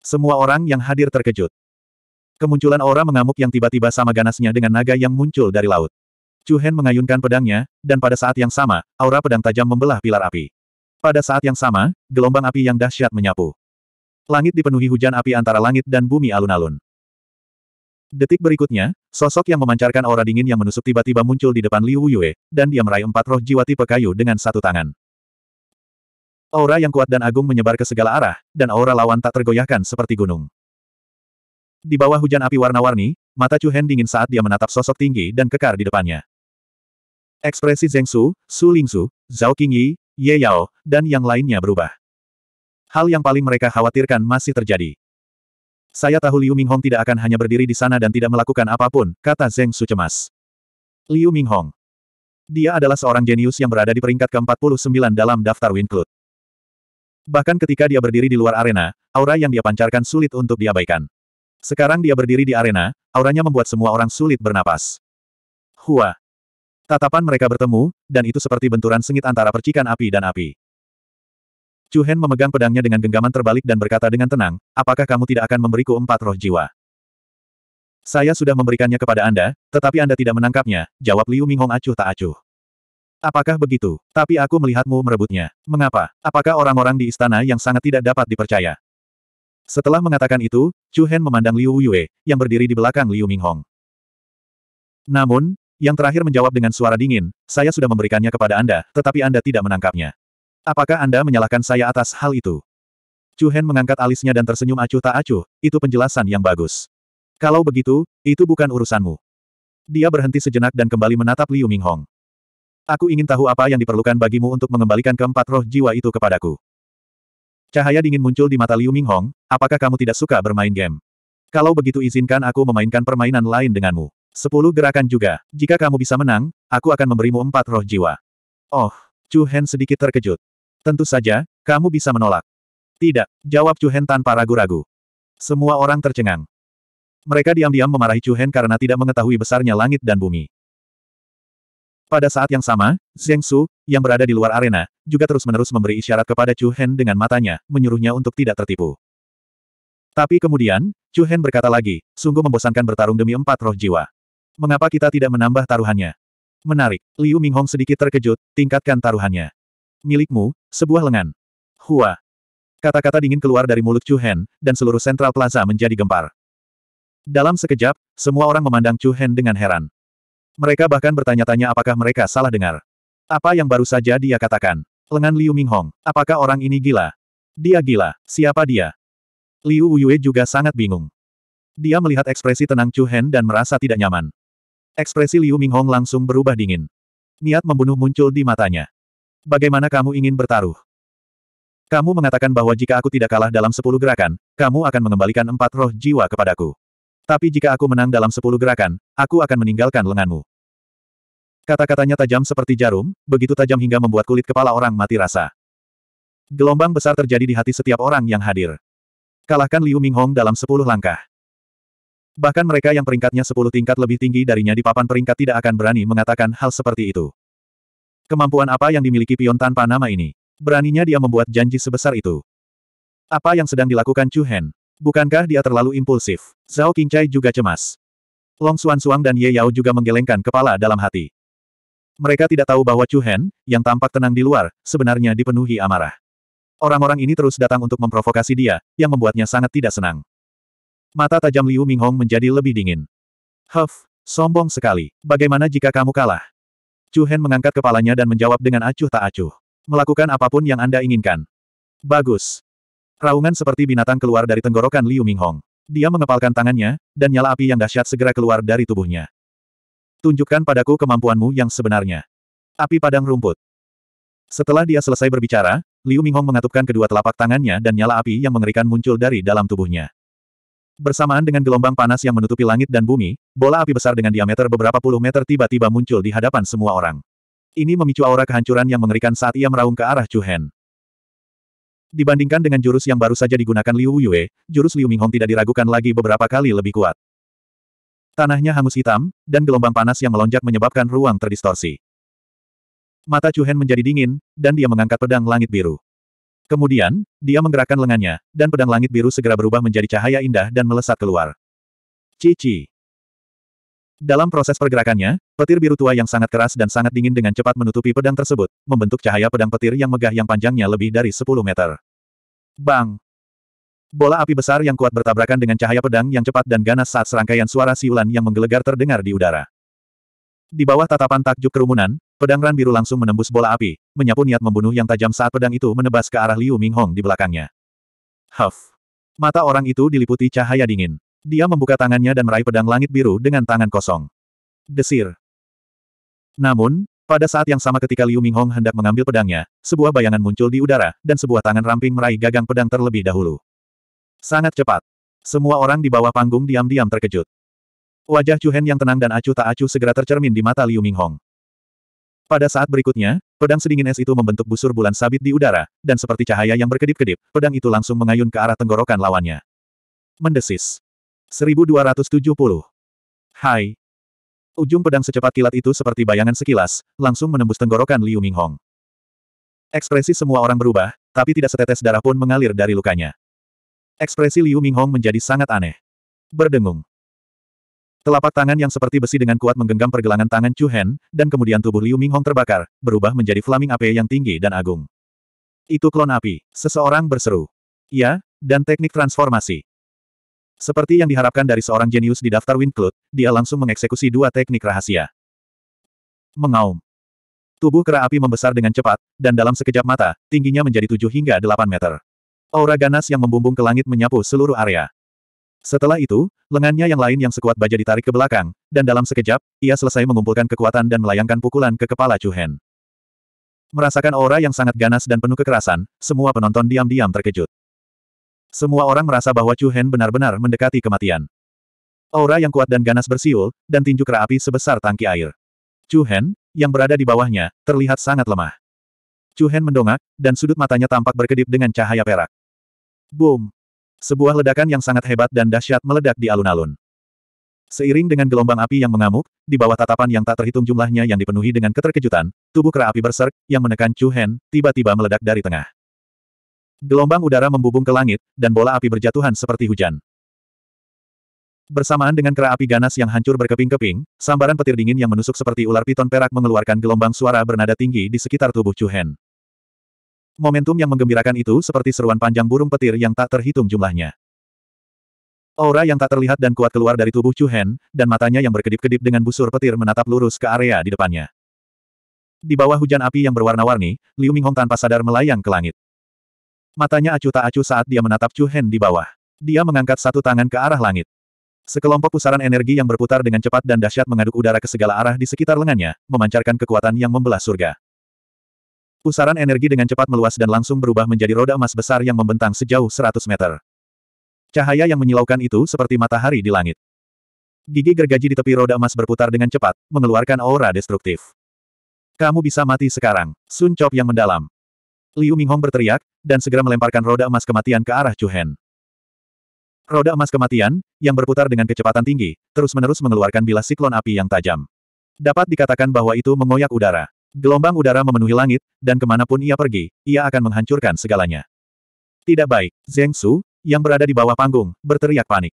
Semua orang yang hadir terkejut. Kemunculan aura mengamuk yang tiba-tiba sama ganasnya dengan naga yang muncul dari laut. Chu Hen mengayunkan pedangnya, dan pada saat yang sama, aura pedang tajam membelah pilar api. Pada saat yang sama, gelombang api yang dahsyat menyapu. Langit dipenuhi hujan api antara langit dan bumi alun-alun. Detik berikutnya, sosok yang memancarkan aura dingin yang menusuk tiba-tiba muncul di depan Liu Yue, dan dia meraih empat roh jiwa tipe kayu dengan satu tangan. Aura yang kuat dan agung menyebar ke segala arah, dan aura lawan tak tergoyahkan seperti gunung. Di bawah hujan api warna-warni, mata Chu Hen dingin saat dia menatap sosok tinggi dan kekar di depannya. Ekspresi Zheng Su, Su Ling Su, Zhao Yi, Ye Yao, dan yang lainnya berubah. Hal yang paling mereka khawatirkan masih terjadi. Saya tahu Liu Minghong tidak akan hanya berdiri di sana dan tidak melakukan apapun, kata Zheng Su cemas. Liu Minghong. Dia adalah seorang jenius yang berada di peringkat ke-49 dalam daftar Winklut. Bahkan ketika dia berdiri di luar arena, aura yang dia pancarkan sulit untuk diabaikan. Sekarang dia berdiri di arena, auranya membuat semua orang sulit bernapas. Hua. Tatapan mereka bertemu, dan itu seperti benturan sengit antara percikan api dan api. Chu Hen memegang pedangnya dengan genggaman terbalik dan berkata dengan tenang, apakah kamu tidak akan memberiku empat roh jiwa? Saya sudah memberikannya kepada Anda, tetapi Anda tidak menangkapnya, jawab Liu Minghong acuh tak acuh. Apakah begitu? Tapi aku melihatmu merebutnya. Mengapa? Apakah orang-orang di istana yang sangat tidak dapat dipercaya? Setelah mengatakan itu, Chu Hen memandang Liu Yue, yang berdiri di belakang Liu Minghong. Namun, yang terakhir menjawab dengan suara dingin, saya sudah memberikannya kepada Anda, tetapi Anda tidak menangkapnya. Apakah Anda menyalahkan saya atas hal itu? Chu Hen mengangkat alisnya dan tersenyum acuh tak acuh, itu penjelasan yang bagus. Kalau begitu, itu bukan urusanmu. Dia berhenti sejenak dan kembali menatap Liu Minghong. Aku ingin tahu apa yang diperlukan bagimu untuk mengembalikan keempat roh jiwa itu kepadaku. Cahaya dingin muncul di mata Liu Minghong, apakah kamu tidak suka bermain game? Kalau begitu izinkan aku memainkan permainan lain denganmu. Sepuluh gerakan juga. Jika kamu bisa menang, aku akan memberimu empat roh jiwa. Oh, Chu Hen sedikit terkejut. Tentu saja, kamu bisa menolak. Tidak, jawab Chu Hen tanpa ragu-ragu. Semua orang tercengang. Mereka diam-diam memarahi Chu Hen karena tidak mengetahui besarnya langit dan bumi. Pada saat yang sama, Zheng Su, yang berada di luar arena, juga terus-menerus memberi isyarat kepada Chu Hen dengan matanya, menyuruhnya untuk tidak tertipu. Tapi kemudian, Chu Hen berkata lagi, sungguh membosankan bertarung demi empat roh jiwa. Mengapa kita tidak menambah taruhannya? Menarik, Liu Minghong sedikit terkejut, tingkatkan taruhannya. Milikmu, sebuah lengan. Hua. Kata-kata dingin keluar dari mulut Chu Hen, dan seluruh sentral plaza menjadi gempar. Dalam sekejap, semua orang memandang Chu Hen dengan heran. Mereka bahkan bertanya-tanya apakah mereka salah dengar. Apa yang baru saja dia katakan? Lengan Liu Minghong, apakah orang ini gila? Dia gila, siapa dia? Liu Wuyue juga sangat bingung. Dia melihat ekspresi tenang Chu Hen dan merasa tidak nyaman. Ekspresi Liu Minghong langsung berubah dingin. Niat membunuh muncul di matanya. Bagaimana kamu ingin bertaruh? Kamu mengatakan bahwa jika aku tidak kalah dalam sepuluh gerakan, kamu akan mengembalikan empat roh jiwa kepadaku. Tapi jika aku menang dalam sepuluh gerakan, aku akan meninggalkan lenganmu. Kata-katanya tajam seperti jarum, begitu tajam hingga membuat kulit kepala orang mati rasa. Gelombang besar terjadi di hati setiap orang yang hadir. Kalahkan Liu Minghong dalam sepuluh langkah. Bahkan mereka yang peringkatnya sepuluh tingkat lebih tinggi darinya di papan peringkat tidak akan berani mengatakan hal seperti itu. Kemampuan apa yang dimiliki pion tanpa nama ini? Beraninya dia membuat janji sebesar itu. Apa yang sedang dilakukan Chu Hen? Bukankah dia terlalu impulsif? Zhao Qingcai juga cemas. Long Xuan Suang dan Ye Yao juga menggelengkan kepala dalam hati. Mereka tidak tahu bahwa Chu Hen, yang tampak tenang di luar, sebenarnya dipenuhi amarah. Orang-orang ini terus datang untuk memprovokasi dia, yang membuatnya sangat tidak senang. Mata tajam Liu Minghong menjadi lebih dingin. Huff, sombong sekali. Bagaimana jika kamu kalah? Chu Hen mengangkat kepalanya dan menjawab dengan acuh tak acuh. Melakukan apapun yang Anda inginkan. Bagus. Raungan seperti binatang keluar dari tenggorokan Liu Minghong. Dia mengepalkan tangannya, dan nyala api yang dahsyat segera keluar dari tubuhnya. Tunjukkan padaku kemampuanmu yang sebenarnya. Api padang rumput. Setelah dia selesai berbicara, Liu Minghong mengatupkan kedua telapak tangannya dan nyala api yang mengerikan muncul dari dalam tubuhnya. Bersamaan dengan gelombang panas yang menutupi langit dan bumi, bola api besar dengan diameter beberapa puluh meter tiba-tiba muncul di hadapan semua orang. Ini memicu aura kehancuran yang mengerikan saat ia meraung ke arah Chu Hen. Dibandingkan dengan jurus yang baru saja digunakan Liu Yue, jurus Liu Minghong tidak diragukan lagi beberapa kali lebih kuat. Tanahnya hangus hitam, dan gelombang panas yang melonjak menyebabkan ruang terdistorsi. Mata Chu Hen menjadi dingin, dan dia mengangkat pedang langit biru. Kemudian, dia menggerakkan lengannya, dan pedang langit biru segera berubah menjadi cahaya indah dan melesat keluar. Cici. Dalam proses pergerakannya, petir biru tua yang sangat keras dan sangat dingin dengan cepat menutupi pedang tersebut, membentuk cahaya pedang petir yang megah yang panjangnya lebih dari 10 meter. Bang! Bola api besar yang kuat bertabrakan dengan cahaya pedang yang cepat dan ganas saat serangkaian suara siulan yang menggelegar terdengar di udara. Di bawah tatapan takjub kerumunan, pedang Ran Biru langsung menembus bola api, menyapu niat membunuh yang tajam saat pedang itu menebas ke arah Liu Minghong di belakangnya. Huff! Mata orang itu diliputi cahaya dingin. Dia membuka tangannya dan meraih pedang langit biru dengan tangan kosong. Desir. Namun, pada saat yang sama ketika Liu Minghong hendak mengambil pedangnya, sebuah bayangan muncul di udara, dan sebuah tangan ramping meraih gagang pedang terlebih dahulu. Sangat cepat. Semua orang di bawah panggung diam-diam terkejut. Wajah Chu Hen yang tenang dan acuh tak acuh segera tercermin di mata Liu Minghong. Pada saat berikutnya, pedang sedingin es itu membentuk busur bulan sabit di udara, dan seperti cahaya yang berkedip-kedip, pedang itu langsung mengayun ke arah tenggorokan lawannya. Mendesis. 1270. Hai. Ujung pedang secepat kilat itu seperti bayangan sekilas, langsung menembus tenggorokan Liu Minghong. Ekspresi semua orang berubah, tapi tidak setetes darah pun mengalir dari lukanya. Ekspresi Liu Minghong menjadi sangat aneh. Berdengung. Telapak tangan yang seperti besi dengan kuat menggenggam pergelangan tangan Chu Hen, dan kemudian tubuh Liu Minghong terbakar, berubah menjadi flaming api yang tinggi dan agung. Itu klon api, seseorang berseru. Ya, dan teknik transformasi. Seperti yang diharapkan dari seorang jenius di daftar Winclut, dia langsung mengeksekusi dua teknik rahasia. Mengaum. Tubuh kera api membesar dengan cepat, dan dalam sekejap mata, tingginya menjadi 7 hingga 8 meter. Aura ganas yang membumbung ke langit menyapu seluruh area. Setelah itu, lengannya yang lain yang sekuat baja ditarik ke belakang, dan dalam sekejap, ia selesai mengumpulkan kekuatan dan melayangkan pukulan ke kepala Chu Hen. Merasakan aura yang sangat ganas dan penuh kekerasan, semua penonton diam-diam terkejut. Semua orang merasa bahwa Chu Hen benar-benar mendekati kematian. Aura yang kuat dan ganas bersiul, dan tinju kera api sebesar tangki air. Chu Hen, yang berada di bawahnya, terlihat sangat lemah. Chu Hen mendongak, dan sudut matanya tampak berkedip dengan cahaya perak. Boom! Sebuah ledakan yang sangat hebat dan dahsyat meledak di alun-alun. Seiring dengan gelombang api yang mengamuk, di bawah tatapan yang tak terhitung jumlahnya yang dipenuhi dengan keterkejutan, tubuh kera api berserk, yang menekan Chu Hen, tiba-tiba meledak dari tengah. Gelombang udara membubung ke langit, dan bola api berjatuhan seperti hujan. Bersamaan dengan kera api ganas yang hancur berkeping-keping, sambaran petir dingin yang menusuk seperti ular piton perak mengeluarkan gelombang suara bernada tinggi di sekitar tubuh Chu Hen. Momentum yang menggembirakan itu seperti seruan panjang burung petir yang tak terhitung jumlahnya. Aura yang tak terlihat dan kuat keluar dari tubuh Chu Hen, dan matanya yang berkedip-kedip dengan busur petir menatap lurus ke area di depannya. Di bawah hujan api yang berwarna-warni, Liu Minghong tanpa sadar melayang ke langit. Matanya acuh tak acuh saat dia menatap Chu Hen di bawah. Dia mengangkat satu tangan ke arah langit. Sekelompok pusaran energi yang berputar dengan cepat dan dahsyat mengaduk udara ke segala arah di sekitar lengannya, memancarkan kekuatan yang membelah surga. Pusaran energi dengan cepat meluas dan langsung berubah menjadi roda emas besar yang membentang sejauh 100 meter. Cahaya yang menyilaukan itu seperti matahari di langit. Gigi gergaji di tepi roda emas berputar dengan cepat, mengeluarkan aura destruktif. Kamu bisa mati sekarang. Sun Chop yang mendalam. Liu Minghong berteriak, dan segera melemparkan roda emas kematian ke arah Chu Hen. Roda emas kematian, yang berputar dengan kecepatan tinggi, terus-menerus mengeluarkan bilas siklon api yang tajam. Dapat dikatakan bahwa itu mengoyak udara. Gelombang udara memenuhi langit, dan kemanapun ia pergi, ia akan menghancurkan segalanya. Tidak baik, Zheng Su, yang berada di bawah panggung, berteriak panik.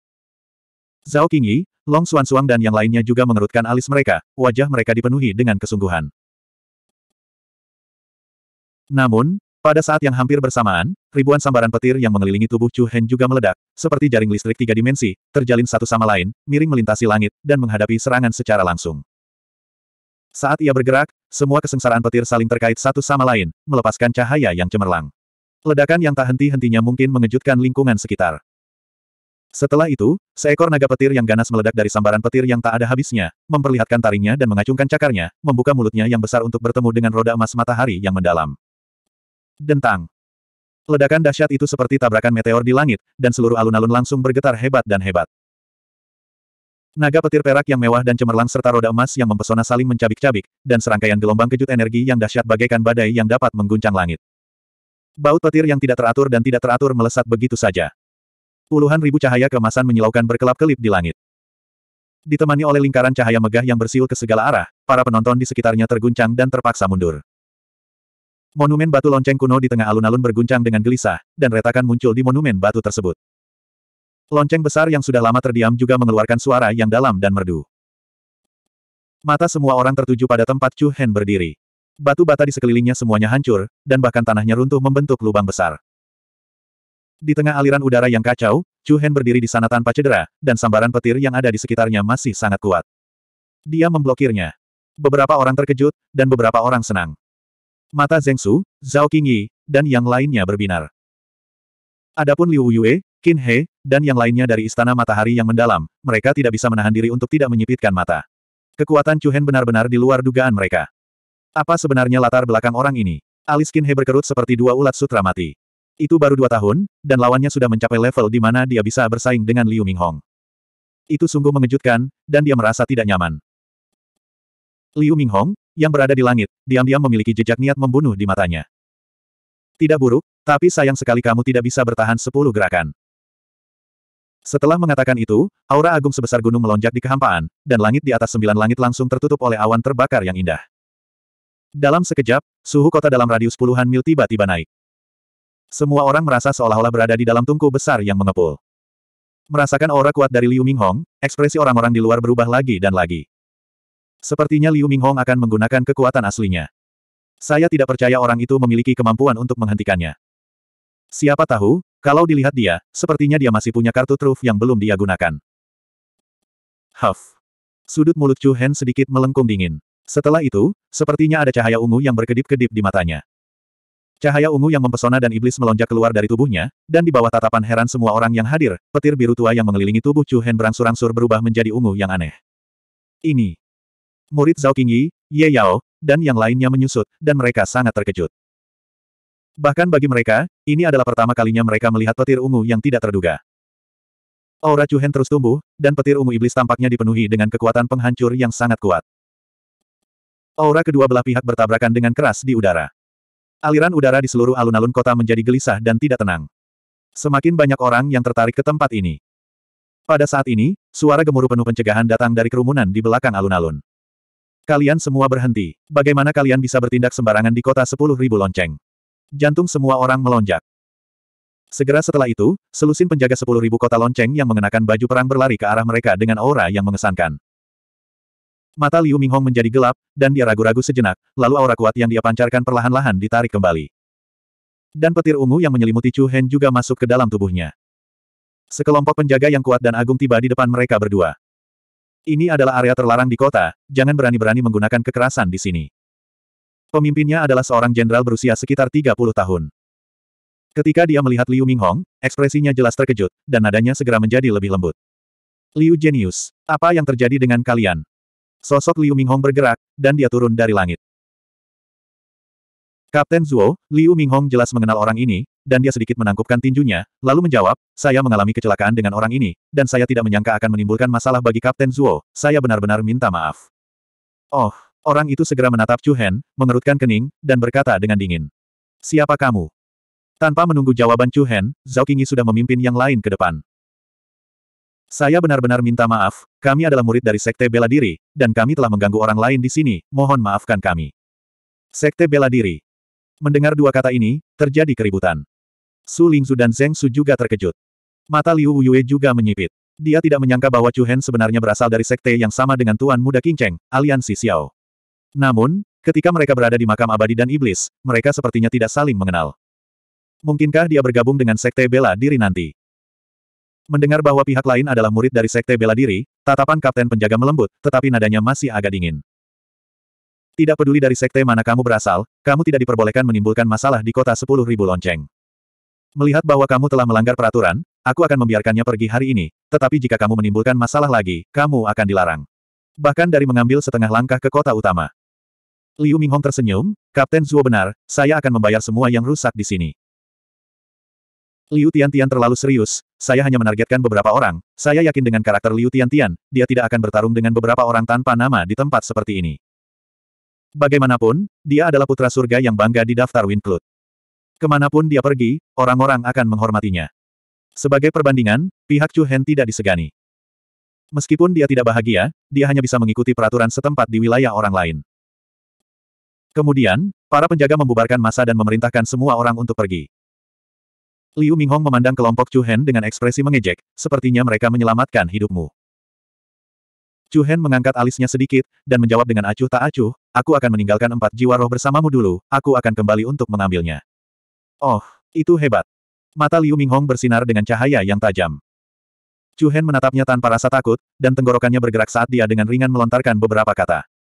Zhao Qingyi, Long Suang dan yang lainnya juga mengerutkan alis mereka, wajah mereka dipenuhi dengan kesungguhan. Namun, pada saat yang hampir bersamaan, ribuan sambaran petir yang mengelilingi tubuh Chu Hen juga meledak, seperti jaring listrik tiga dimensi, terjalin satu sama lain, miring melintasi langit, dan menghadapi serangan secara langsung. Saat ia bergerak, semua kesengsaraan petir saling terkait satu sama lain, melepaskan cahaya yang cemerlang. Ledakan yang tak henti-hentinya mungkin mengejutkan lingkungan sekitar. Setelah itu, seekor naga petir yang ganas meledak dari sambaran petir yang tak ada habisnya, memperlihatkan taringnya dan mengacungkan cakarnya, membuka mulutnya yang besar untuk bertemu dengan roda emas matahari yang mendalam. Dentang. Ledakan dahsyat itu seperti tabrakan meteor di langit, dan seluruh alun-alun langsung bergetar hebat dan hebat. Naga petir perak yang mewah dan cemerlang serta roda emas yang mempesona saling mencabik-cabik, dan serangkaian gelombang kejut energi yang dahsyat bagaikan badai yang dapat mengguncang langit. Baut petir yang tidak teratur dan tidak teratur melesat begitu saja. Puluhan ribu cahaya kemasan menyilaukan berkelap-kelip di langit. Ditemani oleh lingkaran cahaya megah yang bersiul ke segala arah, para penonton di sekitarnya terguncang dan terpaksa mundur. Monumen batu lonceng kuno di tengah alun-alun berguncang dengan gelisah, dan retakan muncul di monumen batu tersebut. Lonceng besar yang sudah lama terdiam juga mengeluarkan suara yang dalam dan merdu. Mata semua orang tertuju pada tempat Chu Hen berdiri. Batu bata di sekelilingnya semuanya hancur, dan bahkan tanahnya runtuh membentuk lubang besar. Di tengah aliran udara yang kacau, Chu Hen berdiri di sana tanpa cedera, dan sambaran petir yang ada di sekitarnya masih sangat kuat. Dia memblokirnya. Beberapa orang terkejut, dan beberapa orang senang. Mata Zheng Su, Zhao Qingyi, dan yang lainnya berbinar. Adapun Liu Yue, Qin He, dan yang lainnya dari Istana Matahari yang mendalam, mereka tidak bisa menahan diri untuk tidak menyipitkan mata. Kekuatan Chu Hen benar-benar di luar dugaan mereka. Apa sebenarnya latar belakang orang ini? Alis Qin He berkerut seperti dua ulat sutra mati. Itu baru dua tahun, dan lawannya sudah mencapai level di mana dia bisa bersaing dengan Liu Minghong. Itu sungguh mengejutkan, dan dia merasa tidak nyaman. Liu Minghong, yang berada di langit, diam-diam memiliki jejak niat membunuh di matanya. Tidak buruk, tapi sayang sekali kamu tidak bisa bertahan sepuluh gerakan. Setelah mengatakan itu, aura agung sebesar gunung melonjak di kehampaan, dan langit di atas sembilan langit langsung tertutup oleh awan terbakar yang indah. Dalam sekejap, suhu kota dalam radius puluhan mil tiba-tiba naik. Semua orang merasa seolah-olah berada di dalam tungku besar yang mengepul. Merasakan aura kuat dari Liu Minghong, ekspresi orang-orang di luar berubah lagi dan lagi. Sepertinya Liu Minghong akan menggunakan kekuatan aslinya. Saya tidak percaya orang itu memiliki kemampuan untuk menghentikannya. Siapa tahu, kalau dilihat dia, sepertinya dia masih punya kartu truf yang belum dia gunakan. Huff. Sudut mulut Chu Hen sedikit melengkung dingin. Setelah itu, sepertinya ada cahaya ungu yang berkedip-kedip di matanya. Cahaya ungu yang mempesona dan iblis melonjak keluar dari tubuhnya, dan di bawah tatapan heran semua orang yang hadir, petir biru tua yang mengelilingi tubuh Chu Hen berangsur-angsur berubah menjadi ungu yang aneh. Ini, Murid Zhao Qingyi, Ye Yao, dan yang lainnya menyusut, dan mereka sangat terkejut. Bahkan bagi mereka, ini adalah pertama kalinya mereka melihat petir ungu yang tidak terduga. Aura Chuhen terus tumbuh, dan petir ungu iblis tampaknya dipenuhi dengan kekuatan penghancur yang sangat kuat. Aura kedua belah pihak bertabrakan dengan keras di udara. Aliran udara di seluruh alun-alun kota menjadi gelisah dan tidak tenang. Semakin banyak orang yang tertarik ke tempat ini. Pada saat ini, suara gemuruh penuh pencegahan datang dari kerumunan di belakang alun-alun. Kalian semua berhenti. Bagaimana kalian bisa bertindak sembarangan di kota sepuluh ribu lonceng? Jantung semua orang melonjak. Segera setelah itu, selusin penjaga sepuluh ribu kota lonceng yang mengenakan baju perang berlari ke arah mereka dengan aura yang mengesankan. Mata Liu Minghong menjadi gelap, dan dia ragu-ragu sejenak, lalu aura kuat yang dia pancarkan perlahan-lahan ditarik kembali. Dan petir ungu yang menyelimuti Chu Hen juga masuk ke dalam tubuhnya. Sekelompok penjaga yang kuat dan agung tiba di depan mereka berdua. Ini adalah area terlarang di kota, jangan berani-berani menggunakan kekerasan di sini. Pemimpinnya adalah seorang jenderal berusia sekitar 30 tahun. Ketika dia melihat Liu Minghong, ekspresinya jelas terkejut, dan nadanya segera menjadi lebih lembut. Liu Genius, apa yang terjadi dengan kalian? Sosok Liu Minghong bergerak, dan dia turun dari langit. Kapten Zuo, Liu Minghong jelas mengenal orang ini, dan dia sedikit menangkupkan tinjunya, lalu menjawab, saya mengalami kecelakaan dengan orang ini, dan saya tidak menyangka akan menimbulkan masalah bagi Kapten Zuo, saya benar-benar minta maaf. Oh, orang itu segera menatap Chu Hen, mengerutkan kening, dan berkata dengan dingin. Siapa kamu? Tanpa menunggu jawaban Chu Hen, Zhao Qingyi sudah memimpin yang lain ke depan. Saya benar-benar minta maaf, kami adalah murid dari Sekte Bela Diri, dan kami telah mengganggu orang lain di sini, mohon maafkan kami. Sekte Bela Diri Mendengar dua kata ini, terjadi keributan. Su Lingzu dan Zeng Su juga terkejut. Mata Liu Wuyue juga menyipit. Dia tidak menyangka bahwa Chu Hen sebenarnya berasal dari sekte yang sama dengan Tuan Muda King Cheng, aliansi Xiao. Namun, ketika mereka berada di makam abadi dan iblis, mereka sepertinya tidak saling mengenal. Mungkinkah dia bergabung dengan sekte bela diri nanti? Mendengar bahwa pihak lain adalah murid dari sekte bela diri, tatapan kapten penjaga melembut, tetapi nadanya masih agak dingin. Tidak peduli dari sekte mana kamu berasal, kamu tidak diperbolehkan menimbulkan masalah di kota sepuluh ribu lonceng. Melihat bahwa kamu telah melanggar peraturan, aku akan membiarkannya pergi hari ini, tetapi jika kamu menimbulkan masalah lagi, kamu akan dilarang. Bahkan dari mengambil setengah langkah ke kota utama. Liu Minghong tersenyum, Kapten Zuo benar, saya akan membayar semua yang rusak di sini. Liu Tian Tian terlalu serius, saya hanya menargetkan beberapa orang, saya yakin dengan karakter Liu Tian Tian, dia tidak akan bertarung dengan beberapa orang tanpa nama di tempat seperti ini. Bagaimanapun, dia adalah putra surga yang bangga di daftar Winklut. Kemanapun dia pergi, orang-orang akan menghormatinya. Sebagai perbandingan, pihak Chu Hen tidak disegani. Meskipun dia tidak bahagia, dia hanya bisa mengikuti peraturan setempat di wilayah orang lain. Kemudian, para penjaga membubarkan masa dan memerintahkan semua orang untuk pergi. Liu Minghong memandang kelompok Chu Hen dengan ekspresi mengejek, sepertinya mereka menyelamatkan hidupmu. Chu Hen mengangkat alisnya sedikit, dan menjawab dengan acuh tak acuh, aku akan meninggalkan empat jiwa roh bersamamu dulu, aku akan kembali untuk mengambilnya. Oh, itu hebat. Mata Liu Minghong bersinar dengan cahaya yang tajam. Chu Hen menatapnya tanpa rasa takut, dan tenggorokannya bergerak saat dia dengan ringan melontarkan beberapa kata.